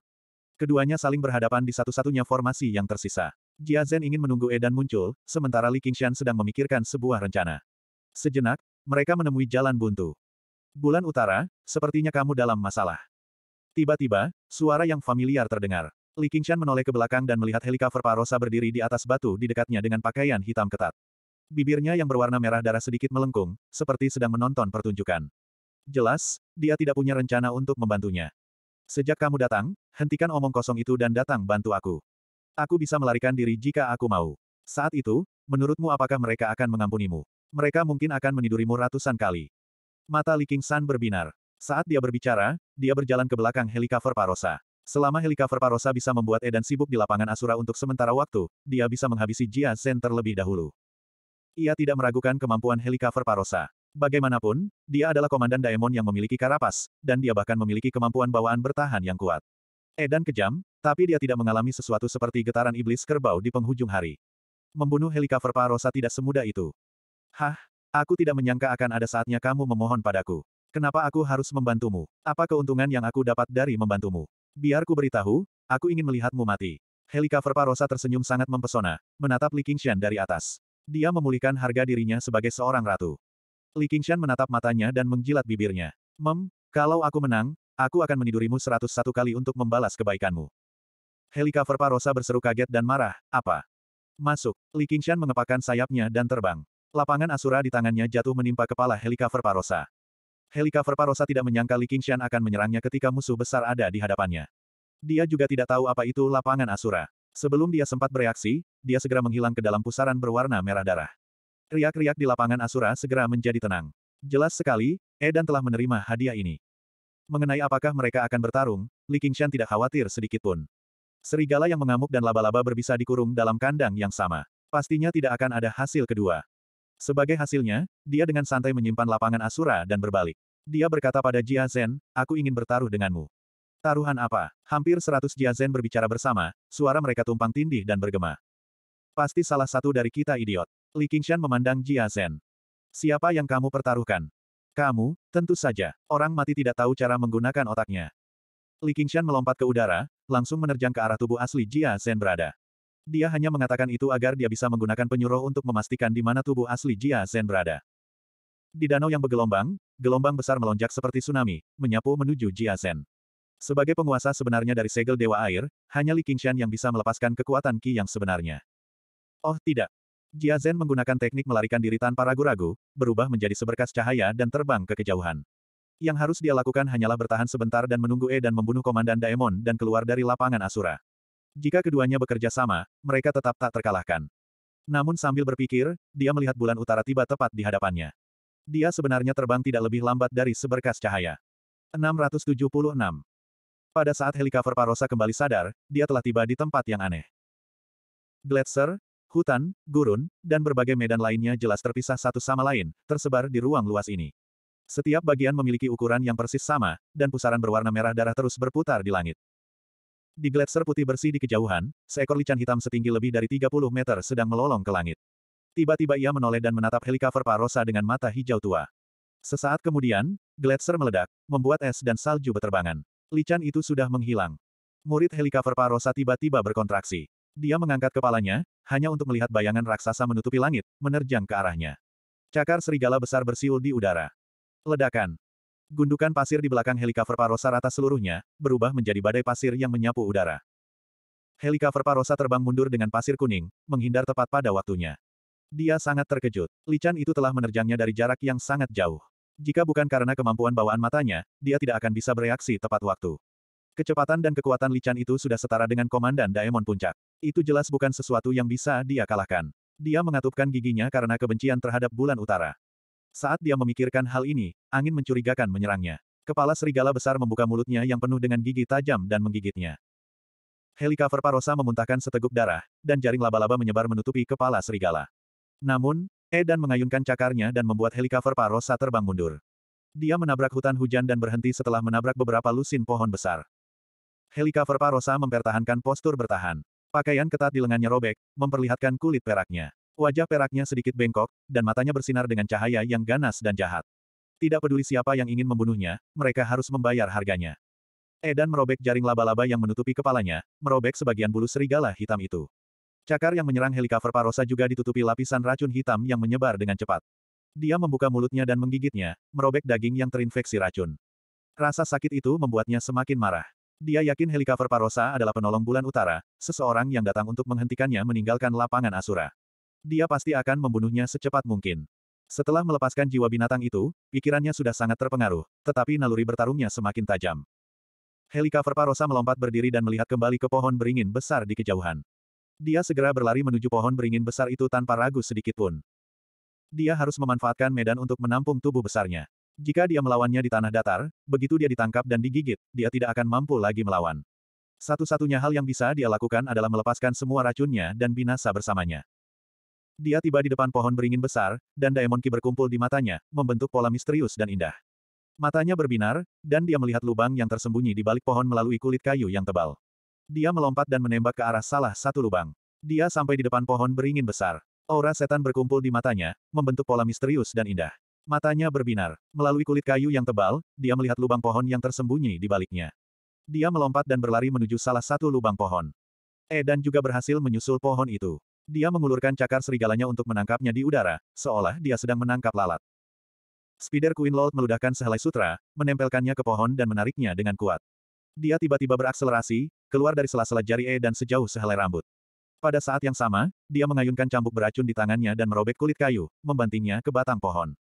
Keduanya saling berhadapan di satu-satunya formasi yang tersisa. Jia Zhen ingin menunggu Edan muncul, sementara Li Qingshan sedang memikirkan sebuah rencana. Sejenak, mereka menemui jalan buntu. Bulan utara, sepertinya kamu dalam masalah. Tiba-tiba, suara yang familiar terdengar. Li Qingshan menoleh ke belakang dan melihat helikopter Parosa berdiri di atas batu di dekatnya dengan pakaian hitam ketat. Bibirnya yang berwarna merah darah sedikit melengkung, seperti sedang menonton pertunjukan. Jelas, dia tidak punya rencana untuk membantunya. Sejak kamu datang, hentikan omong kosong itu dan datang bantu aku. Aku bisa melarikan diri jika aku mau. Saat itu, menurutmu apakah mereka akan mengampunimu? Mereka mungkin akan menidurimu ratusan kali. Mata Li King San berbinar. Saat dia berbicara, dia berjalan ke belakang helikopter Parosa. Selama helikopter Parosa bisa membuat Edan sibuk di lapangan Asura untuk sementara waktu, dia bisa menghabisi Jia Zhen terlebih dahulu. Ia tidak meragukan kemampuan helikopter Parosa. Bagaimanapun, dia adalah komandan Daemon yang memiliki karapas, dan dia bahkan memiliki kemampuan bawaan bertahan yang kuat. Edan kejam, tapi dia tidak mengalami sesuatu seperti getaran iblis kerbau di penghujung hari. Membunuh helikopter Parosa tidak semudah itu. Hah? Aku tidak menyangka akan ada saatnya kamu memohon padaku. Kenapa aku harus membantumu? Apa keuntungan yang aku dapat dari membantumu? Biar ku beritahu, aku ingin melihatmu mati. Helikaver Parosa tersenyum sangat mempesona, menatap Li Qingshan dari atas. Dia memulihkan harga dirinya sebagai seorang ratu. Li Qingshan menatap matanya dan menjilat bibirnya. Mem, kalau aku menang, aku akan menidurimu 101 kali untuk membalas kebaikanmu. Helikaver Parosa berseru kaget dan marah, apa? Masuk, Li Qingshan mengepakkan sayapnya dan terbang. Lapangan Asura di tangannya jatuh menimpa kepala Helika Parosa. Helika Parosa tidak menyangka Li Qingshan akan menyerangnya ketika musuh besar ada di hadapannya. Dia juga tidak tahu apa itu lapangan Asura. Sebelum dia sempat bereaksi, dia segera menghilang ke dalam pusaran berwarna merah darah. Riak-riak di lapangan Asura segera menjadi tenang. Jelas sekali, Edan telah menerima hadiah ini. Mengenai apakah mereka akan bertarung, Li Qingshan tidak khawatir sedikitpun. Serigala yang mengamuk dan laba-laba berbisa dikurung dalam kandang yang sama. Pastinya tidak akan ada hasil kedua. Sebagai hasilnya, dia dengan santai menyimpan lapangan Asura dan berbalik. Dia berkata pada Jia Zhen, aku ingin bertaruh denganmu. Taruhan apa? Hampir seratus Jia Zhen berbicara bersama, suara mereka tumpang tindih dan bergema. Pasti salah satu dari kita idiot. Li Qingshan memandang Jia Zhen. Siapa yang kamu pertaruhkan? Kamu, tentu saja. Orang mati tidak tahu cara menggunakan otaknya. Li Qingshan melompat ke udara, langsung menerjang ke arah tubuh asli Jia Zhen berada. Dia hanya mengatakan itu agar dia bisa menggunakan penyuruh untuk memastikan di mana tubuh asli Jia Zhen berada. Di danau yang bergelombang, gelombang besar melonjak seperti tsunami, menyapu menuju Jia Zhen. Sebagai penguasa sebenarnya dari segel Dewa Air, hanya Li Qingshan yang bisa melepaskan kekuatan Qi yang sebenarnya. Oh tidak. Jia Zhen menggunakan teknik melarikan diri tanpa ragu-ragu, berubah menjadi seberkas cahaya dan terbang ke kejauhan. Yang harus dia lakukan hanyalah bertahan sebentar dan menunggu E dan membunuh Komandan Daemon dan keluar dari lapangan Asura. Jika keduanya bekerja sama, mereka tetap tak terkalahkan. Namun sambil berpikir, dia melihat bulan utara tiba tepat di hadapannya. Dia sebenarnya terbang tidak lebih lambat dari seberkas cahaya. 676. Pada saat helikopter Parosa kembali sadar, dia telah tiba di tempat yang aneh. Gletser, hutan, gurun, dan berbagai medan lainnya jelas terpisah satu sama lain, tersebar di ruang luas ini. Setiap bagian memiliki ukuran yang persis sama, dan pusaran berwarna merah darah terus berputar di langit. Di gletser putih bersih di kejauhan, seekor lican hitam setinggi lebih dari 30 meter sedang melolong ke langit. Tiba-tiba ia menoleh dan menatap helikopter Parosa dengan mata hijau tua. Sesaat kemudian, gletser meledak, membuat es dan salju berterbangan. Lican itu sudah menghilang. Murid helikopter Parosa tiba-tiba berkontraksi. Dia mengangkat kepalanya, hanya untuk melihat bayangan raksasa menutupi langit, menerjang ke arahnya. Cakar serigala besar bersiul di udara. Ledakan. Gundukan pasir di belakang helikopter parosa rata seluruhnya, berubah menjadi badai pasir yang menyapu udara. Helikopter parosa terbang mundur dengan pasir kuning, menghindar tepat pada waktunya. Dia sangat terkejut. Lican itu telah menerjangnya dari jarak yang sangat jauh. Jika bukan karena kemampuan bawaan matanya, dia tidak akan bisa bereaksi tepat waktu. Kecepatan dan kekuatan Lican itu sudah setara dengan komandan Daemon Puncak. Itu jelas bukan sesuatu yang bisa dia kalahkan. Dia mengatupkan giginya karena kebencian terhadap bulan utara. Saat dia memikirkan hal ini, angin mencurigakan menyerangnya. Kepala serigala besar membuka mulutnya yang penuh dengan gigi tajam dan menggigitnya. Helikaver Parosa memuntahkan seteguk darah, dan jaring laba-laba menyebar menutupi kepala serigala. Namun, Edan mengayunkan cakarnya dan membuat Helikaver Parosa terbang mundur. Dia menabrak hutan hujan dan berhenti setelah menabrak beberapa lusin pohon besar. Helikaver Parosa mempertahankan postur bertahan. Pakaian ketat di lengannya robek, memperlihatkan kulit peraknya. Wajah peraknya sedikit bengkok, dan matanya bersinar dengan cahaya yang ganas dan jahat. Tidak peduli siapa yang ingin membunuhnya, mereka harus membayar harganya. Edan merobek jaring laba-laba yang menutupi kepalanya, merobek sebagian bulu serigala hitam itu. Cakar yang menyerang helikopter Parosa juga ditutupi lapisan racun hitam yang menyebar dengan cepat. Dia membuka mulutnya dan menggigitnya, merobek daging yang terinfeksi racun. Rasa sakit itu membuatnya semakin marah. Dia yakin helikopter Parosa adalah penolong bulan utara, seseorang yang datang untuk menghentikannya meninggalkan lapangan Asura. Dia pasti akan membunuhnya secepat mungkin. Setelah melepaskan jiwa binatang itu, pikirannya sudah sangat terpengaruh, tetapi naluri bertarungnya semakin tajam. Helika Verparosa melompat berdiri dan melihat kembali ke pohon beringin besar di kejauhan. Dia segera berlari menuju pohon beringin besar itu tanpa ragu sedikitpun. Dia harus memanfaatkan medan untuk menampung tubuh besarnya. Jika dia melawannya di tanah datar, begitu dia ditangkap dan digigit, dia tidak akan mampu lagi melawan. Satu-satunya hal yang bisa dia lakukan adalah melepaskan semua racunnya dan binasa bersamanya. Dia tiba di depan pohon beringin besar, dan Daemon Ki berkumpul di matanya, membentuk pola misterius dan indah. Matanya berbinar, dan dia melihat lubang yang tersembunyi di balik pohon melalui kulit kayu yang tebal. Dia melompat dan menembak ke arah salah satu lubang. Dia sampai di depan pohon beringin besar. Aura setan berkumpul di matanya, membentuk pola misterius dan indah. Matanya berbinar. Melalui kulit kayu yang tebal, dia melihat lubang pohon yang tersembunyi di baliknya. Dia melompat dan berlari menuju salah satu lubang pohon. Edan eh, juga berhasil menyusul pohon itu. Dia mengulurkan cakar serigalanya untuk menangkapnya di udara, seolah dia sedang menangkap lalat. Spider Lord meludahkan sehelai sutra, menempelkannya ke pohon dan menariknya dengan kuat. Dia tiba-tiba berakselerasi, keluar dari sela-sela jari E dan sejauh sehelai rambut. Pada saat yang sama, dia mengayunkan cambuk beracun di tangannya dan merobek kulit kayu, membantingnya ke batang pohon.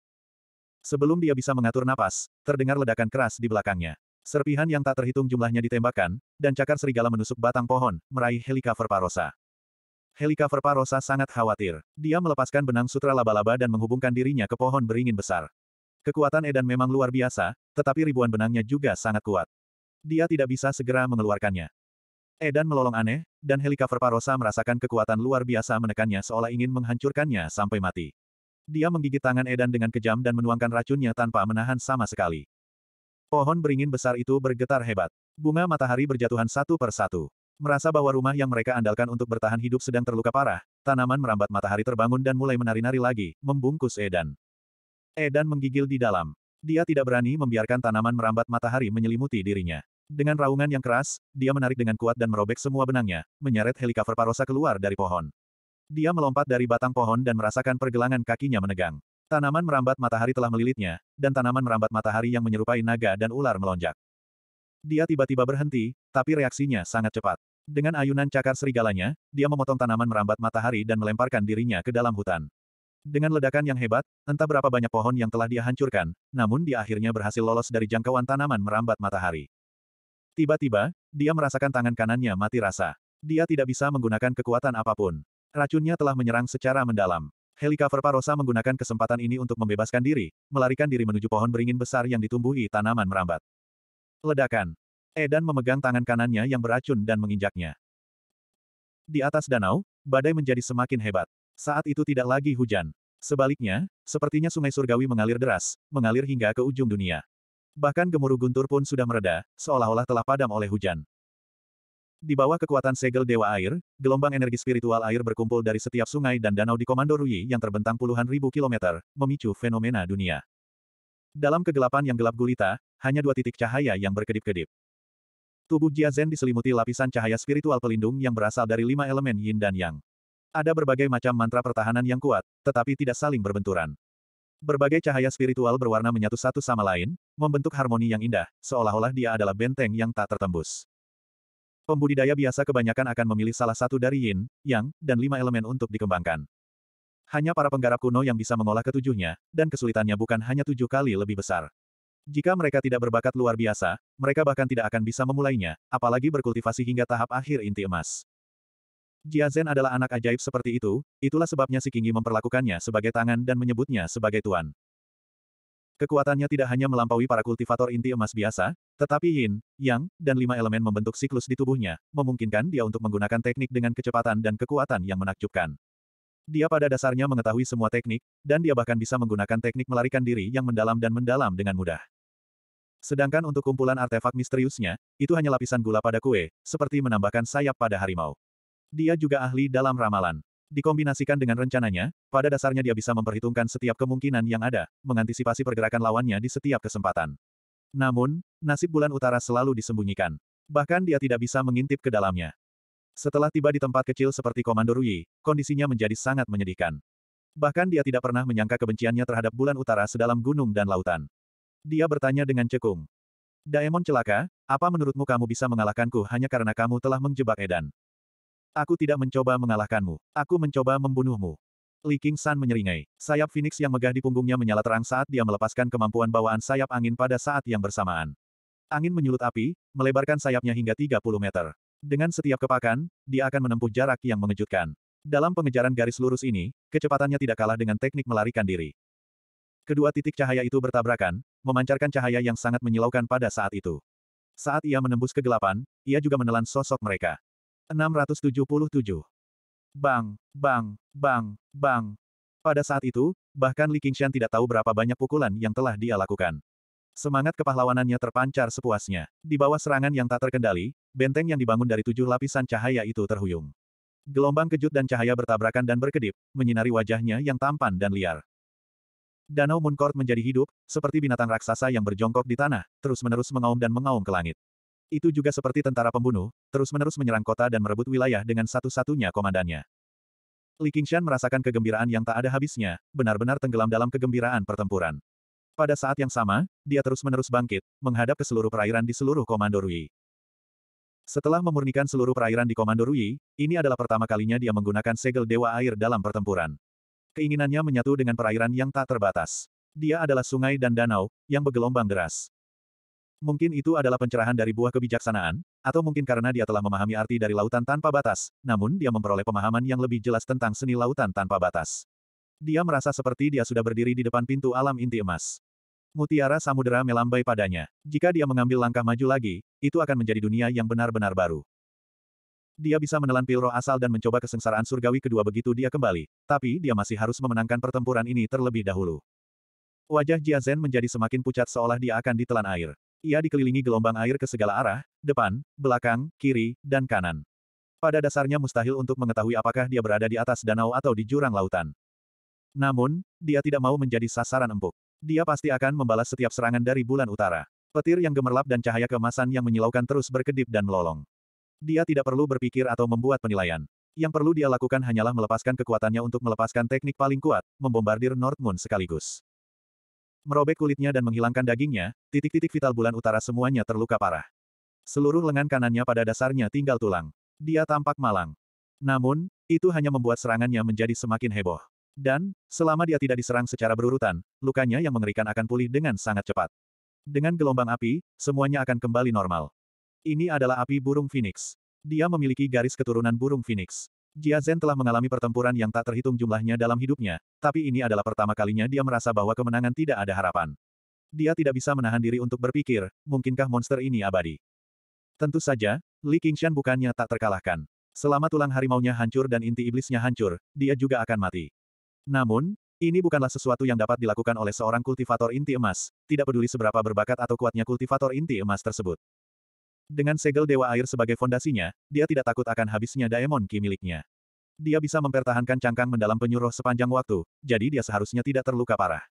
Sebelum dia bisa mengatur napas, terdengar ledakan keras di belakangnya. Serpihan yang tak terhitung jumlahnya ditembakkan, dan cakar serigala menusuk batang pohon, meraih helikover parosa. Helika Parosa sangat khawatir. Dia melepaskan benang sutra laba-laba dan menghubungkan dirinya ke pohon beringin besar. Kekuatan Edan memang luar biasa, tetapi ribuan benangnya juga sangat kuat. Dia tidak bisa segera mengeluarkannya. Edan melolong aneh, dan Helika Parosa merasakan kekuatan luar biasa menekannya seolah ingin menghancurkannya sampai mati. Dia menggigit tangan Edan dengan kejam dan menuangkan racunnya tanpa menahan sama sekali. Pohon beringin besar itu bergetar hebat. Bunga matahari berjatuhan satu per satu. Merasa bahwa rumah yang mereka andalkan untuk bertahan hidup sedang terluka parah, tanaman merambat matahari terbangun dan mulai menari-nari lagi, membungkus Edan. Edan menggigil di dalam. Dia tidak berani membiarkan tanaman merambat matahari menyelimuti dirinya. Dengan raungan yang keras, dia menarik dengan kuat dan merobek semua benangnya, menyeret helikopter parosa keluar dari pohon. Dia melompat dari batang pohon dan merasakan pergelangan kakinya menegang. Tanaman merambat matahari telah melilitnya, dan tanaman merambat matahari yang menyerupai naga dan ular melonjak. Dia tiba-tiba berhenti, tapi reaksinya sangat cepat. Dengan ayunan cakar serigalanya, dia memotong tanaman merambat matahari dan melemparkan dirinya ke dalam hutan. Dengan ledakan yang hebat, entah berapa banyak pohon yang telah dia hancurkan, namun dia akhirnya berhasil lolos dari jangkauan tanaman merambat matahari. Tiba-tiba, dia merasakan tangan kanannya mati rasa. Dia tidak bisa menggunakan kekuatan apapun. Racunnya telah menyerang secara mendalam. Helikopter Parosa menggunakan kesempatan ini untuk membebaskan diri, melarikan diri menuju pohon beringin besar yang ditumbuhi tanaman merambat. Ledakan. Edan memegang tangan kanannya yang beracun dan menginjaknya. Di atas danau, badai menjadi semakin hebat. Saat itu tidak lagi hujan. Sebaliknya, sepertinya sungai surgawi mengalir deras, mengalir hingga ke ujung dunia. Bahkan gemuruh guntur pun sudah mereda, seolah-olah telah padam oleh hujan. Di bawah kekuatan segel Dewa Air, gelombang energi spiritual air berkumpul dari setiap sungai dan danau di Komando Rui yang terbentang puluhan ribu kilometer, memicu fenomena dunia. Dalam kegelapan yang gelap gulita, hanya dua titik cahaya yang berkedip-kedip. Tubuh Jia Zhen diselimuti lapisan cahaya spiritual pelindung yang berasal dari lima elemen yin dan yang. Ada berbagai macam mantra pertahanan yang kuat, tetapi tidak saling berbenturan. Berbagai cahaya spiritual berwarna menyatu satu sama lain, membentuk harmoni yang indah, seolah-olah dia adalah benteng yang tak tertembus. Pembudidaya biasa kebanyakan akan memilih salah satu dari yin, yang, dan lima elemen untuk dikembangkan. Hanya para penggarap kuno yang bisa mengolah ketujuhnya, dan kesulitannya bukan hanya tujuh kali lebih besar. Jika mereka tidak berbakat luar biasa, mereka bahkan tidak akan bisa memulainya, apalagi berkultivasi hingga tahap akhir inti emas. Jia Zhen adalah anak ajaib seperti itu, itulah sebabnya si Kingi memperlakukannya sebagai tangan dan menyebutnya sebagai tuan. Kekuatannya tidak hanya melampaui para kultivator inti emas biasa, tetapi yin, yang, dan lima elemen membentuk siklus di tubuhnya, memungkinkan dia untuk menggunakan teknik dengan kecepatan dan kekuatan yang menakjubkan. Dia pada dasarnya mengetahui semua teknik, dan dia bahkan bisa menggunakan teknik melarikan diri yang mendalam dan mendalam dengan mudah. Sedangkan untuk kumpulan artefak misteriusnya, itu hanya lapisan gula pada kue, seperti menambahkan sayap pada harimau. Dia juga ahli dalam ramalan. Dikombinasikan dengan rencananya, pada dasarnya dia bisa memperhitungkan setiap kemungkinan yang ada, mengantisipasi pergerakan lawannya di setiap kesempatan. Namun, nasib bulan utara selalu disembunyikan. Bahkan dia tidak bisa mengintip ke dalamnya. Setelah tiba di tempat kecil seperti Komando Rui, kondisinya menjadi sangat menyedihkan. Bahkan dia tidak pernah menyangka kebenciannya terhadap bulan utara sedalam gunung dan lautan. Dia bertanya dengan cekung. Daemon celaka, apa menurutmu kamu bisa mengalahkanku hanya karena kamu telah menjebak Edan? Aku tidak mencoba mengalahkanmu, aku mencoba membunuhmu. Li King San menyeringai. Sayap Phoenix yang megah di punggungnya menyala terang saat dia melepaskan kemampuan bawaan sayap angin pada saat yang bersamaan. Angin menyulut api, melebarkan sayapnya hingga 30 meter. Dengan setiap kepakan, dia akan menempuh jarak yang mengejutkan. Dalam pengejaran garis lurus ini, kecepatannya tidak kalah dengan teknik melarikan diri. Kedua titik cahaya itu bertabrakan, memancarkan cahaya yang sangat menyilaukan pada saat itu. Saat ia menembus kegelapan, ia juga menelan sosok mereka. 677. Bang, bang, bang, bang. Pada saat itu, bahkan Li Qingshan tidak tahu berapa banyak pukulan yang telah dia lakukan. Semangat kepahlawanannya terpancar sepuasnya. Di bawah serangan yang tak terkendali, benteng yang dibangun dari tujuh lapisan cahaya itu terhuyung. Gelombang kejut dan cahaya bertabrakan dan berkedip, menyinari wajahnya yang tampan dan liar. Danau Mooncourt menjadi hidup, seperti binatang raksasa yang berjongkok di tanah, terus-menerus mengaum dan mengaum ke langit. Itu juga seperti tentara pembunuh, terus-menerus menyerang kota dan merebut wilayah dengan satu-satunya komandannya. Li Qingshan merasakan kegembiraan yang tak ada habisnya, benar-benar tenggelam dalam kegembiraan pertempuran. Pada saat yang sama, dia terus-menerus bangkit, menghadap ke seluruh perairan di seluruh Komando Rui. Setelah memurnikan seluruh perairan di Komando Rui, ini adalah pertama kalinya dia menggunakan segel Dewa Air dalam pertempuran. Keinginannya menyatu dengan perairan yang tak terbatas. Dia adalah sungai dan danau, yang bergelombang deras. Mungkin itu adalah pencerahan dari buah kebijaksanaan, atau mungkin karena dia telah memahami arti dari lautan tanpa batas, namun dia memperoleh pemahaman yang lebih jelas tentang seni lautan tanpa batas. Dia merasa seperti dia sudah berdiri di depan pintu alam inti emas. Mutiara samudera melambai padanya. Jika dia mengambil langkah maju lagi, itu akan menjadi dunia yang benar-benar baru. Dia bisa menelan pil roh asal dan mencoba kesengsaraan surgawi kedua begitu dia kembali, tapi dia masih harus memenangkan pertempuran ini terlebih dahulu. Wajah Jia Zhen menjadi semakin pucat seolah dia akan ditelan air. Ia dikelilingi gelombang air ke segala arah, depan, belakang, kiri, dan kanan. Pada dasarnya mustahil untuk mengetahui apakah dia berada di atas danau atau di jurang lautan. Namun, dia tidak mau menjadi sasaran empuk. Dia pasti akan membalas setiap serangan dari bulan utara. Petir yang gemerlap dan cahaya kemasan yang menyilaukan terus berkedip dan melolong. Dia tidak perlu berpikir atau membuat penilaian. Yang perlu dia lakukan hanyalah melepaskan kekuatannya untuk melepaskan teknik paling kuat, membombardir North Moon sekaligus. Merobek kulitnya dan menghilangkan dagingnya, titik-titik vital bulan utara semuanya terluka parah. Seluruh lengan kanannya pada dasarnya tinggal tulang. Dia tampak malang. Namun, itu hanya membuat serangannya menjadi semakin heboh. Dan, selama dia tidak diserang secara berurutan, lukanya yang mengerikan akan pulih dengan sangat cepat. Dengan gelombang api, semuanya akan kembali normal. Ini adalah api burung Phoenix. Dia memiliki garis keturunan burung Phoenix. Jia Zhen telah mengalami pertempuran yang tak terhitung jumlahnya dalam hidupnya, tapi ini adalah pertama kalinya dia merasa bahwa kemenangan tidak ada harapan. Dia tidak bisa menahan diri untuk berpikir, mungkinkah monster ini abadi? Tentu saja, Li Qingshan bukannya tak terkalahkan. Selama tulang harimaunya hancur dan inti iblisnya hancur, dia juga akan mati. Namun, ini bukanlah sesuatu yang dapat dilakukan oleh seorang kultivator inti emas, tidak peduli seberapa berbakat atau kuatnya kultivator inti emas tersebut. Dengan segel Dewa Air sebagai fondasinya, dia tidak takut akan habisnya Daemon Ki miliknya. Dia bisa mempertahankan cangkang mendalam penyuruh sepanjang waktu, jadi dia seharusnya tidak terluka parah.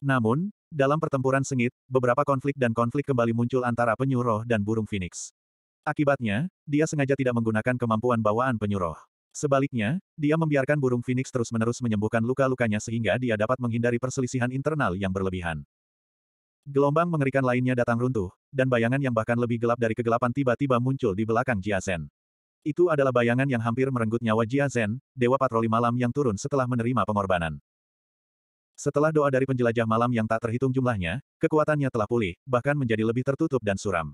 Namun, dalam pertempuran sengit, beberapa konflik dan konflik kembali muncul antara penyuruh dan burung phoenix. Akibatnya, dia sengaja tidak menggunakan kemampuan bawaan penyuruh. Sebaliknya, dia membiarkan burung Phoenix terus-menerus menyembuhkan luka-lukanya sehingga dia dapat menghindari perselisihan internal yang berlebihan. Gelombang mengerikan lainnya datang runtuh, dan bayangan yang bahkan lebih gelap dari kegelapan tiba-tiba muncul di belakang Jia Zhen. Itu adalah bayangan yang hampir merenggut nyawa Jia Zhen, dewa patroli malam yang turun setelah menerima pengorbanan. Setelah doa dari penjelajah malam yang tak terhitung jumlahnya, kekuatannya telah pulih, bahkan menjadi lebih tertutup dan suram.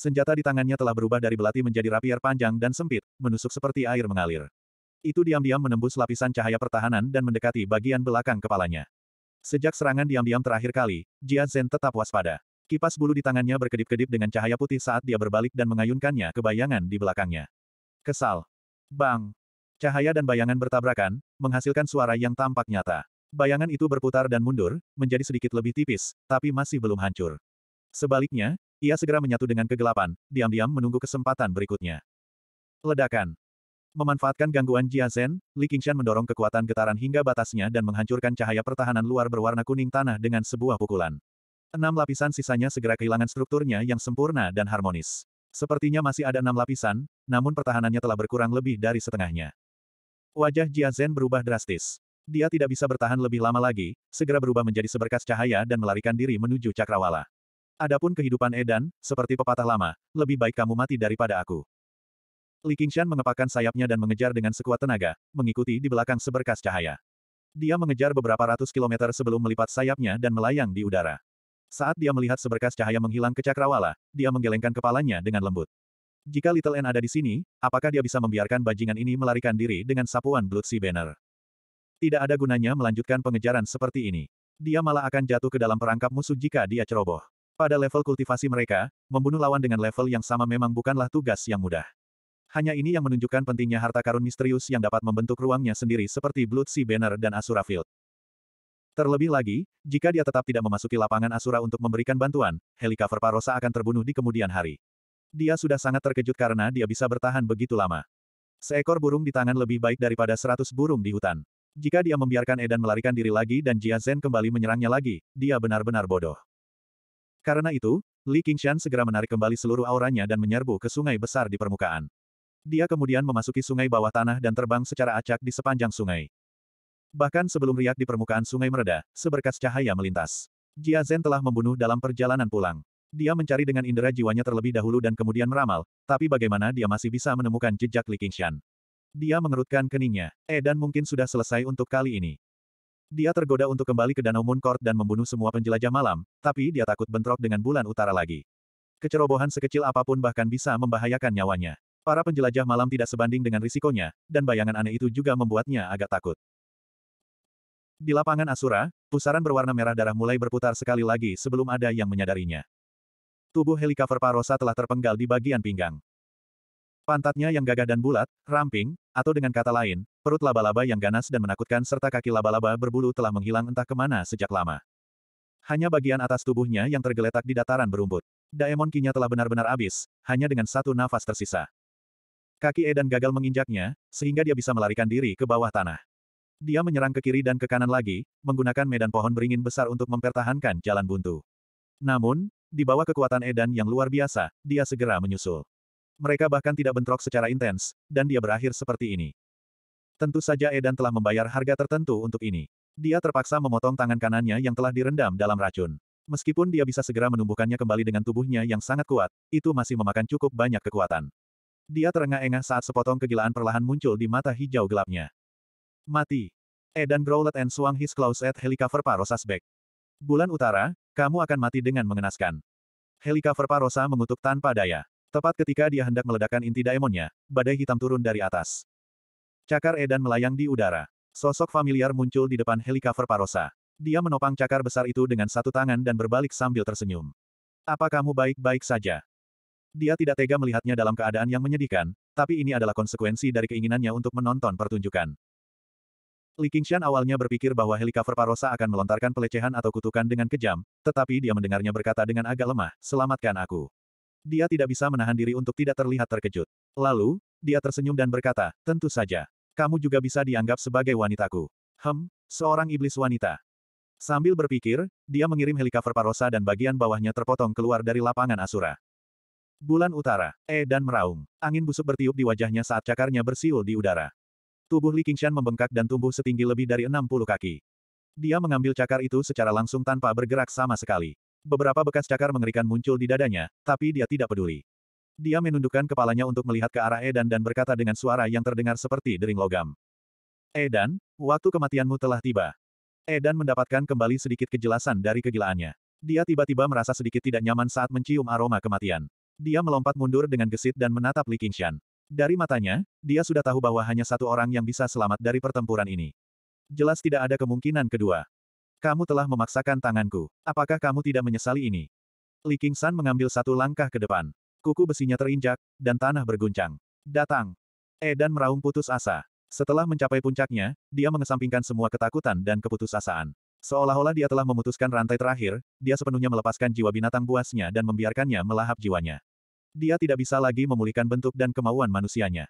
Senjata di tangannya telah berubah dari belati menjadi rapier panjang dan sempit, menusuk seperti air mengalir. Itu diam-diam menembus lapisan cahaya pertahanan dan mendekati bagian belakang kepalanya. Sejak serangan diam-diam terakhir kali, Jia Zhen tetap waspada. Kipas bulu di tangannya berkedip-kedip dengan cahaya putih saat dia berbalik dan mengayunkannya ke bayangan di belakangnya. Kesal. Bang. Cahaya dan bayangan bertabrakan, menghasilkan suara yang tampak nyata. Bayangan itu berputar dan mundur, menjadi sedikit lebih tipis, tapi masih belum hancur. Sebaliknya, ia segera menyatu dengan kegelapan, diam-diam menunggu kesempatan berikutnya. Ledakan. Memanfaatkan gangguan Jia Zhen, Li Qingshan mendorong kekuatan getaran hingga batasnya dan menghancurkan cahaya pertahanan luar berwarna kuning tanah dengan sebuah pukulan. Enam lapisan sisanya segera kehilangan strukturnya yang sempurna dan harmonis. Sepertinya masih ada enam lapisan, namun pertahanannya telah berkurang lebih dari setengahnya. Wajah Jia Zhen berubah drastis. Dia tidak bisa bertahan lebih lama lagi, segera berubah menjadi seberkas cahaya dan melarikan diri menuju cakrawala. Adapun kehidupan Edan, seperti pepatah lama, lebih baik kamu mati daripada aku. Li Qingshan mengepakkan sayapnya dan mengejar dengan sekuat tenaga, mengikuti di belakang seberkas cahaya. Dia mengejar beberapa ratus kilometer sebelum melipat sayapnya dan melayang di udara. Saat dia melihat seberkas cahaya menghilang ke cakrawala, dia menggelengkan kepalanya dengan lembut. Jika Little N ada di sini, apakah dia bisa membiarkan bajingan ini melarikan diri dengan sapuan Blood Sea Banner? Tidak ada gunanya melanjutkan pengejaran seperti ini. Dia malah akan jatuh ke dalam perangkap musuh jika dia ceroboh. Pada level kultivasi mereka, membunuh lawan dengan level yang sama memang bukanlah tugas yang mudah. Hanya ini yang menunjukkan pentingnya harta karun misterius yang dapat membentuk ruangnya sendiri seperti Blood Sea Banner dan Asura Field. Terlebih lagi, jika dia tetap tidak memasuki lapangan Asura untuk memberikan bantuan, helikopter Parosa akan terbunuh di kemudian hari. Dia sudah sangat terkejut karena dia bisa bertahan begitu lama. Seekor burung di tangan lebih baik daripada seratus burung di hutan. Jika dia membiarkan Edan melarikan diri lagi dan Jia Zen kembali menyerangnya lagi, dia benar-benar bodoh. Karena itu, Li Qingshan segera menarik kembali seluruh auranya dan menyerbu ke sungai besar di permukaan. Dia kemudian memasuki sungai bawah tanah dan terbang secara acak di sepanjang sungai. Bahkan sebelum riak di permukaan sungai mereda, seberkas cahaya melintas. Jia Zhen telah membunuh dalam perjalanan pulang. Dia mencari dengan indera jiwanya terlebih dahulu dan kemudian meramal, tapi bagaimana dia masih bisa menemukan jejak Li Qingshan. Dia mengerutkan keningnya. Eh dan mungkin sudah selesai untuk kali ini. Dia tergoda untuk kembali ke Danau Moon Court dan membunuh semua penjelajah malam, tapi dia takut bentrok dengan bulan utara lagi. Kecerobohan sekecil apapun bahkan bisa membahayakan nyawanya. Para penjelajah malam tidak sebanding dengan risikonya, dan bayangan aneh itu juga membuatnya agak takut. Di lapangan Asura, pusaran berwarna merah darah mulai berputar sekali lagi sebelum ada yang menyadarinya. Tubuh helikopter Parosa telah terpenggal di bagian pinggang. Pantatnya yang gagah dan bulat, ramping, atau dengan kata lain, perut laba-laba yang ganas dan menakutkan serta kaki laba-laba berbulu telah menghilang entah kemana sejak lama. Hanya bagian atas tubuhnya yang tergeletak di dataran berumput. Daemon kinya telah benar-benar habis, hanya dengan satu nafas tersisa. Kaki Edan gagal menginjaknya, sehingga dia bisa melarikan diri ke bawah tanah. Dia menyerang ke kiri dan ke kanan lagi, menggunakan medan pohon beringin besar untuk mempertahankan jalan buntu. Namun, di bawah kekuatan Edan yang luar biasa, dia segera menyusul. Mereka bahkan tidak bentrok secara intens, dan dia berakhir seperti ini. Tentu saja Edan telah membayar harga tertentu untuk ini. Dia terpaksa memotong tangan kanannya yang telah direndam dalam racun. Meskipun dia bisa segera menumbuhkannya kembali dengan tubuhnya yang sangat kuat, itu masih memakan cukup banyak kekuatan. Dia terengah-engah saat sepotong kegilaan perlahan muncul di mata hijau gelapnya. Mati. Edan growled and swung his claws at helicopter Parosa's back. Bulan utara, kamu akan mati dengan mengenaskan. Helicover Parosa mengutuk tanpa daya. Tepat ketika dia hendak meledakkan inti daemonnya, badai hitam turun dari atas. Cakar edan melayang di udara. Sosok familiar muncul di depan helikopter Parosa. Dia menopang cakar besar itu dengan satu tangan dan berbalik sambil tersenyum. Apa kamu baik-baik saja? Dia tidak tega melihatnya dalam keadaan yang menyedihkan, tapi ini adalah konsekuensi dari keinginannya untuk menonton pertunjukan. Li Qingshan awalnya berpikir bahwa helikopter Parosa akan melontarkan pelecehan atau kutukan dengan kejam, tetapi dia mendengarnya berkata dengan agak lemah, selamatkan aku. Dia tidak bisa menahan diri untuk tidak terlihat terkejut. Lalu, dia tersenyum dan berkata, tentu saja. Kamu juga bisa dianggap sebagai wanitaku. Hem, seorang iblis wanita. Sambil berpikir, dia mengirim helikopter Parosa dan bagian bawahnya terpotong keluar dari lapangan Asura. Bulan utara, E dan meraung. Angin busuk bertiup di wajahnya saat cakarnya bersiul di udara. Tubuh Li Qingshan membengkak dan tumbuh setinggi lebih dari 60 kaki. Dia mengambil cakar itu secara langsung tanpa bergerak sama sekali. Beberapa bekas cakar mengerikan muncul di dadanya, tapi dia tidak peduli. Dia menundukkan kepalanya untuk melihat ke arah Edan dan berkata dengan suara yang terdengar seperti dering logam. Edan, waktu kematianmu telah tiba. Edan mendapatkan kembali sedikit kejelasan dari kegilaannya. Dia tiba-tiba merasa sedikit tidak nyaman saat mencium aroma kematian. Dia melompat mundur dengan gesit dan menatap Li Qingshan. Dari matanya, dia sudah tahu bahwa hanya satu orang yang bisa selamat dari pertempuran ini. Jelas tidak ada kemungkinan kedua. Kamu telah memaksakan tanganku. Apakah kamu tidak menyesali ini? Li San mengambil satu langkah ke depan. Kuku besinya terinjak, dan tanah berguncang. Datang. Edan meraung putus asa. Setelah mencapai puncaknya, dia mengesampingkan semua ketakutan dan keputusasaan. Seolah-olah dia telah memutuskan rantai terakhir, dia sepenuhnya melepaskan jiwa binatang buasnya dan membiarkannya melahap jiwanya. Dia tidak bisa lagi memulihkan bentuk dan kemauan manusianya.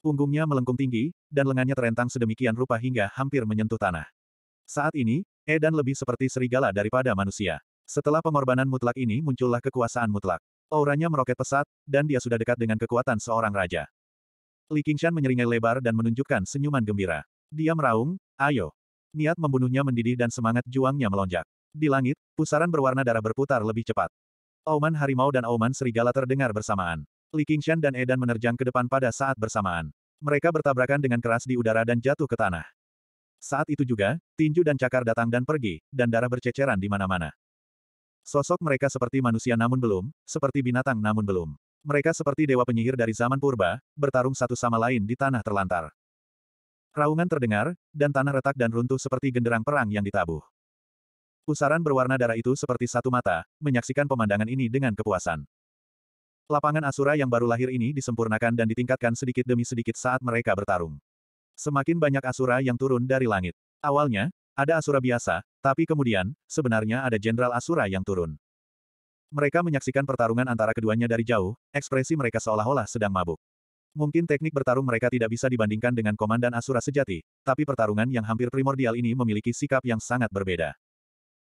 Punggungnya melengkung tinggi, dan lengannya terentang sedemikian rupa hingga hampir menyentuh tanah. Saat ini, Edan lebih seperti serigala daripada manusia. Setelah pengorbanan mutlak ini muncullah kekuasaan mutlak. Auranya meroket pesat, dan dia sudah dekat dengan kekuatan seorang raja. Li Qingshan menyeringai lebar dan menunjukkan senyuman gembira. Dia meraung, ayo. Niat membunuhnya mendidih dan semangat juangnya melonjak. Di langit, pusaran berwarna darah berputar lebih cepat. Auman harimau dan auman serigala terdengar bersamaan. Li Qingshan dan Edan menerjang ke depan pada saat bersamaan. Mereka bertabrakan dengan keras di udara dan jatuh ke tanah. Saat itu juga, tinju dan cakar datang dan pergi, dan darah berceceran di mana-mana. Sosok mereka seperti manusia namun belum, seperti binatang namun belum. Mereka seperti dewa penyihir dari zaman purba, bertarung satu sama lain di tanah terlantar. Raungan terdengar, dan tanah retak dan runtuh seperti genderang perang yang ditabuh. Pusaran berwarna darah itu seperti satu mata, menyaksikan pemandangan ini dengan kepuasan. Lapangan Asura yang baru lahir ini disempurnakan dan ditingkatkan sedikit demi sedikit saat mereka bertarung. Semakin banyak Asura yang turun dari langit. Awalnya, ada Asura biasa, tapi kemudian, sebenarnya ada Jenderal Asura yang turun. Mereka menyaksikan pertarungan antara keduanya dari jauh, ekspresi mereka seolah-olah sedang mabuk. Mungkin teknik bertarung mereka tidak bisa dibandingkan dengan Komandan Asura sejati, tapi pertarungan yang hampir primordial ini memiliki sikap yang sangat berbeda.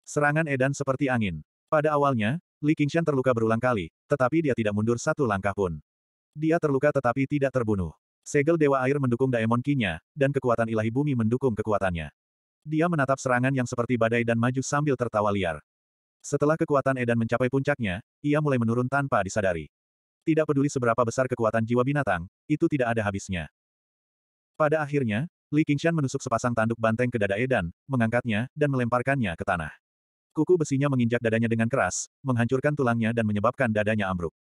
Serangan Edan seperti angin. Pada awalnya, Li Qingshan terluka berulang kali, tetapi dia tidak mundur satu langkah pun. Dia terluka tetapi tidak terbunuh. Segel Dewa Air mendukung Daemon Kinya, dan kekuatan ilahi bumi mendukung kekuatannya. Dia menatap serangan yang seperti badai dan maju sambil tertawa liar. Setelah kekuatan Edan mencapai puncaknya, ia mulai menurun tanpa disadari. Tidak peduli seberapa besar kekuatan jiwa binatang, itu tidak ada habisnya. Pada akhirnya, Li Qingshan menusuk sepasang tanduk banteng ke dada Edan, mengangkatnya, dan melemparkannya ke tanah. Kuku besinya menginjak dadanya dengan keras, menghancurkan tulangnya dan menyebabkan dadanya ambruk.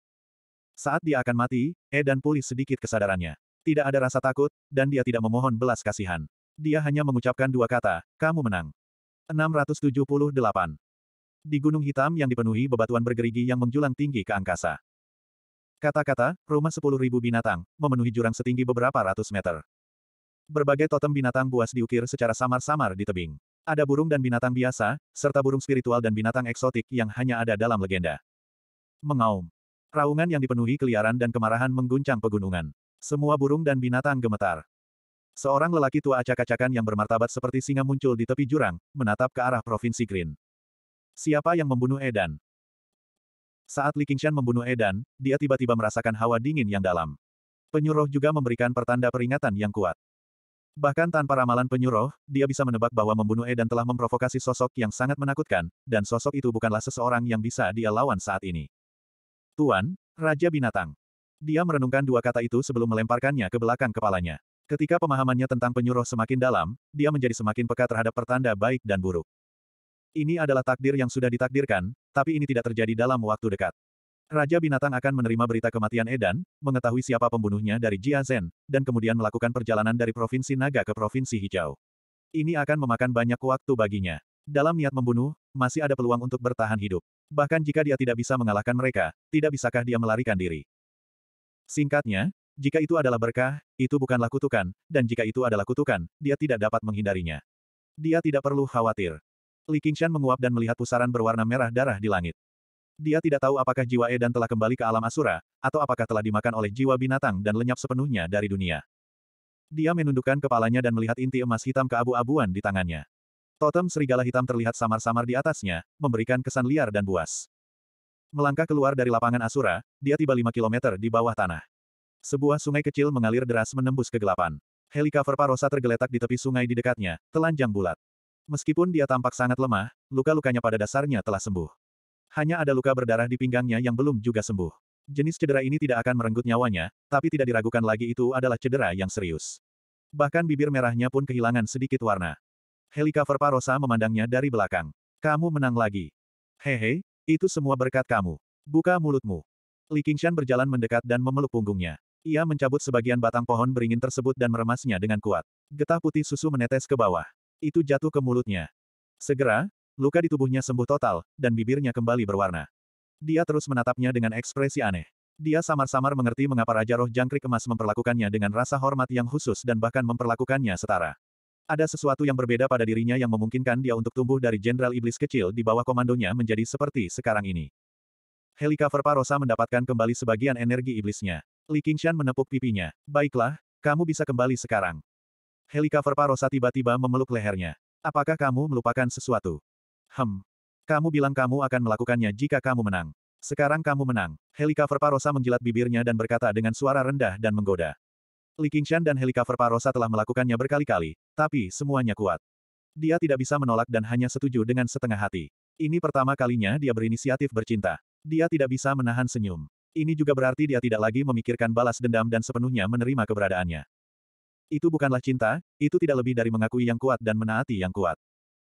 Saat dia akan mati, Edan pulih sedikit kesadarannya. Tidak ada rasa takut, dan dia tidak memohon belas kasihan. Dia hanya mengucapkan dua kata, kamu menang. 678. Di gunung hitam yang dipenuhi bebatuan bergerigi yang menjulang tinggi ke angkasa. Kata-kata, rumah 10.000 binatang, memenuhi jurang setinggi beberapa ratus meter. Berbagai totem binatang buas diukir secara samar-samar di tebing. Ada burung dan binatang biasa, serta burung spiritual dan binatang eksotik yang hanya ada dalam legenda. Mengaum. Raungan yang dipenuhi keliaran dan kemarahan mengguncang pegunungan. Semua burung dan binatang gemetar. Seorang lelaki tua acak-acakan yang bermartabat seperti singa muncul di tepi jurang, menatap ke arah Provinsi Green. Siapa yang membunuh Edan? Saat Li Qingshan membunuh Edan, dia tiba-tiba merasakan hawa dingin yang dalam. Penyuruh juga memberikan pertanda peringatan yang kuat. Bahkan tanpa ramalan penyuruh, dia bisa menebak bahwa membunuh Edan telah memprovokasi sosok yang sangat menakutkan, dan sosok itu bukanlah seseorang yang bisa dia lawan saat ini. Tuan, Raja Binatang. Dia merenungkan dua kata itu sebelum melemparkannya ke belakang kepalanya. Ketika pemahamannya tentang penyuruh semakin dalam, dia menjadi semakin peka terhadap pertanda baik dan buruk. Ini adalah takdir yang sudah ditakdirkan, tapi ini tidak terjadi dalam waktu dekat. Raja Binatang akan menerima berita kematian Edan, mengetahui siapa pembunuhnya dari Jia Zhen, dan kemudian melakukan perjalanan dari Provinsi Naga ke Provinsi Hijau. Ini akan memakan banyak waktu baginya. Dalam niat membunuh, masih ada peluang untuk bertahan hidup. Bahkan jika dia tidak bisa mengalahkan mereka, tidak bisakah dia melarikan diri? Singkatnya, jika itu adalah berkah, itu bukanlah kutukan, dan jika itu adalah kutukan, dia tidak dapat menghindarinya. Dia tidak perlu khawatir. Li Qingshan menguap dan melihat pusaran berwarna merah darah di langit. Dia tidak tahu apakah jiwa Edan telah kembali ke alam asura, atau apakah telah dimakan oleh jiwa binatang dan lenyap sepenuhnya dari dunia. Dia menundukkan kepalanya dan melihat inti emas hitam keabu-abuan di tangannya. Totem serigala hitam terlihat samar-samar di atasnya, memberikan kesan liar dan buas. Melangkah keluar dari lapangan Asura, dia tiba 5 kilometer di bawah tanah. Sebuah sungai kecil mengalir deras menembus kegelapan. Helikover Parosa tergeletak di tepi sungai di dekatnya, telanjang bulat. Meskipun dia tampak sangat lemah, luka-lukanya pada dasarnya telah sembuh. Hanya ada luka berdarah di pinggangnya yang belum juga sembuh. Jenis cedera ini tidak akan merenggut nyawanya, tapi tidak diragukan lagi itu adalah cedera yang serius. Bahkan bibir merahnya pun kehilangan sedikit warna. Helikover Parosa memandangnya dari belakang. Kamu menang lagi. Hehe, itu semua berkat kamu. Buka mulutmu. Li Qingshan berjalan mendekat dan memeluk punggungnya. Ia mencabut sebagian batang pohon beringin tersebut dan meremasnya dengan kuat. Getah putih susu menetes ke bawah. Itu jatuh ke mulutnya. Segera, luka di tubuhnya sembuh total, dan bibirnya kembali berwarna. Dia terus menatapnya dengan ekspresi aneh. Dia samar-samar mengerti mengapa Raja Roh Jangkrik Emas memperlakukannya dengan rasa hormat yang khusus dan bahkan memperlakukannya setara. Ada sesuatu yang berbeda pada dirinya yang memungkinkan dia untuk tumbuh dari jenderal iblis kecil di bawah komandonya menjadi seperti sekarang ini. Helika Verparosa mendapatkan kembali sebagian energi iblisnya. Li Qingshan menepuk pipinya. Baiklah, kamu bisa kembali sekarang. Helika Verparosa tiba-tiba memeluk lehernya. Apakah kamu melupakan sesuatu? Hem. Kamu bilang kamu akan melakukannya jika kamu menang. Sekarang kamu menang. Helika Verparosa menjilat bibirnya dan berkata dengan suara rendah dan menggoda. Li Qingshan dan helikopter Parosa telah melakukannya berkali-kali, tapi semuanya kuat. Dia tidak bisa menolak dan hanya setuju dengan setengah hati. Ini pertama kalinya dia berinisiatif bercinta. Dia tidak bisa menahan senyum. Ini juga berarti dia tidak lagi memikirkan balas dendam dan sepenuhnya menerima keberadaannya. Itu bukanlah cinta, itu tidak lebih dari mengakui yang kuat dan menaati yang kuat.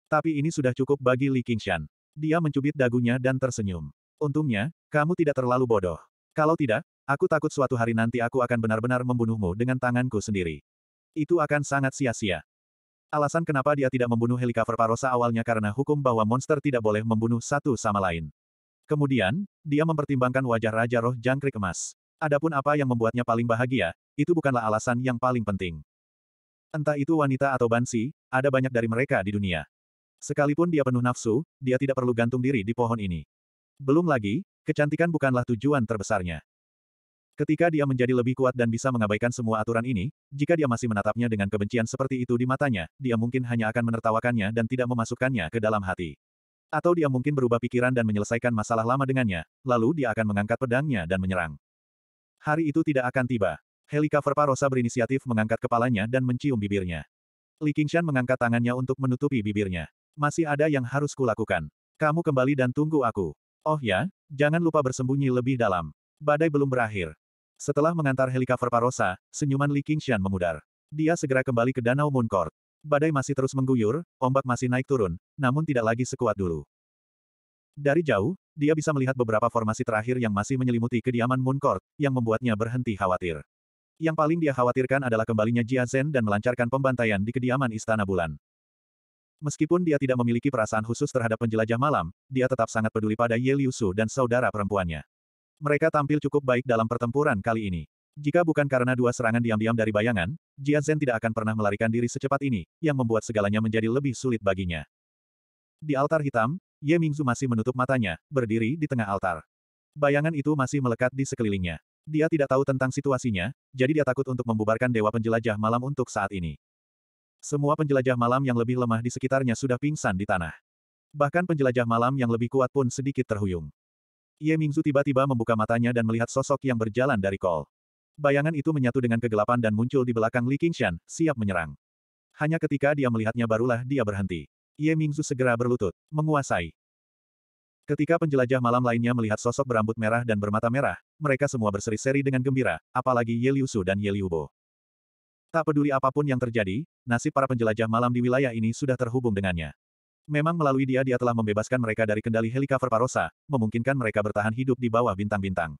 Tapi ini sudah cukup bagi Li Qingshan. Dia mencubit dagunya dan tersenyum. Untungnya, kamu tidak terlalu bodoh. Kalau tidak, Aku takut suatu hari nanti aku akan benar-benar membunuhmu dengan tanganku sendiri. Itu akan sangat sia-sia. Alasan kenapa dia tidak membunuh helikopter Parosa awalnya karena hukum bahwa monster tidak boleh membunuh satu sama lain. Kemudian, dia mempertimbangkan wajah Raja Roh Jangkrik Emas. Adapun apa yang membuatnya paling bahagia, itu bukanlah alasan yang paling penting. Entah itu wanita atau bansi, ada banyak dari mereka di dunia. Sekalipun dia penuh nafsu, dia tidak perlu gantung diri di pohon ini. Belum lagi, kecantikan bukanlah tujuan terbesarnya. Ketika dia menjadi lebih kuat dan bisa mengabaikan semua aturan ini, jika dia masih menatapnya dengan kebencian seperti itu di matanya, dia mungkin hanya akan menertawakannya dan tidak memasukkannya ke dalam hati. Atau dia mungkin berubah pikiran dan menyelesaikan masalah lama dengannya, lalu dia akan mengangkat pedangnya dan menyerang. Hari itu tidak akan tiba. Helikover Parosa berinisiatif mengangkat kepalanya dan mencium bibirnya. Li Qingshan mengangkat tangannya untuk menutupi bibirnya. Masih ada yang harus kulakukan. Kamu kembali dan tunggu aku. Oh ya, jangan lupa bersembunyi lebih dalam. Badai belum berakhir. Setelah mengantar helikopter Parosa, senyuman Li Qingshan memudar. Dia segera kembali ke Danau Moon Court. Badai masih terus mengguyur, ombak masih naik turun, namun tidak lagi sekuat dulu. Dari jauh, dia bisa melihat beberapa formasi terakhir yang masih menyelimuti kediaman Moon Court, yang membuatnya berhenti khawatir. Yang paling dia khawatirkan adalah kembalinya Jia Zhen dan melancarkan pembantaian di kediaman Istana Bulan. Meskipun dia tidak memiliki perasaan khusus terhadap penjelajah malam, dia tetap sangat peduli pada Ye Liu Su dan saudara perempuannya. Mereka tampil cukup baik dalam pertempuran kali ini. Jika bukan karena dua serangan diam-diam dari bayangan, Jia Zhen tidak akan pernah melarikan diri secepat ini, yang membuat segalanya menjadi lebih sulit baginya. Di altar hitam, Ye Mingzu masih menutup matanya, berdiri di tengah altar. Bayangan itu masih melekat di sekelilingnya. Dia tidak tahu tentang situasinya, jadi dia takut untuk membubarkan Dewa Penjelajah Malam untuk saat ini. Semua penjelajah malam yang lebih lemah di sekitarnya sudah pingsan di tanah. Bahkan penjelajah malam yang lebih kuat pun sedikit terhuyung. Ye Mingzu tiba-tiba membuka matanya dan melihat sosok yang berjalan dari kol. Bayangan itu menyatu dengan kegelapan dan muncul di belakang Li Qingshan, siap menyerang. Hanya ketika dia melihatnya barulah dia berhenti. Ye Mingzu segera berlutut, menguasai. Ketika penjelajah malam lainnya melihat sosok berambut merah dan bermata merah, mereka semua berseri-seri dengan gembira, apalagi Ye Liusu dan Ye Liubo. Tak peduli apapun yang terjadi, nasib para penjelajah malam di wilayah ini sudah terhubung dengannya. Memang melalui dia dia telah membebaskan mereka dari kendali helikopter Parosa, memungkinkan mereka bertahan hidup di bawah bintang-bintang.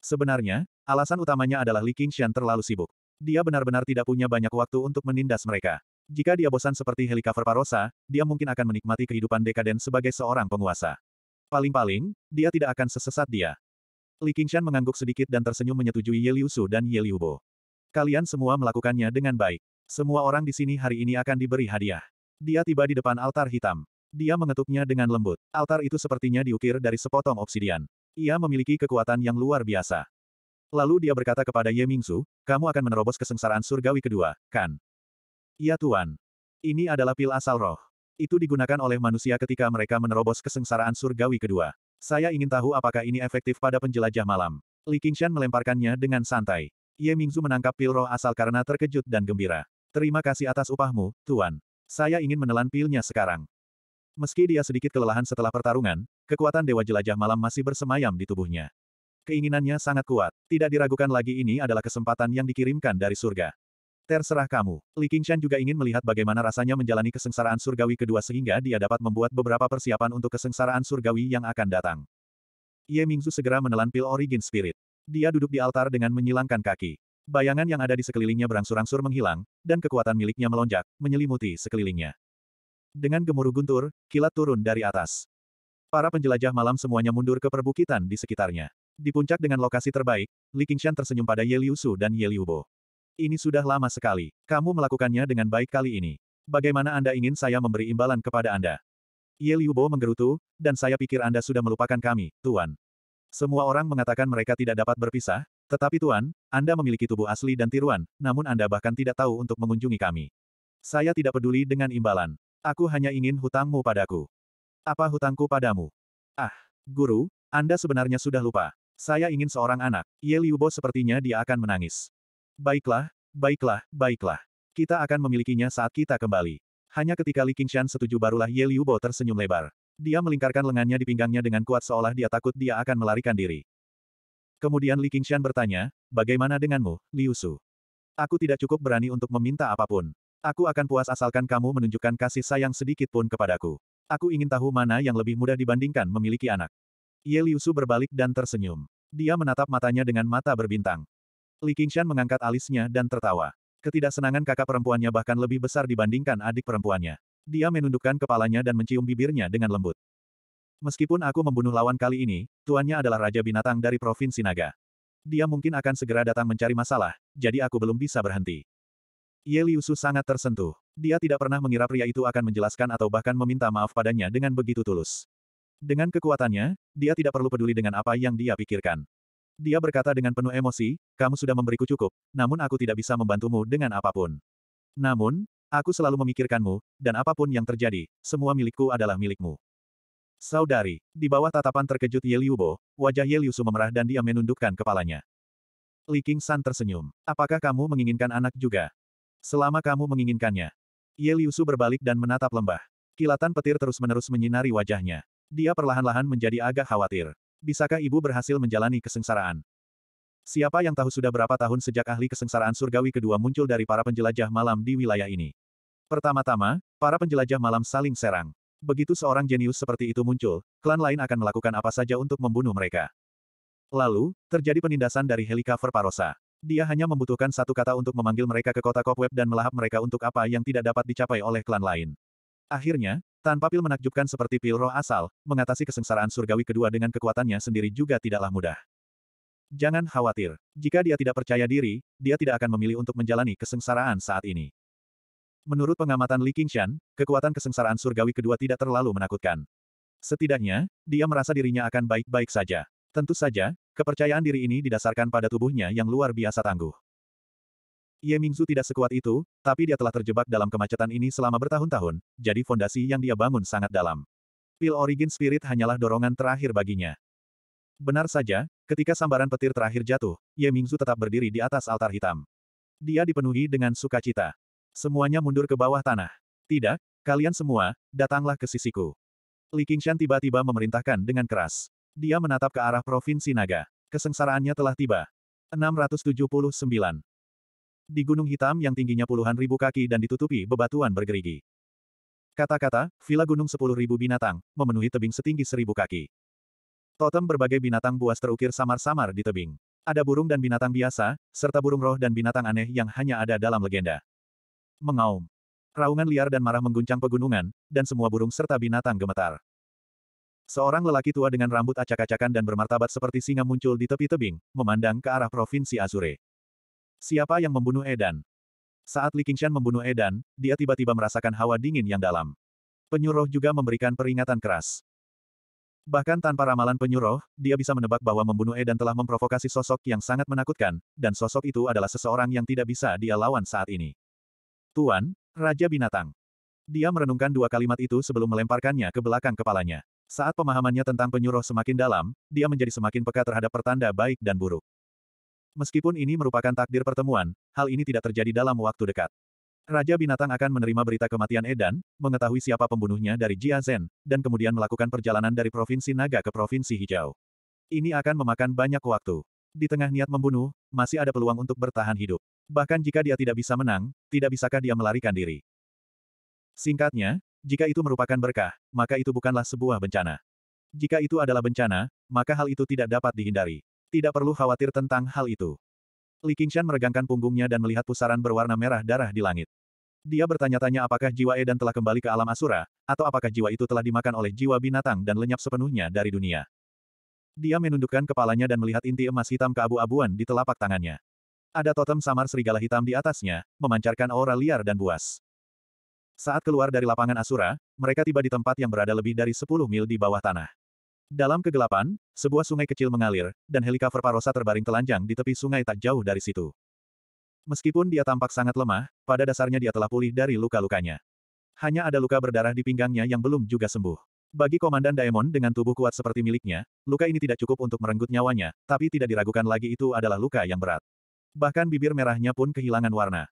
Sebenarnya, alasan utamanya adalah Li Qingshan terlalu sibuk. Dia benar-benar tidak punya banyak waktu untuk menindas mereka. Jika dia bosan seperti helikopter Parosa, dia mungkin akan menikmati kehidupan dekaden sebagai seorang penguasa. Paling-paling, dia tidak akan sesesat dia. Li Qingshan mengangguk sedikit dan tersenyum menyetujui Ye Liu dan Ye Liu Kalian semua melakukannya dengan baik. Semua orang di sini hari ini akan diberi hadiah. Dia tiba di depan altar hitam. Dia mengetuknya dengan lembut. Altar itu sepertinya diukir dari sepotong obsidian. Ia memiliki kekuatan yang luar biasa. Lalu dia berkata kepada Ye Mingsu, kamu akan menerobos kesengsaraan surgawi kedua, kan? Ya, Tuan. Ini adalah pil asal roh. Itu digunakan oleh manusia ketika mereka menerobos kesengsaraan surgawi kedua. Saya ingin tahu apakah ini efektif pada penjelajah malam. Li Qingshan melemparkannya dengan santai. Ye Mingzu menangkap pil roh asal karena terkejut dan gembira. Terima kasih atas upahmu, Tuan. Saya ingin menelan pilnya sekarang. Meski dia sedikit kelelahan setelah pertarungan, kekuatan Dewa Jelajah Malam masih bersemayam di tubuhnya. Keinginannya sangat kuat. Tidak diragukan lagi ini adalah kesempatan yang dikirimkan dari surga. Terserah kamu. Li Qingshan juga ingin melihat bagaimana rasanya menjalani kesengsaraan surgawi kedua sehingga dia dapat membuat beberapa persiapan untuk kesengsaraan surgawi yang akan datang. Ye Mingzu segera menelan pil Origin Spirit. Dia duduk di altar dengan menyilangkan kaki. Bayangan yang ada di sekelilingnya berangsur-angsur menghilang, dan kekuatan miliknya melonjak, menyelimuti sekelilingnya. Dengan gemuruh guntur, kilat turun dari atas. Para penjelajah malam semuanya mundur ke perbukitan di sekitarnya. Di puncak dengan lokasi terbaik, Li Qingshan tersenyum pada Ye Liu Su dan Ye Liu Bo. Ini sudah lama sekali. Kamu melakukannya dengan baik kali ini. Bagaimana Anda ingin saya memberi imbalan kepada Anda? Ye Liu Bo menggerutu, dan saya pikir Anda sudah melupakan kami, Tuan. Semua orang mengatakan mereka tidak dapat berpisah, tetapi Tuan, Anda memiliki tubuh asli dan tiruan, namun Anda bahkan tidak tahu untuk mengunjungi kami. Saya tidak peduli dengan imbalan. Aku hanya ingin hutangmu padaku. Apa hutangku padamu? Ah, guru, Anda sebenarnya sudah lupa. Saya ingin seorang anak. Ye Liubo sepertinya dia akan menangis. Baiklah, baiklah, baiklah. Kita akan memilikinya saat kita kembali. Hanya ketika Li Qingshan setuju barulah Ye Liubo tersenyum lebar. Dia melingkarkan lengannya di pinggangnya dengan kuat seolah dia takut dia akan melarikan diri. Kemudian Li Qingshan bertanya, bagaimana denganmu, Liu Su? Aku tidak cukup berani untuk meminta apapun. Aku akan puas asalkan kamu menunjukkan kasih sayang sedikit pun kepadaku. Aku ingin tahu mana yang lebih mudah dibandingkan memiliki anak. Ye Liu Su berbalik dan tersenyum. Dia menatap matanya dengan mata berbintang. Li Qingshan mengangkat alisnya dan tertawa. Ketidaksenangan kakak perempuannya bahkan lebih besar dibandingkan adik perempuannya. Dia menundukkan kepalanya dan mencium bibirnya dengan lembut. Meskipun aku membunuh lawan kali ini, tuannya adalah Raja Binatang dari Provinsi Naga. Dia mungkin akan segera datang mencari masalah, jadi aku belum bisa berhenti. Ye Liusu sangat tersentuh. Dia tidak pernah mengira pria itu akan menjelaskan atau bahkan meminta maaf padanya dengan begitu tulus. Dengan kekuatannya, dia tidak perlu peduli dengan apa yang dia pikirkan. Dia berkata dengan penuh emosi, kamu sudah memberiku cukup, namun aku tidak bisa membantumu dengan apapun. Namun, Aku selalu memikirkanmu, dan apapun yang terjadi, semua milikku adalah milikmu. Saudari, di bawah tatapan terkejut Ye Liubo, wajah Ye Liusu memerah dan dia menundukkan kepalanya. Li King San tersenyum. Apakah kamu menginginkan anak juga? Selama kamu menginginkannya. Ye Liusu berbalik dan menatap lembah. Kilatan petir terus-menerus menyinari wajahnya. Dia perlahan-lahan menjadi agak khawatir. Bisakah ibu berhasil menjalani kesengsaraan? Siapa yang tahu sudah berapa tahun sejak ahli kesengsaraan surgawi kedua muncul dari para penjelajah malam di wilayah ini? Pertama-tama, para penjelajah malam saling serang. Begitu seorang jenius seperti itu muncul, klan lain akan melakukan apa saja untuk membunuh mereka. Lalu, terjadi penindasan dari helikopter Parosa. Dia hanya membutuhkan satu kata untuk memanggil mereka ke kota Cobweb dan melahap mereka untuk apa yang tidak dapat dicapai oleh klan lain. Akhirnya, tanpa pil menakjubkan seperti pil roh asal, mengatasi kesengsaraan surgawi kedua dengan kekuatannya sendiri juga tidaklah mudah. Jangan khawatir. Jika dia tidak percaya diri, dia tidak akan memilih untuk menjalani kesengsaraan saat ini. Menurut pengamatan Li Qingshan, kekuatan kesengsaraan surgawi kedua tidak terlalu menakutkan. Setidaknya, dia merasa dirinya akan baik-baik saja. Tentu saja, kepercayaan diri ini didasarkan pada tubuhnya yang luar biasa tangguh. Ye Mingzu tidak sekuat itu, tapi dia telah terjebak dalam kemacetan ini selama bertahun-tahun, jadi fondasi yang dia bangun sangat dalam. Pil Origin Spirit hanyalah dorongan terakhir baginya. Benar saja, ketika sambaran petir terakhir jatuh, Ye Mingzu tetap berdiri di atas altar hitam. Dia dipenuhi dengan sukacita. Semuanya mundur ke bawah tanah. Tidak, kalian semua, datanglah ke sisiku. Li Qingshan tiba-tiba memerintahkan dengan keras. Dia menatap ke arah Provinsi Naga. Kesengsaraannya telah tiba. 679. Di Gunung Hitam yang tingginya puluhan ribu kaki dan ditutupi bebatuan bergerigi. Kata-kata, villa gunung sepuluh ribu binatang, memenuhi tebing setinggi seribu kaki. Totem berbagai binatang buas terukir samar-samar di tebing. Ada burung dan binatang biasa, serta burung roh dan binatang aneh yang hanya ada dalam legenda mengaum. Raungan liar dan marah mengguncang pegunungan, dan semua burung serta binatang gemetar. Seorang lelaki tua dengan rambut acak-acakan dan bermartabat seperti singa muncul di tepi tebing, memandang ke arah provinsi Azure. Siapa yang membunuh Edan? Saat Li Qingshan membunuh Edan, dia tiba-tiba merasakan hawa dingin yang dalam. Penyuruh juga memberikan peringatan keras. Bahkan tanpa ramalan penyuruh, dia bisa menebak bahwa membunuh Edan telah memprovokasi sosok yang sangat menakutkan, dan sosok itu adalah seseorang yang tidak bisa dia lawan saat ini. Tuan, Raja Binatang. Dia merenungkan dua kalimat itu sebelum melemparkannya ke belakang kepalanya. Saat pemahamannya tentang penyuruh semakin dalam, dia menjadi semakin peka terhadap pertanda baik dan buruk. Meskipun ini merupakan takdir pertemuan, hal ini tidak terjadi dalam waktu dekat. Raja Binatang akan menerima berita kematian Edan, mengetahui siapa pembunuhnya dari Jia Zhen, dan kemudian melakukan perjalanan dari Provinsi Naga ke Provinsi Hijau. Ini akan memakan banyak waktu. Di tengah niat membunuh, masih ada peluang untuk bertahan hidup. Bahkan jika dia tidak bisa menang, tidak bisakah dia melarikan diri? Singkatnya, jika itu merupakan berkah, maka itu bukanlah sebuah bencana. Jika itu adalah bencana, maka hal itu tidak dapat dihindari. Tidak perlu khawatir tentang hal itu. Li Qingshan meregangkan punggungnya dan melihat pusaran berwarna merah darah di langit. Dia bertanya-tanya apakah jiwa Edan telah kembali ke alam asura, atau apakah jiwa itu telah dimakan oleh jiwa binatang dan lenyap sepenuhnya dari dunia. Dia menundukkan kepalanya dan melihat inti emas hitam keabu-abuan di telapak tangannya. Ada totem samar serigala hitam di atasnya, memancarkan aura liar dan buas. Saat keluar dari lapangan Asura, mereka tiba di tempat yang berada lebih dari 10 mil di bawah tanah. Dalam kegelapan, sebuah sungai kecil mengalir, dan helikopter Parosa terbaring telanjang di tepi sungai tak jauh dari situ. Meskipun dia tampak sangat lemah, pada dasarnya dia telah pulih dari luka-lukanya. Hanya ada luka berdarah di pinggangnya yang belum juga sembuh. Bagi Komandan Daemon dengan tubuh kuat seperti miliknya, luka ini tidak cukup untuk merenggut nyawanya, tapi tidak diragukan lagi itu adalah luka yang berat. Bahkan bibir merahnya pun kehilangan warna.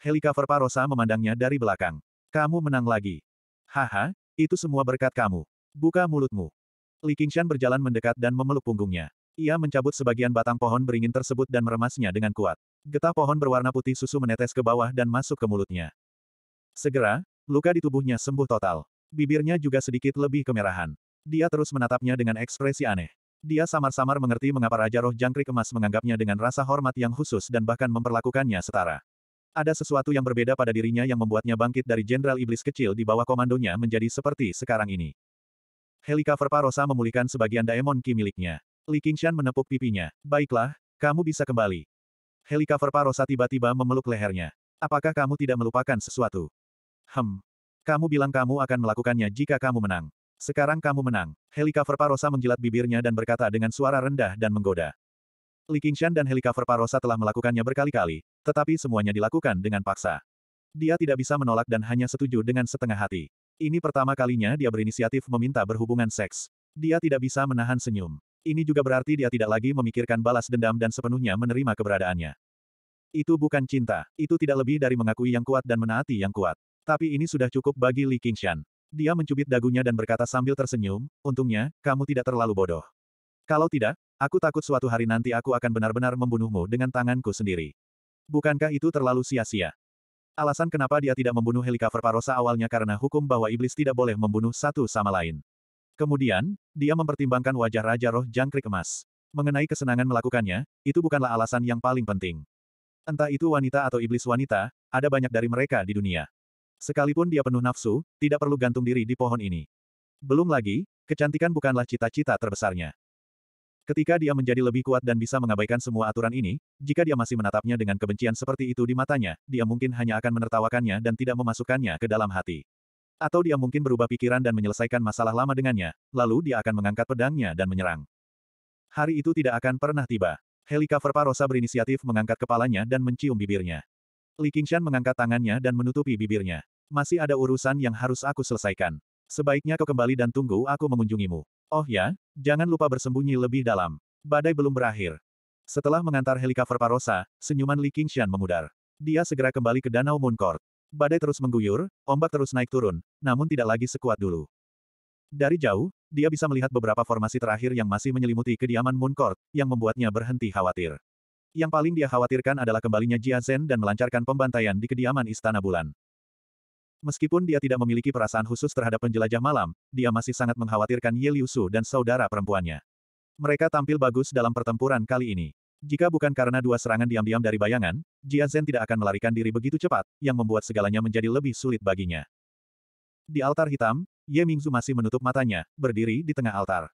Helikaver Parosa memandangnya dari belakang. Kamu menang lagi. Haha, itu semua berkat kamu. Buka mulutmu. Li Qingshan berjalan mendekat dan memeluk punggungnya. Ia mencabut sebagian batang pohon beringin tersebut dan meremasnya dengan kuat. Getah pohon berwarna putih susu menetes ke bawah dan masuk ke mulutnya. Segera, luka di tubuhnya sembuh total. Bibirnya juga sedikit lebih kemerahan. Dia terus menatapnya dengan ekspresi aneh. Dia samar-samar mengerti mengapa Raja Roh Jangkrik Emas menganggapnya dengan rasa hormat yang khusus dan bahkan memperlakukannya setara. Ada sesuatu yang berbeda pada dirinya yang membuatnya bangkit dari Jenderal Iblis kecil di bawah komandonya menjadi seperti sekarang ini. Helika Parosa memulihkan sebagian Daemon Ki miliknya. Li Qingshan menepuk pipinya. Baiklah, kamu bisa kembali. Helika Parosa tiba-tiba memeluk lehernya. Apakah kamu tidak melupakan sesuatu? Hem. Kamu bilang kamu akan melakukannya jika kamu menang. Sekarang kamu menang. Helikover Parosa menjilat bibirnya dan berkata dengan suara rendah dan menggoda. Li Qingshan dan Helikover Parosa telah melakukannya berkali-kali, tetapi semuanya dilakukan dengan paksa. Dia tidak bisa menolak dan hanya setuju dengan setengah hati. Ini pertama kalinya dia berinisiatif meminta berhubungan seks. Dia tidak bisa menahan senyum. Ini juga berarti dia tidak lagi memikirkan balas dendam dan sepenuhnya menerima keberadaannya. Itu bukan cinta, itu tidak lebih dari mengakui yang kuat dan menaati yang kuat. Tapi ini sudah cukup bagi Li Qingshan. Dia mencubit dagunya dan berkata sambil tersenyum, untungnya, kamu tidak terlalu bodoh. Kalau tidak, aku takut suatu hari nanti aku akan benar-benar membunuhmu dengan tanganku sendiri. Bukankah itu terlalu sia-sia? Alasan kenapa dia tidak membunuh helikopter Parosa awalnya karena hukum bahwa iblis tidak boleh membunuh satu sama lain. Kemudian, dia mempertimbangkan wajah Raja Roh Jangkrik Emas. Mengenai kesenangan melakukannya, itu bukanlah alasan yang paling penting. Entah itu wanita atau iblis wanita, ada banyak dari mereka di dunia. Sekalipun dia penuh nafsu, tidak perlu gantung diri di pohon ini. Belum lagi, kecantikan bukanlah cita-cita terbesarnya. Ketika dia menjadi lebih kuat dan bisa mengabaikan semua aturan ini, jika dia masih menatapnya dengan kebencian seperti itu di matanya, dia mungkin hanya akan menertawakannya dan tidak memasukkannya ke dalam hati. Atau dia mungkin berubah pikiran dan menyelesaikan masalah lama dengannya, lalu dia akan mengangkat pedangnya dan menyerang. Hari itu tidak akan pernah tiba. Helika Verparosa berinisiatif mengangkat kepalanya dan mencium bibirnya. Li Qingshan mengangkat tangannya dan menutupi bibirnya. Masih ada urusan yang harus aku selesaikan. Sebaiknya kau kembali dan tunggu aku mengunjungimu. Oh ya, jangan lupa bersembunyi lebih dalam. Badai belum berakhir. Setelah mengantar helikopter Parosa, senyuman Li Qingshan memudar. Dia segera kembali ke Danau Moon Court. Badai terus mengguyur, ombak terus naik turun, namun tidak lagi sekuat dulu. Dari jauh, dia bisa melihat beberapa formasi terakhir yang masih menyelimuti kediaman Moon Court, yang membuatnya berhenti khawatir. Yang paling dia khawatirkan adalah kembalinya Jia Zhen dan melancarkan pembantaian di kediaman Istana Bulan. Meskipun dia tidak memiliki perasaan khusus terhadap penjelajah malam, dia masih sangat mengkhawatirkan Ye Liu Su dan saudara perempuannya. Mereka tampil bagus dalam pertempuran kali ini. Jika bukan karena dua serangan diam-diam dari bayangan, Jia Zhen tidak akan melarikan diri begitu cepat, yang membuat segalanya menjadi lebih sulit baginya. Di altar hitam, Ye Mingzu masih menutup matanya, berdiri di tengah altar.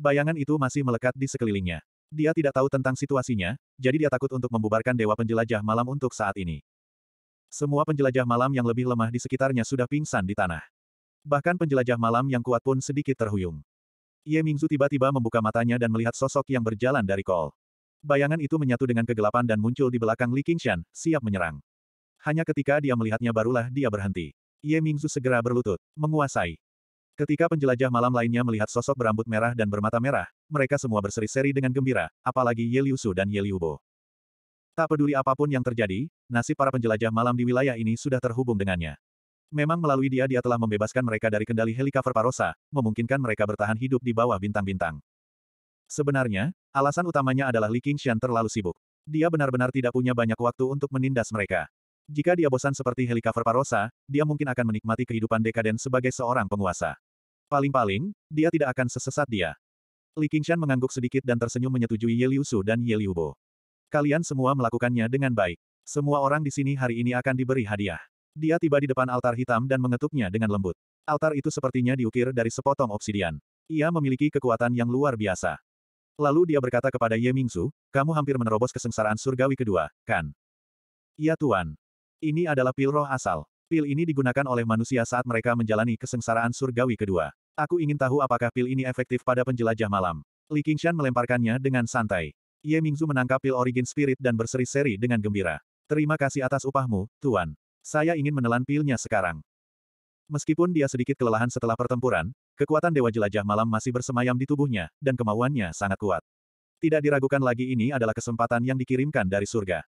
Bayangan itu masih melekat di sekelilingnya. Dia tidak tahu tentang situasinya, jadi dia takut untuk membubarkan Dewa Penjelajah Malam untuk saat ini. Semua penjelajah malam yang lebih lemah di sekitarnya sudah pingsan di tanah. Bahkan penjelajah malam yang kuat pun sedikit terhuyung. Ye Mingzu tiba-tiba membuka matanya dan melihat sosok yang berjalan dari kol. Bayangan itu menyatu dengan kegelapan dan muncul di belakang Li Qingshan, siap menyerang. Hanya ketika dia melihatnya barulah dia berhenti. Ye Mingzu segera berlutut, menguasai. Ketika penjelajah malam lainnya melihat sosok berambut merah dan bermata merah, mereka semua berseri-seri dengan gembira, apalagi Ye Su dan Ye Bo. Tak peduli apapun yang terjadi, nasib para penjelajah malam di wilayah ini sudah terhubung dengannya. Memang melalui dia dia telah membebaskan mereka dari kendali helikopter Parosa, memungkinkan mereka bertahan hidup di bawah bintang-bintang. Sebenarnya, alasan utamanya adalah Li Qingshan terlalu sibuk. Dia benar-benar tidak punya banyak waktu untuk menindas mereka. Jika dia bosan seperti helikopter Parosa, dia mungkin akan menikmati kehidupan dekaden sebagai seorang penguasa. Paling-paling, dia tidak akan sesesat dia. Li Qingshan mengangguk sedikit dan tersenyum menyetujui Ye Liu Su dan Ye Liu Bo. Kalian semua melakukannya dengan baik. Semua orang di sini hari ini akan diberi hadiah. Dia tiba di depan altar hitam dan mengetuknya dengan lembut. Altar itu sepertinya diukir dari sepotong obsidian. Ia memiliki kekuatan yang luar biasa. Lalu dia berkata kepada Ye Mingsu, kamu hampir menerobos kesengsaraan surgawi kedua, kan? Ya Tuan. Ini adalah pil roh asal. Pil ini digunakan oleh manusia saat mereka menjalani kesengsaraan surgawi kedua. Aku ingin tahu apakah pil ini efektif pada penjelajah malam. Li Qingshan melemparkannya dengan santai. Ye Mingzu menangkap pil origin spirit dan berseri-seri dengan gembira. Terima kasih atas upahmu, Tuan. Saya ingin menelan pilnya sekarang. Meskipun dia sedikit kelelahan setelah pertempuran, kekuatan Dewa Jelajah Malam masih bersemayam di tubuhnya, dan kemauannya sangat kuat. Tidak diragukan lagi ini adalah kesempatan yang dikirimkan dari surga.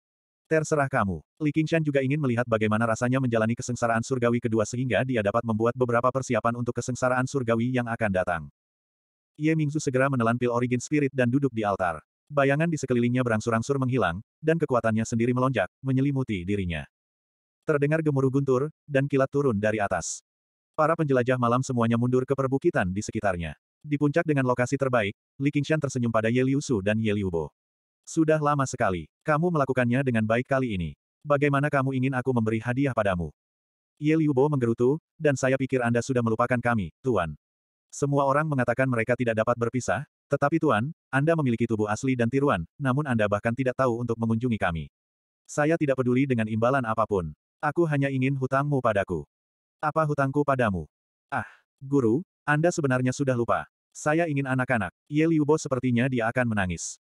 Terserah kamu. Li Qingshan juga ingin melihat bagaimana rasanya menjalani kesengsaraan surgawi kedua sehingga dia dapat membuat beberapa persiapan untuk kesengsaraan surgawi yang akan datang. Ye Mingzu segera menelan pil origin spirit dan duduk di altar. Bayangan di sekelilingnya berangsur-angsur menghilang, dan kekuatannya sendiri melonjak, menyelimuti dirinya. Terdengar gemuruh guntur, dan kilat turun dari atas. Para penjelajah malam semuanya mundur ke perbukitan di sekitarnya. Di puncak dengan lokasi terbaik, Li Qingshan tersenyum pada Ye Liu Su dan Ye Liu Bo. Sudah lama sekali. Kamu melakukannya dengan baik kali ini. Bagaimana kamu ingin aku memberi hadiah padamu? Ye Bo menggerutu, dan saya pikir Anda sudah melupakan kami, Tuan. Semua orang mengatakan mereka tidak dapat berpisah, tetapi Tuan, Anda memiliki tubuh asli dan tiruan, namun Anda bahkan tidak tahu untuk mengunjungi kami. Saya tidak peduli dengan imbalan apapun. Aku hanya ingin hutangmu padaku. Apa hutangku padamu? Ah, guru, Anda sebenarnya sudah lupa. Saya ingin anak-anak. Ye Bo sepertinya dia akan menangis.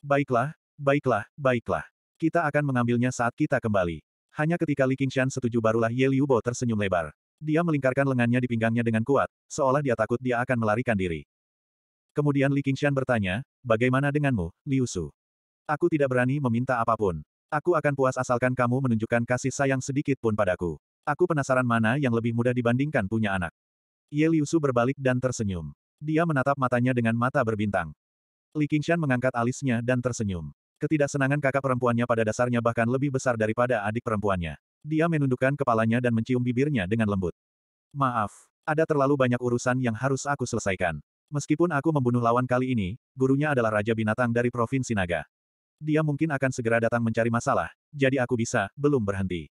Baiklah, baiklah, baiklah. Kita akan mengambilnya saat kita kembali. Hanya ketika Li Qingshan setuju barulah Ye Liubo tersenyum lebar. Dia melingkarkan lengannya di pinggangnya dengan kuat, seolah dia takut dia akan melarikan diri. Kemudian Li Qingshan bertanya, bagaimana denganmu, Liu Su? Aku tidak berani meminta apapun. Aku akan puas asalkan kamu menunjukkan kasih sayang sedikit pun padaku. Aku penasaran mana yang lebih mudah dibandingkan punya anak. Ye Liu Su berbalik dan tersenyum. Dia menatap matanya dengan mata berbintang. Li Qingshan mengangkat alisnya dan tersenyum. Ketidaksenangan kakak perempuannya pada dasarnya bahkan lebih besar daripada adik perempuannya. Dia menundukkan kepalanya dan mencium bibirnya dengan lembut. Maaf, ada terlalu banyak urusan yang harus aku selesaikan. Meskipun aku membunuh lawan kali ini, gurunya adalah Raja Binatang dari Provinsi Naga. Dia mungkin akan segera datang mencari masalah, jadi aku bisa, belum berhenti.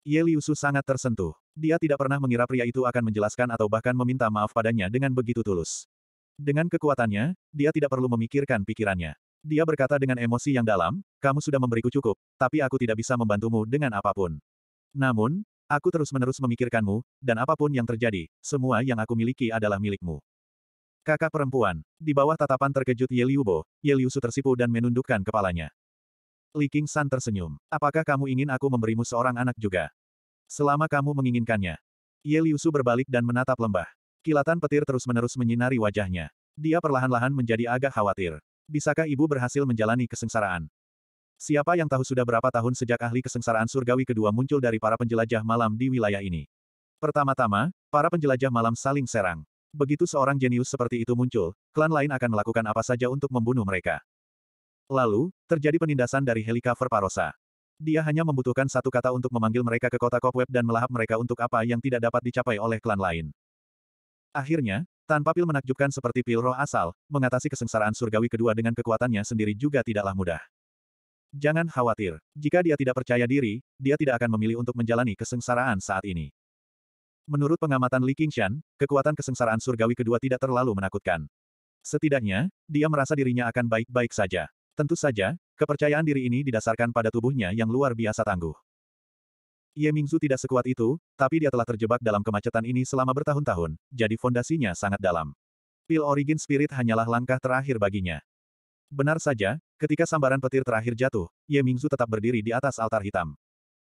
Ye Liusu sangat tersentuh. Dia tidak pernah mengira pria itu akan menjelaskan atau bahkan meminta maaf padanya dengan begitu tulus. Dengan kekuatannya, dia tidak perlu memikirkan pikirannya. Dia berkata dengan emosi yang dalam, kamu sudah memberiku cukup, tapi aku tidak bisa membantumu dengan apapun. Namun, aku terus-menerus memikirkanmu, dan apapun yang terjadi, semua yang aku miliki adalah milikmu. Kakak perempuan, di bawah tatapan terkejut Yeliubo, Yeliusu tersipu dan menundukkan kepalanya. Li King San tersenyum. Apakah kamu ingin aku memberimu seorang anak juga? Selama kamu menginginkannya. Yeliusu berbalik dan menatap lembah. Kilatan petir terus-menerus menyinari wajahnya. Dia perlahan-lahan menjadi agak khawatir. Bisakah ibu berhasil menjalani kesengsaraan? Siapa yang tahu sudah berapa tahun sejak ahli kesengsaraan surgawi kedua muncul dari para penjelajah malam di wilayah ini? Pertama-tama, para penjelajah malam saling serang. Begitu seorang jenius seperti itu muncul, klan lain akan melakukan apa saja untuk membunuh mereka. Lalu, terjadi penindasan dari helikopter Parosa. Dia hanya membutuhkan satu kata untuk memanggil mereka ke kota Cobweb dan melahap mereka untuk apa yang tidak dapat dicapai oleh klan lain. Akhirnya, tanpa pil menakjubkan seperti pil roh asal, mengatasi kesengsaraan surgawi kedua dengan kekuatannya sendiri juga tidaklah mudah. Jangan khawatir, jika dia tidak percaya diri, dia tidak akan memilih untuk menjalani kesengsaraan saat ini. Menurut pengamatan Li Qingshan, kekuatan kesengsaraan surgawi kedua tidak terlalu menakutkan. Setidaknya, dia merasa dirinya akan baik-baik saja. Tentu saja, kepercayaan diri ini didasarkan pada tubuhnya yang luar biasa tangguh. Ye Mingzu tidak sekuat itu, tapi dia telah terjebak dalam kemacetan ini selama bertahun-tahun, jadi fondasinya sangat dalam. Pil Origin Spirit hanyalah langkah terakhir baginya. Benar saja, ketika sambaran petir terakhir jatuh, Ye Mingzu tetap berdiri di atas altar hitam.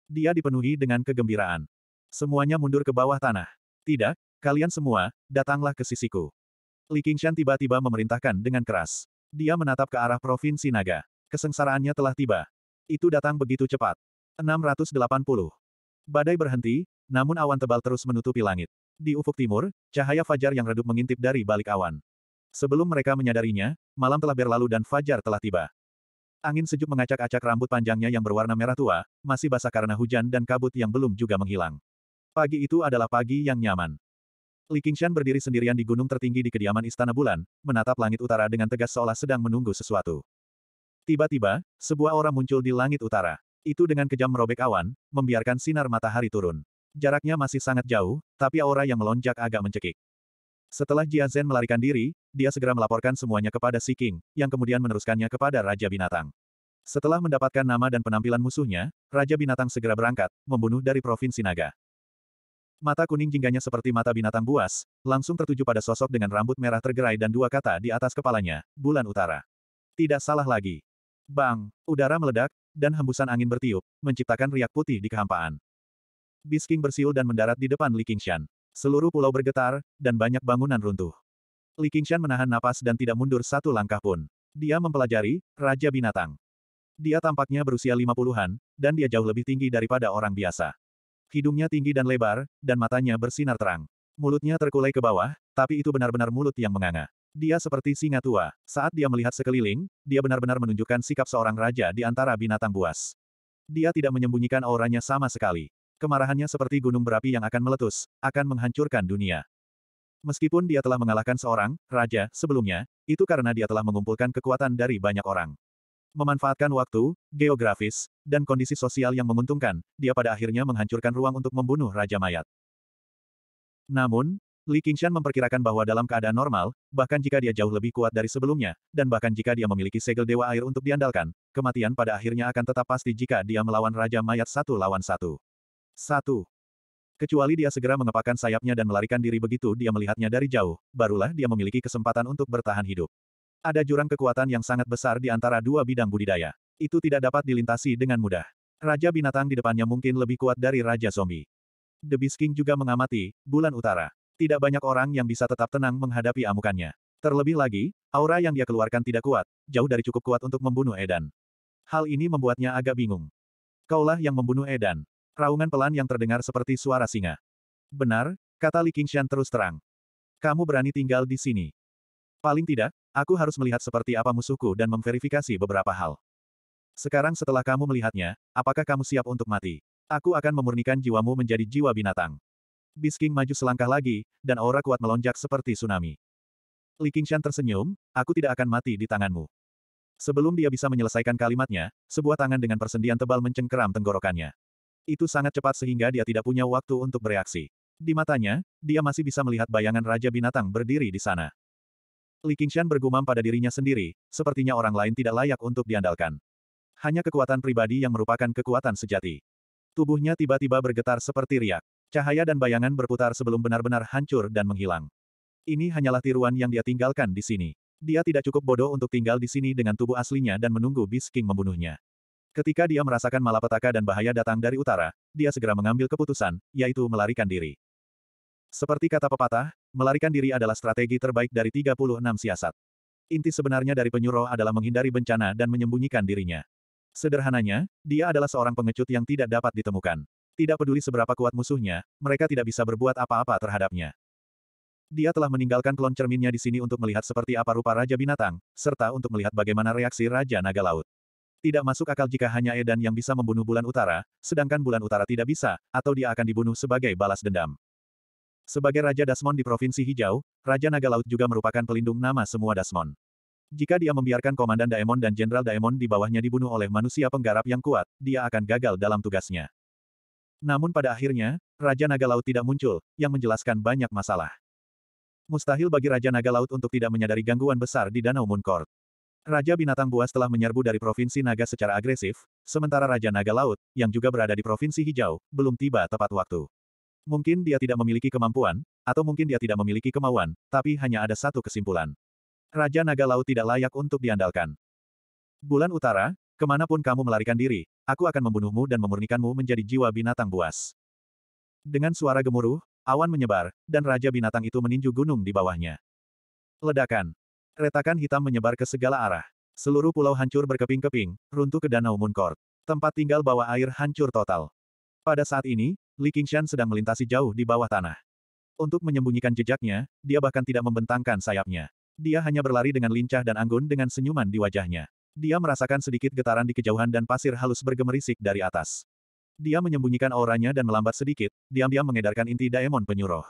Dia dipenuhi dengan kegembiraan. Semuanya mundur ke bawah tanah. Tidak, kalian semua, datanglah ke sisiku. Li Qingshan tiba-tiba memerintahkan dengan keras. Dia menatap ke arah Provinsi Naga. Kesengsaraannya telah tiba. Itu datang begitu cepat. 680. Badai berhenti, namun awan tebal terus menutupi langit. Di ufuk timur, cahaya fajar yang redup mengintip dari balik awan. Sebelum mereka menyadarinya, malam telah berlalu dan fajar telah tiba. Angin sejuk mengacak-acak rambut panjangnya yang berwarna merah tua, masih basah karena hujan dan kabut yang belum juga menghilang. Pagi itu adalah pagi yang nyaman. Li Qingshan berdiri sendirian di gunung tertinggi di kediaman Istana Bulan, menatap langit utara dengan tegas seolah sedang menunggu sesuatu. Tiba-tiba, sebuah aura muncul di langit utara. Itu dengan kejam merobek awan, membiarkan sinar matahari turun. Jaraknya masih sangat jauh, tapi aura yang melonjak agak mencekik. Setelah Jia Zhen melarikan diri, dia segera melaporkan semuanya kepada Si King, yang kemudian meneruskannya kepada Raja Binatang. Setelah mendapatkan nama dan penampilan musuhnya, Raja Binatang segera berangkat, membunuh dari Provinsi Naga. Mata kuning jingganya seperti mata binatang buas, langsung tertuju pada sosok dengan rambut merah tergerai dan dua kata di atas kepalanya, bulan utara. Tidak salah lagi. Bang, udara meledak, dan hembusan angin bertiup, menciptakan riak putih di kehampaan. Bisking bersiul dan mendarat di depan Li Qingshan. Seluruh pulau bergetar, dan banyak bangunan runtuh. Li Qingshan menahan napas dan tidak mundur satu langkah pun. Dia mempelajari, Raja Binatang. Dia tampaknya berusia lima puluhan, dan dia jauh lebih tinggi daripada orang biasa. Hidungnya tinggi dan lebar, dan matanya bersinar terang. Mulutnya terkulai ke bawah, tapi itu benar-benar mulut yang menganga. Dia seperti singa tua. Saat dia melihat sekeliling, dia benar-benar menunjukkan sikap seorang raja di antara binatang buas. Dia tidak menyembunyikan auranya sama sekali. Kemarahannya seperti gunung berapi yang akan meletus, akan menghancurkan dunia. Meskipun dia telah mengalahkan seorang raja sebelumnya, itu karena dia telah mengumpulkan kekuatan dari banyak orang. Memanfaatkan waktu, geografis, dan kondisi sosial yang menguntungkan, dia pada akhirnya menghancurkan ruang untuk membunuh Raja Mayat. Namun, Li Qingshan memperkirakan bahwa dalam keadaan normal, bahkan jika dia jauh lebih kuat dari sebelumnya, dan bahkan jika dia memiliki segel dewa air untuk diandalkan, kematian pada akhirnya akan tetap pasti jika dia melawan Raja Mayat satu lawan satu. Satu. Kecuali dia segera mengepakkan sayapnya dan melarikan diri begitu dia melihatnya dari jauh, barulah dia memiliki kesempatan untuk bertahan hidup. Ada jurang kekuatan yang sangat besar di antara dua bidang budidaya. Itu tidak dapat dilintasi dengan mudah. Raja binatang di depannya mungkin lebih kuat dari Raja Zombie. The Beast King juga mengamati, bulan utara. Tidak banyak orang yang bisa tetap tenang menghadapi amukannya. Terlebih lagi, aura yang dia keluarkan tidak kuat, jauh dari cukup kuat untuk membunuh Edan. Hal ini membuatnya agak bingung. Kaulah yang membunuh Edan. Raungan pelan yang terdengar seperti suara singa. Benar, kata Li Qingshan terus terang. Kamu berani tinggal di sini. Paling tidak, aku harus melihat seperti apa musuhku dan memverifikasi beberapa hal. Sekarang setelah kamu melihatnya, apakah kamu siap untuk mati? Aku akan memurnikan jiwamu menjadi jiwa binatang. Bisking maju selangkah lagi, dan aura kuat melonjak seperti tsunami. Li Qingshan tersenyum, aku tidak akan mati di tanganmu. Sebelum dia bisa menyelesaikan kalimatnya, sebuah tangan dengan persendian tebal mencengkeram tenggorokannya. Itu sangat cepat sehingga dia tidak punya waktu untuk bereaksi. Di matanya, dia masih bisa melihat bayangan Raja Binatang berdiri di sana. Li Qingshan bergumam pada dirinya sendiri, sepertinya orang lain tidak layak untuk diandalkan. Hanya kekuatan pribadi yang merupakan kekuatan sejati. Tubuhnya tiba-tiba bergetar seperti riak. Cahaya dan bayangan berputar sebelum benar-benar hancur dan menghilang. Ini hanyalah tiruan yang dia tinggalkan di sini. Dia tidak cukup bodoh untuk tinggal di sini dengan tubuh aslinya dan menunggu Beast King membunuhnya. Ketika dia merasakan malapetaka dan bahaya datang dari utara, dia segera mengambil keputusan, yaitu melarikan diri. Seperti kata pepatah, melarikan diri adalah strategi terbaik dari 36 siasat. Inti sebenarnya dari penyuruh adalah menghindari bencana dan menyembunyikan dirinya. Sederhananya, dia adalah seorang pengecut yang tidak dapat ditemukan. Tidak peduli seberapa kuat musuhnya, mereka tidak bisa berbuat apa-apa terhadapnya. Dia telah meninggalkan klon cerminnya di sini untuk melihat seperti apa rupa Raja Binatang, serta untuk melihat bagaimana reaksi Raja Naga Laut. Tidak masuk akal jika hanya Edan yang bisa membunuh bulan utara, sedangkan bulan utara tidak bisa, atau dia akan dibunuh sebagai balas dendam. Sebagai Raja Dasmon di Provinsi Hijau, Raja Naga Laut juga merupakan pelindung nama semua Dasmon. Jika dia membiarkan Komandan Daemon dan Jenderal Daemon di bawahnya dibunuh oleh manusia penggarap yang kuat, dia akan gagal dalam tugasnya. Namun pada akhirnya, Raja Naga Laut tidak muncul, yang menjelaskan banyak masalah. Mustahil bagi Raja Naga Laut untuk tidak menyadari gangguan besar di Danau Court. Raja Binatang Buas telah menyerbu dari Provinsi Naga secara agresif, sementara Raja Naga Laut, yang juga berada di Provinsi Hijau, belum tiba tepat waktu. Mungkin dia tidak memiliki kemampuan, atau mungkin dia tidak memiliki kemauan, tapi hanya ada satu kesimpulan. Raja Naga Laut tidak layak untuk diandalkan. Bulan Utara, Kemanapun kamu melarikan diri, aku akan membunuhmu dan memurnikanmu menjadi jiwa binatang buas. Dengan suara gemuruh, awan menyebar, dan Raja Binatang itu meninju gunung di bawahnya. Ledakan. Retakan hitam menyebar ke segala arah. Seluruh pulau hancur berkeping-keping, runtuh ke Danau Munkor. Tempat tinggal bawah air hancur total. Pada saat ini, Li Qingshan sedang melintasi jauh di bawah tanah. Untuk menyembunyikan jejaknya, dia bahkan tidak membentangkan sayapnya. Dia hanya berlari dengan lincah dan anggun dengan senyuman di wajahnya. Dia merasakan sedikit getaran di kejauhan dan pasir halus bergemerisik dari atas. Dia menyembunyikan auranya dan melambat sedikit, diam-diam mengedarkan inti daemon penyuruh.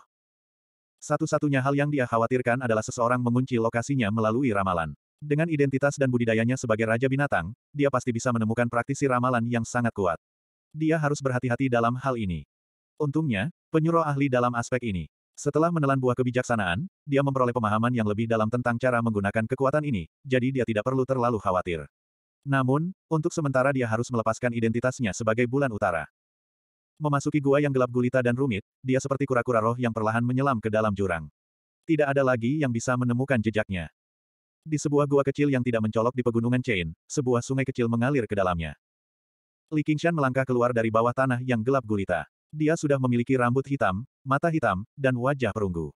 Satu-satunya hal yang dia khawatirkan adalah seseorang mengunci lokasinya melalui ramalan. Dengan identitas dan budidayanya sebagai Raja Binatang, dia pasti bisa menemukan praktisi ramalan yang sangat kuat. Dia harus berhati-hati dalam hal ini. Untungnya, penyuruh ahli dalam aspek ini. Setelah menelan buah kebijaksanaan, dia memperoleh pemahaman yang lebih dalam tentang cara menggunakan kekuatan ini, jadi dia tidak perlu terlalu khawatir. Namun, untuk sementara dia harus melepaskan identitasnya sebagai bulan utara. Memasuki gua yang gelap gulita dan rumit, dia seperti kura-kura roh yang perlahan menyelam ke dalam jurang. Tidak ada lagi yang bisa menemukan jejaknya. Di sebuah gua kecil yang tidak mencolok di pegunungan Chain, sebuah sungai kecil mengalir ke dalamnya. Li Qingshan melangkah keluar dari bawah tanah yang gelap gulita dia sudah memiliki rambut hitam, mata hitam, dan wajah perunggu.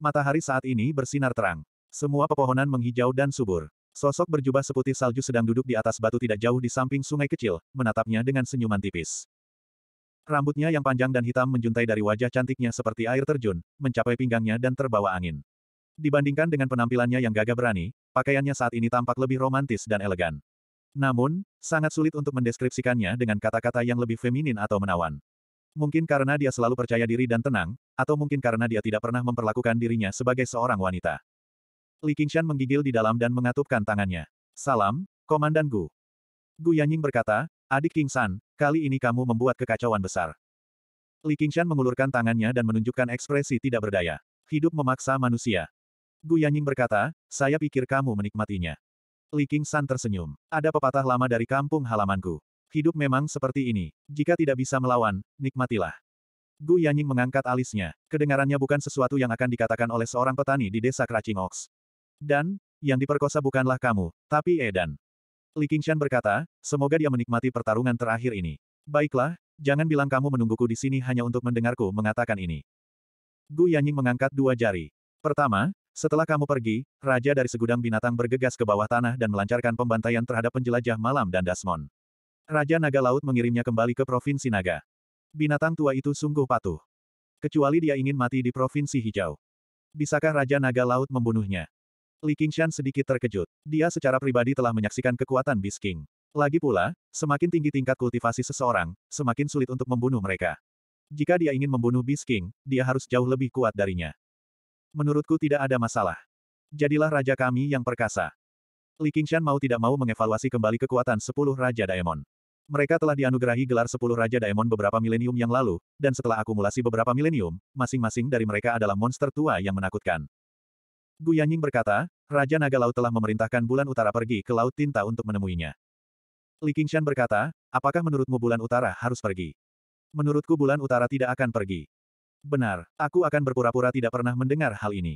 Matahari saat ini bersinar terang. Semua pepohonan menghijau dan subur. Sosok berjubah seputih salju sedang duduk di atas batu tidak jauh di samping sungai kecil, menatapnya dengan senyuman tipis. Rambutnya yang panjang dan hitam menjuntai dari wajah cantiknya seperti air terjun, mencapai pinggangnya dan terbawa angin. Dibandingkan dengan penampilannya yang gagah berani, pakaiannya saat ini tampak lebih romantis dan elegan. Namun, sangat sulit untuk mendeskripsikannya dengan kata-kata yang lebih feminin atau menawan. Mungkin karena dia selalu percaya diri dan tenang, atau mungkin karena dia tidak pernah memperlakukan dirinya sebagai seorang wanita. Li Qingshan menggigil di dalam dan mengatupkan tangannya. Salam, Komandan Gu. Gu Yanying berkata, Adik Qingshan, kali ini kamu membuat kekacauan besar. Li Qingshan mengulurkan tangannya dan menunjukkan ekspresi tidak berdaya. Hidup memaksa manusia. Gu Yanying berkata, saya pikir kamu menikmatinya. Li Qingshan tersenyum. Ada pepatah lama dari kampung halamanku. Hidup memang seperti ini. Jika tidak bisa melawan, nikmatilah. Gu Yanying mengangkat alisnya. Kedengarannya bukan sesuatu yang akan dikatakan oleh seorang petani di desa Kracing Ox. Dan, yang diperkosa bukanlah kamu, tapi Edan. Li Qingshan berkata, semoga dia menikmati pertarungan terakhir ini. Baiklah, jangan bilang kamu menungguku di sini hanya untuk mendengarku mengatakan ini. Gu Yanying mengangkat dua jari. Pertama, setelah kamu pergi, raja dari segudang binatang bergegas ke bawah tanah dan melancarkan pembantaian terhadap penjelajah malam dan Dasmon. Raja Naga Laut mengirimnya kembali ke Provinsi Naga. Binatang tua itu sungguh patuh. Kecuali dia ingin mati di Provinsi Hijau. Bisakah Raja Naga Laut membunuhnya? Li Qingshan sedikit terkejut. Dia secara pribadi telah menyaksikan kekuatan Bisking. Lagi pula, semakin tinggi tingkat kultivasi seseorang, semakin sulit untuk membunuh mereka. Jika dia ingin membunuh Bisking, dia harus jauh lebih kuat darinya. Menurutku tidak ada masalah. Jadilah raja kami yang perkasa. Li Qingshan mau tidak mau mengevaluasi kembali kekuatan sepuluh Raja Daemon. Mereka telah dianugerahi gelar sepuluh Raja Daemon beberapa milenium yang lalu, dan setelah akumulasi beberapa milenium, masing-masing dari mereka adalah monster tua yang menakutkan. Gu Yanying berkata, Raja Naga Laut telah memerintahkan bulan utara pergi ke Laut Tinta untuk menemuinya. Li Qingshan berkata, apakah menurutmu bulan utara harus pergi? Menurutku bulan utara tidak akan pergi. Benar, aku akan berpura-pura tidak pernah mendengar hal ini.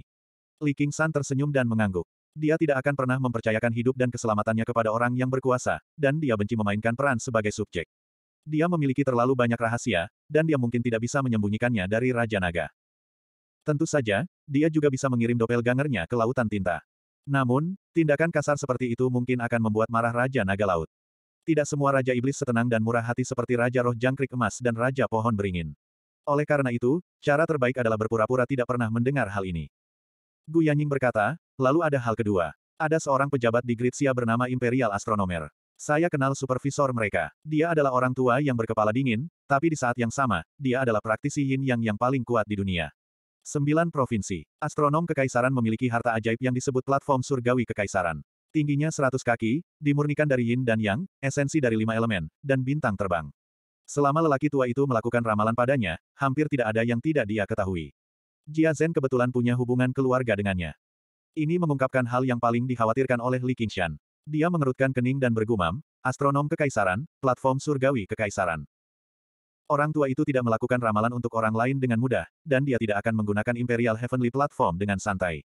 Li Qingshan tersenyum dan mengangguk. Dia tidak akan pernah mempercayakan hidup dan keselamatannya kepada orang yang berkuasa, dan dia benci memainkan peran sebagai subjek. Dia memiliki terlalu banyak rahasia, dan dia mungkin tidak bisa menyembunyikannya dari Raja Naga. Tentu saja, dia juga bisa mengirim gangernya ke Lautan Tinta. Namun, tindakan kasar seperti itu mungkin akan membuat marah Raja Naga Laut. Tidak semua Raja Iblis setenang dan murah hati seperti Raja Roh Jangkrik Emas dan Raja Pohon Beringin. Oleh karena itu, cara terbaik adalah berpura-pura tidak pernah mendengar hal ini. Gu Yanying berkata, Lalu ada hal kedua. Ada seorang pejabat di Gritsia bernama Imperial Astronomer. Saya kenal supervisor mereka. Dia adalah orang tua yang berkepala dingin, tapi di saat yang sama, dia adalah praktisi yin yang yang paling kuat di dunia. Sembilan provinsi. Astronom kekaisaran memiliki harta ajaib yang disebut platform surgawi kekaisaran. Tingginya 100 kaki, dimurnikan dari yin dan yang, esensi dari lima elemen, dan bintang terbang. Selama lelaki tua itu melakukan ramalan padanya, hampir tidak ada yang tidak dia ketahui. Jia Zhen kebetulan punya hubungan keluarga dengannya. Ini mengungkapkan hal yang paling dikhawatirkan oleh Li Qingshan. Dia mengerutkan kening dan bergumam, astronom kekaisaran, platform surgawi kekaisaran. Orang tua itu tidak melakukan ramalan untuk orang lain dengan mudah, dan dia tidak akan menggunakan Imperial Heavenly Platform dengan santai.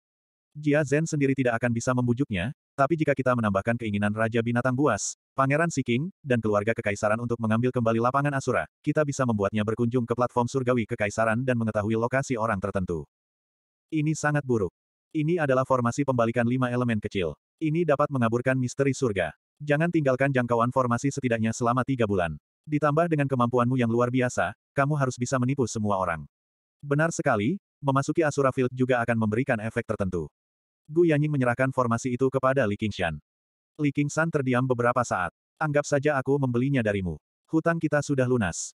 Jia Zhen sendiri tidak akan bisa membujuknya, tapi jika kita menambahkan keinginan Raja Binatang Buas, Pangeran Si King, dan keluarga kekaisaran untuk mengambil kembali lapangan Asura, kita bisa membuatnya berkunjung ke platform surgawi kekaisaran dan mengetahui lokasi orang tertentu. Ini sangat buruk. Ini adalah formasi pembalikan lima elemen kecil. Ini dapat mengaburkan misteri surga. Jangan tinggalkan jangkauan formasi setidaknya selama tiga bulan. Ditambah dengan kemampuanmu yang luar biasa, kamu harus bisa menipu semua orang. Benar sekali, memasuki Asura Field juga akan memberikan efek tertentu. Gu Yanying menyerahkan formasi itu kepada Li Qingshan. Li Qingshan terdiam beberapa saat. Anggap saja aku membelinya darimu. Hutang kita sudah lunas.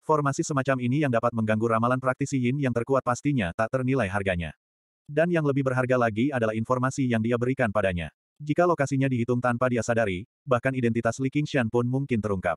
Formasi semacam ini yang dapat mengganggu ramalan praktisi Yin yang terkuat pastinya tak ternilai harganya. Dan yang lebih berharga lagi adalah informasi yang dia berikan padanya. Jika lokasinya dihitung tanpa dia sadari, bahkan identitas Li Qingshan pun mungkin terungkap.